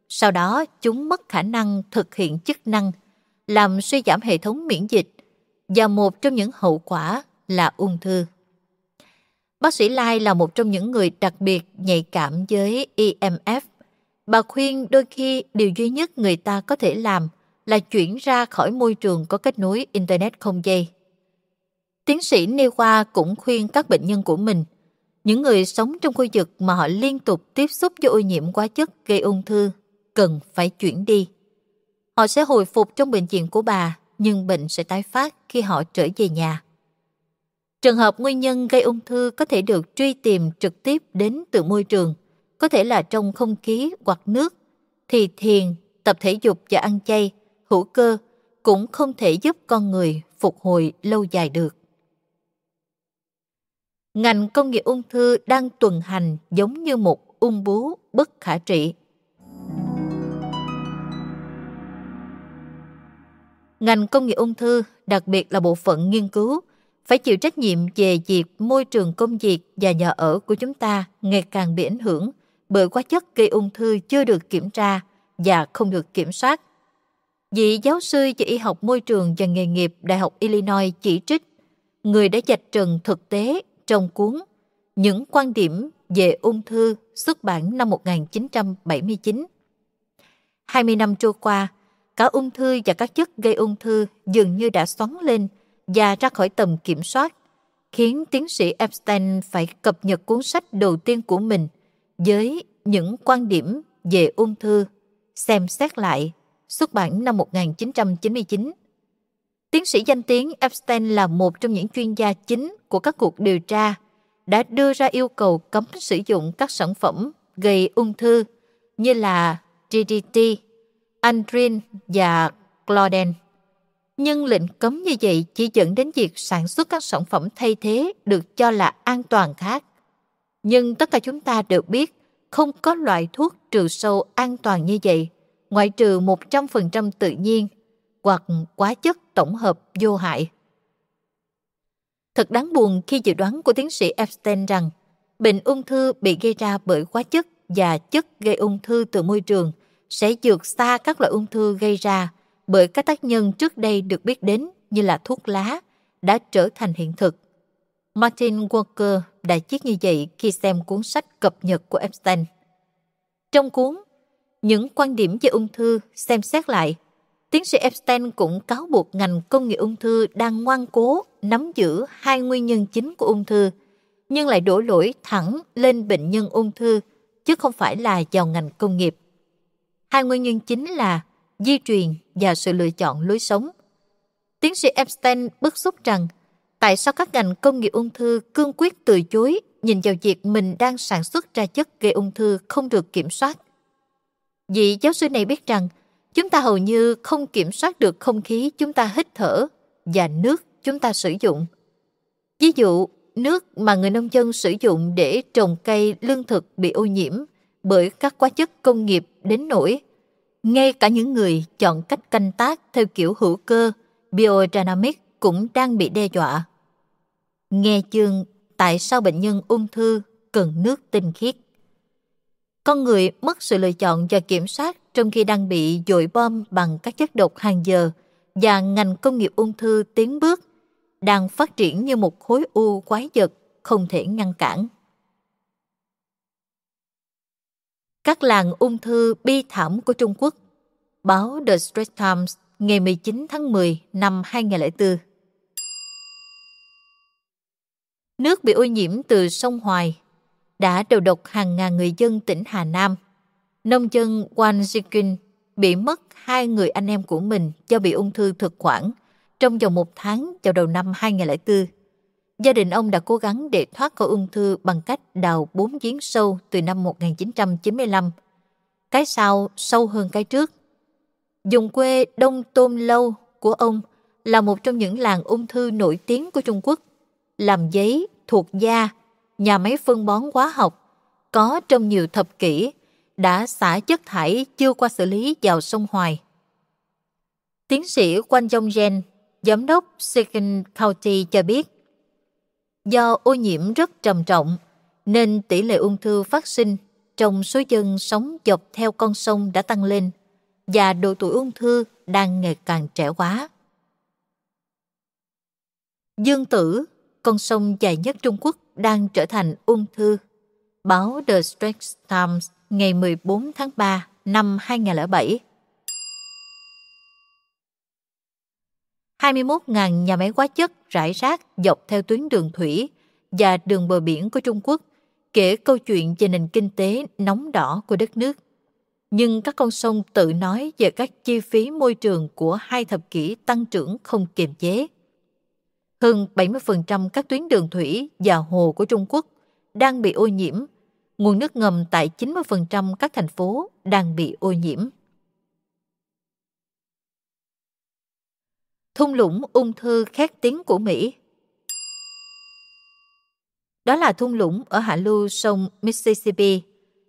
Speaker 1: Sau đó, chúng mất khả năng thực hiện chức năng, làm suy giảm hệ thống miễn dịch và một trong những hậu quả là ung thư. Bác sĩ Lai là một trong những người đặc biệt nhạy cảm với EMF. Bà khuyên đôi khi điều duy nhất người ta có thể làm là chuyển ra khỏi môi trường có kết nối Internet không dây. Tiến sĩ Niwa cũng khuyên các bệnh nhân của mình, những người sống trong khu vực mà họ liên tục tiếp xúc với ô nhiễm quá chất gây ung thư cần phải chuyển đi. Họ sẽ hồi phục trong bệnh viện của bà, nhưng bệnh sẽ tái phát khi họ trở về nhà. Trường hợp nguyên nhân gây ung thư có thể được truy tìm trực tiếp đến từ môi trường, có thể là trong không khí hoặc nước, thì thiền, tập thể dục và ăn chay hữu cơ cũng không thể giúp con người phục hồi lâu dài được. Ngành công nghiệp ung thư đang tuần hành giống như một ung bú bất khả trị. Ngành công nghiệp ung thư, đặc biệt là bộ phận nghiên cứu, phải chịu trách nhiệm về việc môi trường công việc và nhà ở của chúng ta ngày càng bị ảnh hưởng bởi quá chất gây ung thư chưa được kiểm tra và không được kiểm soát Vị giáo sư về y học môi trường và nghề nghiệp Đại học Illinois chỉ trích người đã dạch trần thực tế trong cuốn Những quan điểm về ung thư xuất bản năm 1979. 20 năm trôi qua, cả ung thư và các chất gây ung thư dường như đã xoắn lên và ra khỏi tầm kiểm soát, khiến tiến sĩ Epstein phải cập nhật cuốn sách đầu tiên của mình với những quan điểm về ung thư, xem xét lại xuất bản năm 1999. Tiến sĩ danh tiếng Epstein là một trong những chuyên gia chính của các cuộc điều tra, đã đưa ra yêu cầu cấm sử dụng các sản phẩm gây ung thư như là DDT, Andrin và Cloden. Nhưng lệnh cấm như vậy chỉ dẫn đến việc sản xuất các sản phẩm thay thế được cho là an toàn khác. Nhưng tất cả chúng ta đều biết không có loại thuốc trừ sâu an toàn như vậy ngoại trừ 100% tự nhiên hoặc quá chất tổng hợp vô hại. Thật đáng buồn khi dự đoán của tiến sĩ Epstein rằng bệnh ung thư bị gây ra bởi hóa chất và chất gây ung thư từ môi trường sẽ vượt xa các loại ung thư gây ra bởi các tác nhân trước đây được biết đến như là thuốc lá đã trở thành hiện thực. Martin Walker đã viết như vậy khi xem cuốn sách cập nhật của Epstein. Trong cuốn những quan điểm về ung thư xem xét lại. Tiến sĩ Epstein cũng cáo buộc ngành công nghiệp ung thư đang ngoan cố nắm giữ hai nguyên nhân chính của ung thư, nhưng lại đổ lỗi thẳng lên bệnh nhân ung thư, chứ không phải là vào ngành công nghiệp. Hai nguyên nhân chính là di truyền và sự lựa chọn lối sống. Tiến sĩ Epstein bức xúc rằng tại sao các ngành công nghiệp ung thư cương quyết từ chối nhìn vào việc mình đang sản xuất ra chất gây ung thư không được kiểm soát Vị giáo sư này biết rằng chúng ta hầu như không kiểm soát được không khí chúng ta hít thở và nước chúng ta sử dụng. Ví dụ, nước mà người nông dân sử dụng để trồng cây lương thực bị ô nhiễm bởi các hóa chất công nghiệp đến nỗi ngay cả những người chọn cách canh tác theo kiểu hữu cơ, biodynamic cũng đang bị đe dọa. Nghe chương Tại sao bệnh nhân ung thư cần nước tinh khiết? con người mất sự lựa chọn và kiểm soát trong khi đang bị dội bom bằng các chất độc hàng giờ và ngành công nghiệp ung thư tiến bước đang phát triển như một khối u quái vật không thể ngăn cản. Các làng ung thư bi thảm của Trung Quốc Báo The Straits Times ngày 19 tháng 10 năm 2004 Nước bị ô nhiễm từ sông Hoài đã đầu độc hàng ngàn người dân tỉnh Hà Nam. Nông dân Wang Zikin bị mất hai người anh em của mình do bị ung thư thực quản trong vòng một tháng vào đầu năm 2004. Gia đình ông đã cố gắng để thoát khỏi ung thư bằng cách đào bốn giếng sâu từ năm 1995. Cái sau sâu hơn cái trước. Dùng quê Đông Tôm Lâu của ông là một trong những làng ung thư nổi tiếng của Trung Quốc. Làm giấy, thuộc da nhà máy phân bón hóa học có trong nhiều thập kỷ đã xả chất thải chưa qua xử lý vào sông Hoài. Tiến sĩ Quang Dông Gen, giám đốc Second County cho biết, do ô nhiễm rất trầm trọng nên tỷ lệ ung thư phát sinh trong số dân sống dọc theo con sông đã tăng lên và độ tuổi ung thư đang ngày càng trẻ hóa. Dương tử con sông dài nhất Trung Quốc đang trở thành ung thư. Báo The Straits Times ngày 14 tháng 3 năm 2007 21.000 nhà máy hóa chất rải rác dọc theo tuyến đường thủy và đường bờ biển của Trung Quốc kể câu chuyện về nền kinh tế nóng đỏ của đất nước. Nhưng các con sông tự nói về các chi phí môi trường của hai thập kỷ tăng trưởng không kiềm chế. Hơn 70% các tuyến đường thủy và hồ của Trung Quốc đang bị ô nhiễm. Nguồn nước ngầm tại 90% các thành phố đang bị ô nhiễm. Thung lũng ung thư khét tiếng của Mỹ Đó là thung lũng ở hạ lưu sông Mississippi,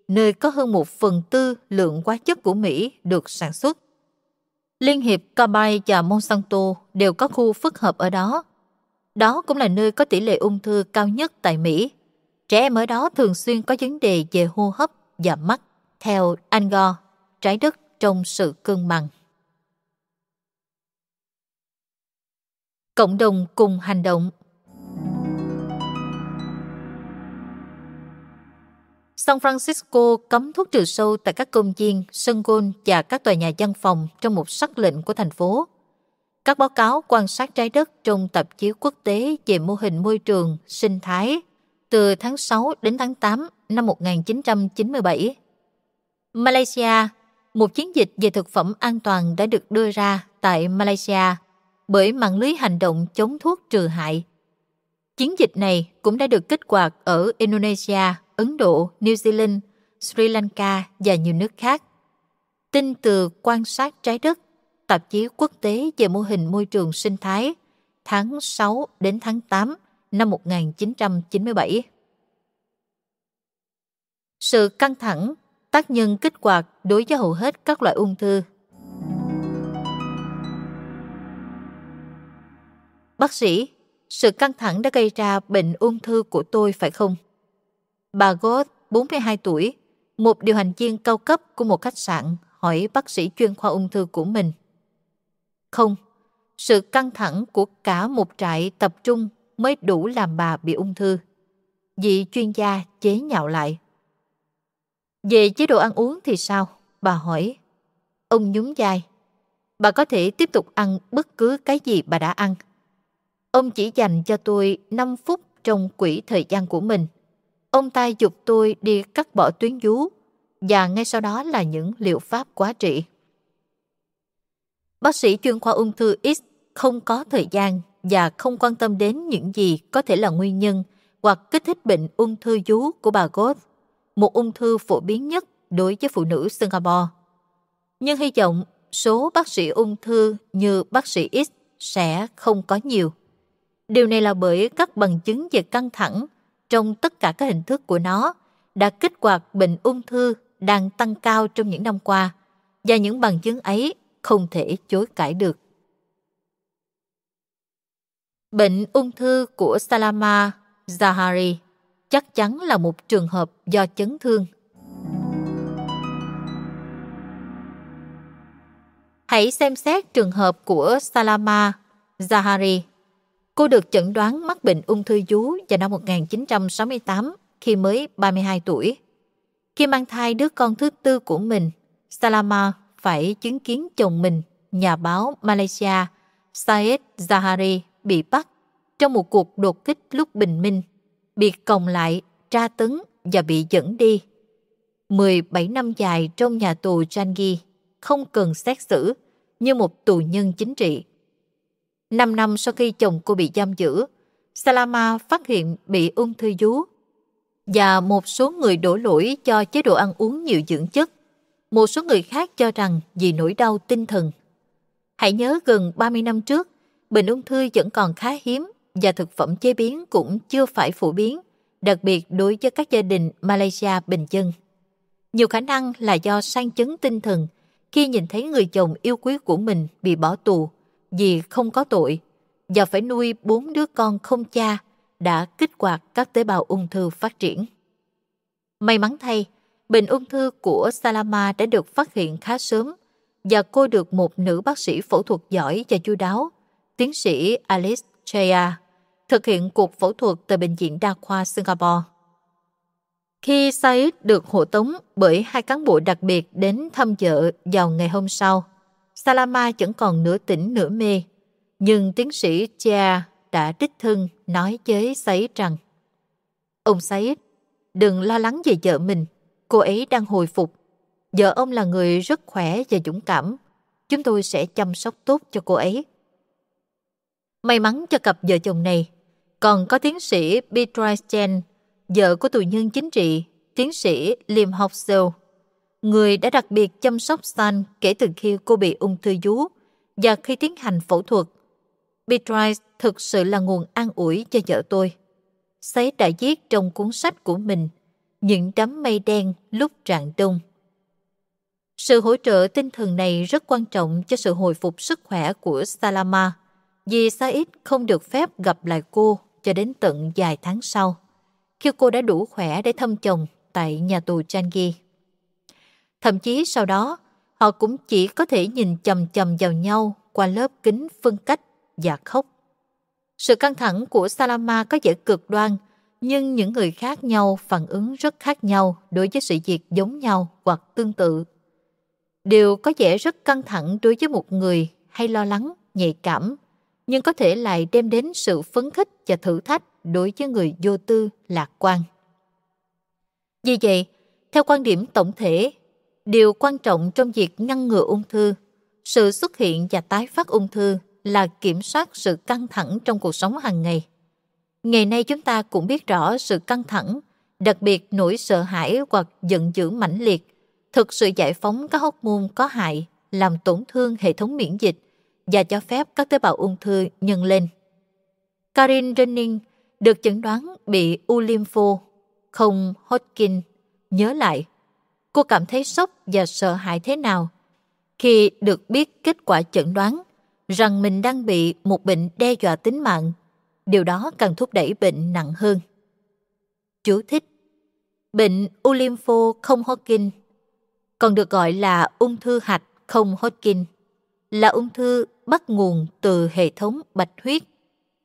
Speaker 1: nơi có hơn một phần tư lượng hóa chất của Mỹ được sản xuất. Liên hiệp Cabay và Monsanto đều có khu phức hợp ở đó đó cũng là nơi có tỷ lệ ung thư cao nhất tại Mỹ. Trẻ em ở đó thường xuyên có vấn đề về hô hấp và mắt, theo Anh trái đất trong sự cân bằng. Cộng đồng cùng hành động San Francisco cấm thuốc trừ sâu tại các công viên, sân golf và các tòa nhà văn phòng trong một sắc lệnh của thành phố. Các báo cáo quan sát trái đất trong tạp chí quốc tế về mô hình môi trường, sinh thái từ tháng 6 đến tháng 8 năm 1997. Malaysia, một chiến dịch về thực phẩm an toàn đã được đưa ra tại Malaysia bởi mạng lưới hành động chống thuốc trừ hại. Chiến dịch này cũng đã được kích hoạt ở Indonesia, Ấn Độ, New Zealand, Sri Lanka và nhiều nước khác. Tin từ quan sát trái đất tạp chí quốc tế về mô hình môi trường sinh thái tháng 6 đến tháng 8 năm 1997. Sự căng thẳng, tác nhân kích hoạt đối với hầu hết các loại ung thư. Bác sĩ, sự căng thẳng đã gây ra bệnh ung thư của tôi phải không? Bà Goth, 42 tuổi, một điều hành viên cao cấp của một khách sạn hỏi bác sĩ chuyên khoa ung thư của mình. Không, sự căng thẳng của cả một trại tập trung mới đủ làm bà bị ung thư. Vị chuyên gia chế nhạo lại. Về chế độ ăn uống thì sao? Bà hỏi. Ông nhún vai. Bà có thể tiếp tục ăn bất cứ cái gì bà đã ăn. Ông chỉ dành cho tôi 5 phút trong quỹ thời gian của mình. Ông ta dục tôi đi cắt bỏ tuyến vú và ngay sau đó là những liệu pháp quá trị. Bác sĩ chuyên khoa ung thư X không có thời gian và không quan tâm đến những gì có thể là nguyên nhân hoặc kích thích bệnh ung thư vú của bà Goth, một ung thư phổ biến nhất đối với phụ nữ Singapore. Nhưng hy vọng số bác sĩ ung thư như bác sĩ X sẽ không có nhiều. Điều này là bởi các bằng chứng về căng thẳng trong tất cả các hình thức của nó đã kích hoạt bệnh ung thư đang tăng cao trong những năm qua và những bằng chứng ấy không thể chối cãi được. Bệnh ung thư của Salama Zahari chắc chắn là một trường hợp do chấn thương. Hãy xem xét trường hợp của Salama Zahari. Cô được chẩn đoán mắc bệnh ung thư vú vào năm 1968 khi mới 32 tuổi. Khi mang thai đứa con thứ tư của mình, Salama phải chứng kiến chồng mình, nhà báo Malaysia Syed Zahari bị bắt trong một cuộc đột kích lúc bình minh, bị còng lại, tra tấn và bị dẫn đi. 17 năm dài trong nhà tù Changi không cần xét xử như một tù nhân chính trị. 5 năm sau khi chồng cô bị giam giữ, Salama phát hiện bị ung thư vú và một số người đổ lỗi cho chế độ ăn uống nhiều dưỡng chất một số người khác cho rằng vì nỗi đau tinh thần. Hãy nhớ gần 30 năm trước, bệnh ung thư vẫn còn khá hiếm và thực phẩm chế biến cũng chưa phải phổ biến, đặc biệt đối với các gia đình Malaysia bình dân. Nhiều khả năng là do sang chấn tinh thần khi nhìn thấy người chồng yêu quý của mình bị bỏ tù vì không có tội và phải nuôi bốn đứa con không cha đã kích hoạt các tế bào ung thư phát triển. May mắn thay, bệnh ung thư của Salama đã được phát hiện khá sớm và cô được một nữ bác sĩ phẫu thuật giỏi và chu đáo, tiến sĩ Alice Chaya, thực hiện cuộc phẫu thuật tại Bệnh viện Đa khoa Singapore. Khi Said được hộ tống bởi hai cán bộ đặc biệt đến thăm vợ vào ngày hôm sau, Salama vẫn còn nửa tỉnh nửa mê, nhưng tiến sĩ cha đã đích thân nói với Said rằng Ông Said, đừng lo lắng về vợ mình, Cô ấy đang hồi phục. Vợ ông là người rất khỏe và dũng cảm. Chúng tôi sẽ chăm sóc tốt cho cô ấy. May mắn cho cặp vợ chồng này, còn có tiến sĩ Beatrice Chen, vợ của tù nhân chính trị, tiến sĩ Lim Học người đã đặc biệt chăm sóc San kể từ khi cô bị ung thư vú và khi tiến hành phẫu thuật. Beatrice thực sự là nguồn an ủi cho vợ tôi. Sấy đã viết trong cuốn sách của mình những đám mây đen lúc rạng đông. Sự hỗ trợ tinh thần này rất quan trọng cho sự hồi phục sức khỏe của Salama, vì Said không được phép gặp lại cô cho đến tận vài tháng sau, khi cô đã đủ khỏe để thăm chồng tại nhà tù Changi. Thậm chí sau đó, họ cũng chỉ có thể nhìn chầm chầm vào nhau qua lớp kính phân cách và khóc. Sự căng thẳng của Salama có vẻ cực đoan nhưng những người khác nhau phản ứng rất khác nhau đối với sự việc giống nhau hoặc tương tự. Điều có vẻ rất căng thẳng đối với một người hay lo lắng, nhạy cảm, nhưng có thể lại đem đến sự phấn khích và thử thách đối với người vô tư, lạc quan. Vì vậy, theo quan điểm tổng thể, điều quan trọng trong việc ngăn ngừa ung thư, sự xuất hiện và tái phát ung thư là kiểm soát sự căng thẳng trong cuộc sống hàng ngày. Ngày nay chúng ta cũng biết rõ sự căng thẳng, đặc biệt nỗi sợ hãi hoặc giận dữ mãnh liệt, thực sự giải phóng các hóc môn có hại, làm tổn thương hệ thống miễn dịch và cho phép các tế bào ung thư nhân lên. Karin Renning được chẩn đoán bị u lympho, không Hodgkin. Nhớ lại, cô cảm thấy sốc và sợ hãi thế nào khi được biết kết quả chẩn đoán rằng mình đang bị một bệnh đe dọa tính mạng Điều đó càng thúc đẩy bệnh nặng hơn. Chú thích Bệnh u lympho không Hodgkin còn được gọi là ung thư hạch không Hodgkin là ung thư bắt nguồn từ hệ thống bạch huyết,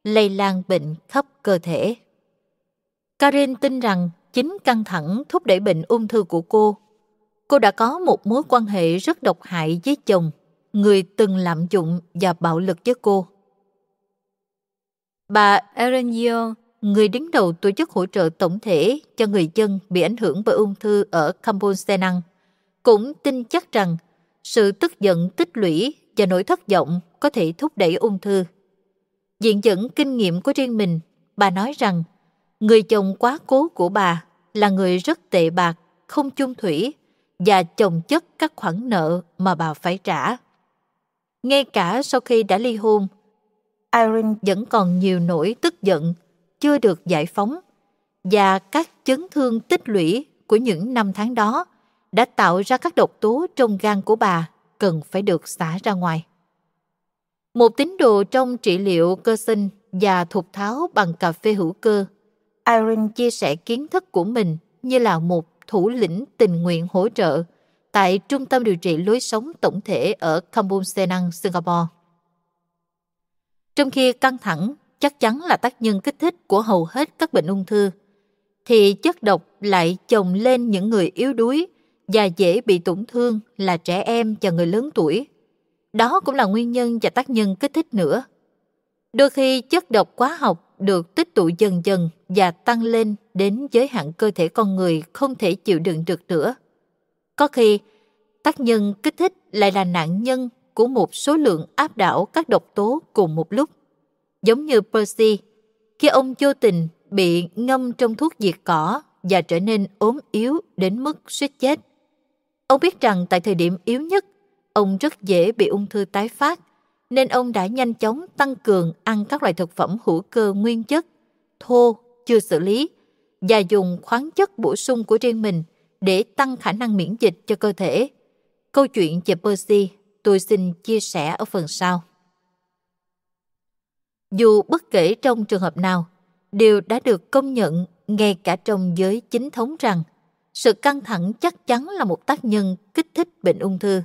Speaker 1: lây lan bệnh khắp cơ thể. Karen tin rằng chính căng thẳng thúc đẩy bệnh ung thư của cô. Cô đã có một mối quan hệ rất độc hại với chồng, người từng lạm dụng và bạo lực với cô. Bà Erenio, người đứng đầu tổ chức hỗ trợ tổng thể cho người dân bị ảnh hưởng bởi ung thư ở Campuchia năng, cũng tin chắc rằng sự tức giận tích lũy và nỗi thất vọng có thể thúc đẩy ung thư. Diện dẫn kinh nghiệm của riêng mình, bà nói rằng người chồng quá cố của bà là người rất tệ bạc, không chung thủy và chồng chất các khoản nợ mà bà phải trả. Ngay cả sau khi đã ly hôn, Irene vẫn còn nhiều nỗi tức giận, chưa được giải phóng và các chấn thương tích lũy của những năm tháng đó đã tạo ra các độc tố trong gan của bà cần phải được xả ra ngoài. Một tín đồ trong trị liệu cơ sinh và thục tháo bằng cà phê hữu cơ, Irene chia sẻ kiến thức của mình như là một thủ lĩnh tình nguyện hỗ trợ tại Trung tâm Điều trị Lối Sống Tổng thể ở Kampung Senang, Singapore. Trong khi căng thẳng chắc chắn là tác nhân kích thích của hầu hết các bệnh ung thư, thì chất độc lại chồng lên những người yếu đuối và dễ bị tổn thương là trẻ em và người lớn tuổi. Đó cũng là nguyên nhân và tác nhân kích thích nữa. Đôi khi chất độc hóa học được tích tụ dần dần và tăng lên đến giới hạn cơ thể con người không thể chịu đựng được nữa. Có khi, tác nhân kích thích lại là nạn nhân của một số lượng áp đảo các độc tố cùng một lúc. Giống như Percy, khi ông vô tình bị ngâm trong thuốc diệt cỏ và trở nên ốm yếu đến mức suýt chết. Ông biết rằng tại thời điểm yếu nhất, ông rất dễ bị ung thư tái phát, nên ông đã nhanh chóng tăng cường ăn các loại thực phẩm hữu cơ nguyên chất, thô, chưa xử lý, và dùng khoáng chất bổ sung của riêng mình để tăng khả năng miễn dịch cho cơ thể. Câu chuyện về Percy tôi xin chia sẻ ở phần sau. Dù bất kể trong trường hợp nào, đều đã được công nhận ngay cả trong giới chính thống rằng sự căng thẳng chắc chắn là một tác nhân kích thích bệnh ung thư.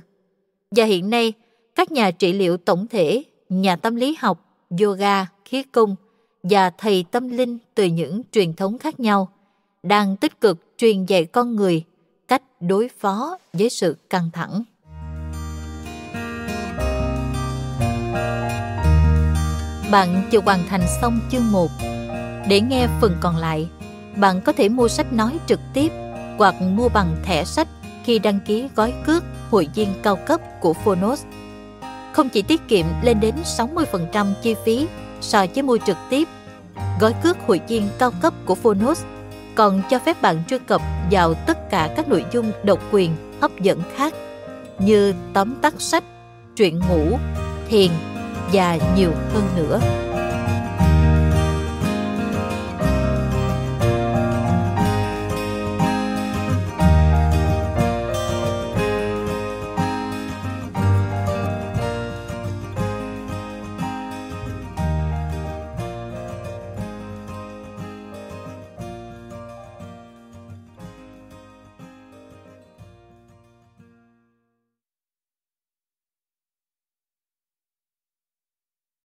Speaker 1: Và hiện nay, các nhà trị liệu tổng thể, nhà tâm lý học, yoga, khí công và thầy tâm linh từ những truyền thống khác nhau đang tích cực truyền dạy con người cách đối phó với sự căng thẳng. Bạn chưa hoàn thành xong chương 1. Để nghe phần còn lại, bạn có thể mua sách nói trực tiếp hoặc mua bằng thẻ sách khi đăng ký gói cước hội viên cao cấp của Phonos. Không chỉ tiết kiệm lên đến 60% chi phí so với mua trực tiếp, gói cước hội viên cao cấp của Phonos còn cho phép bạn truy cập vào tất cả các nội dung độc quyền hấp dẫn khác như tóm tắt sách, truyện ngủ, thiền, và nhiều hơn nữa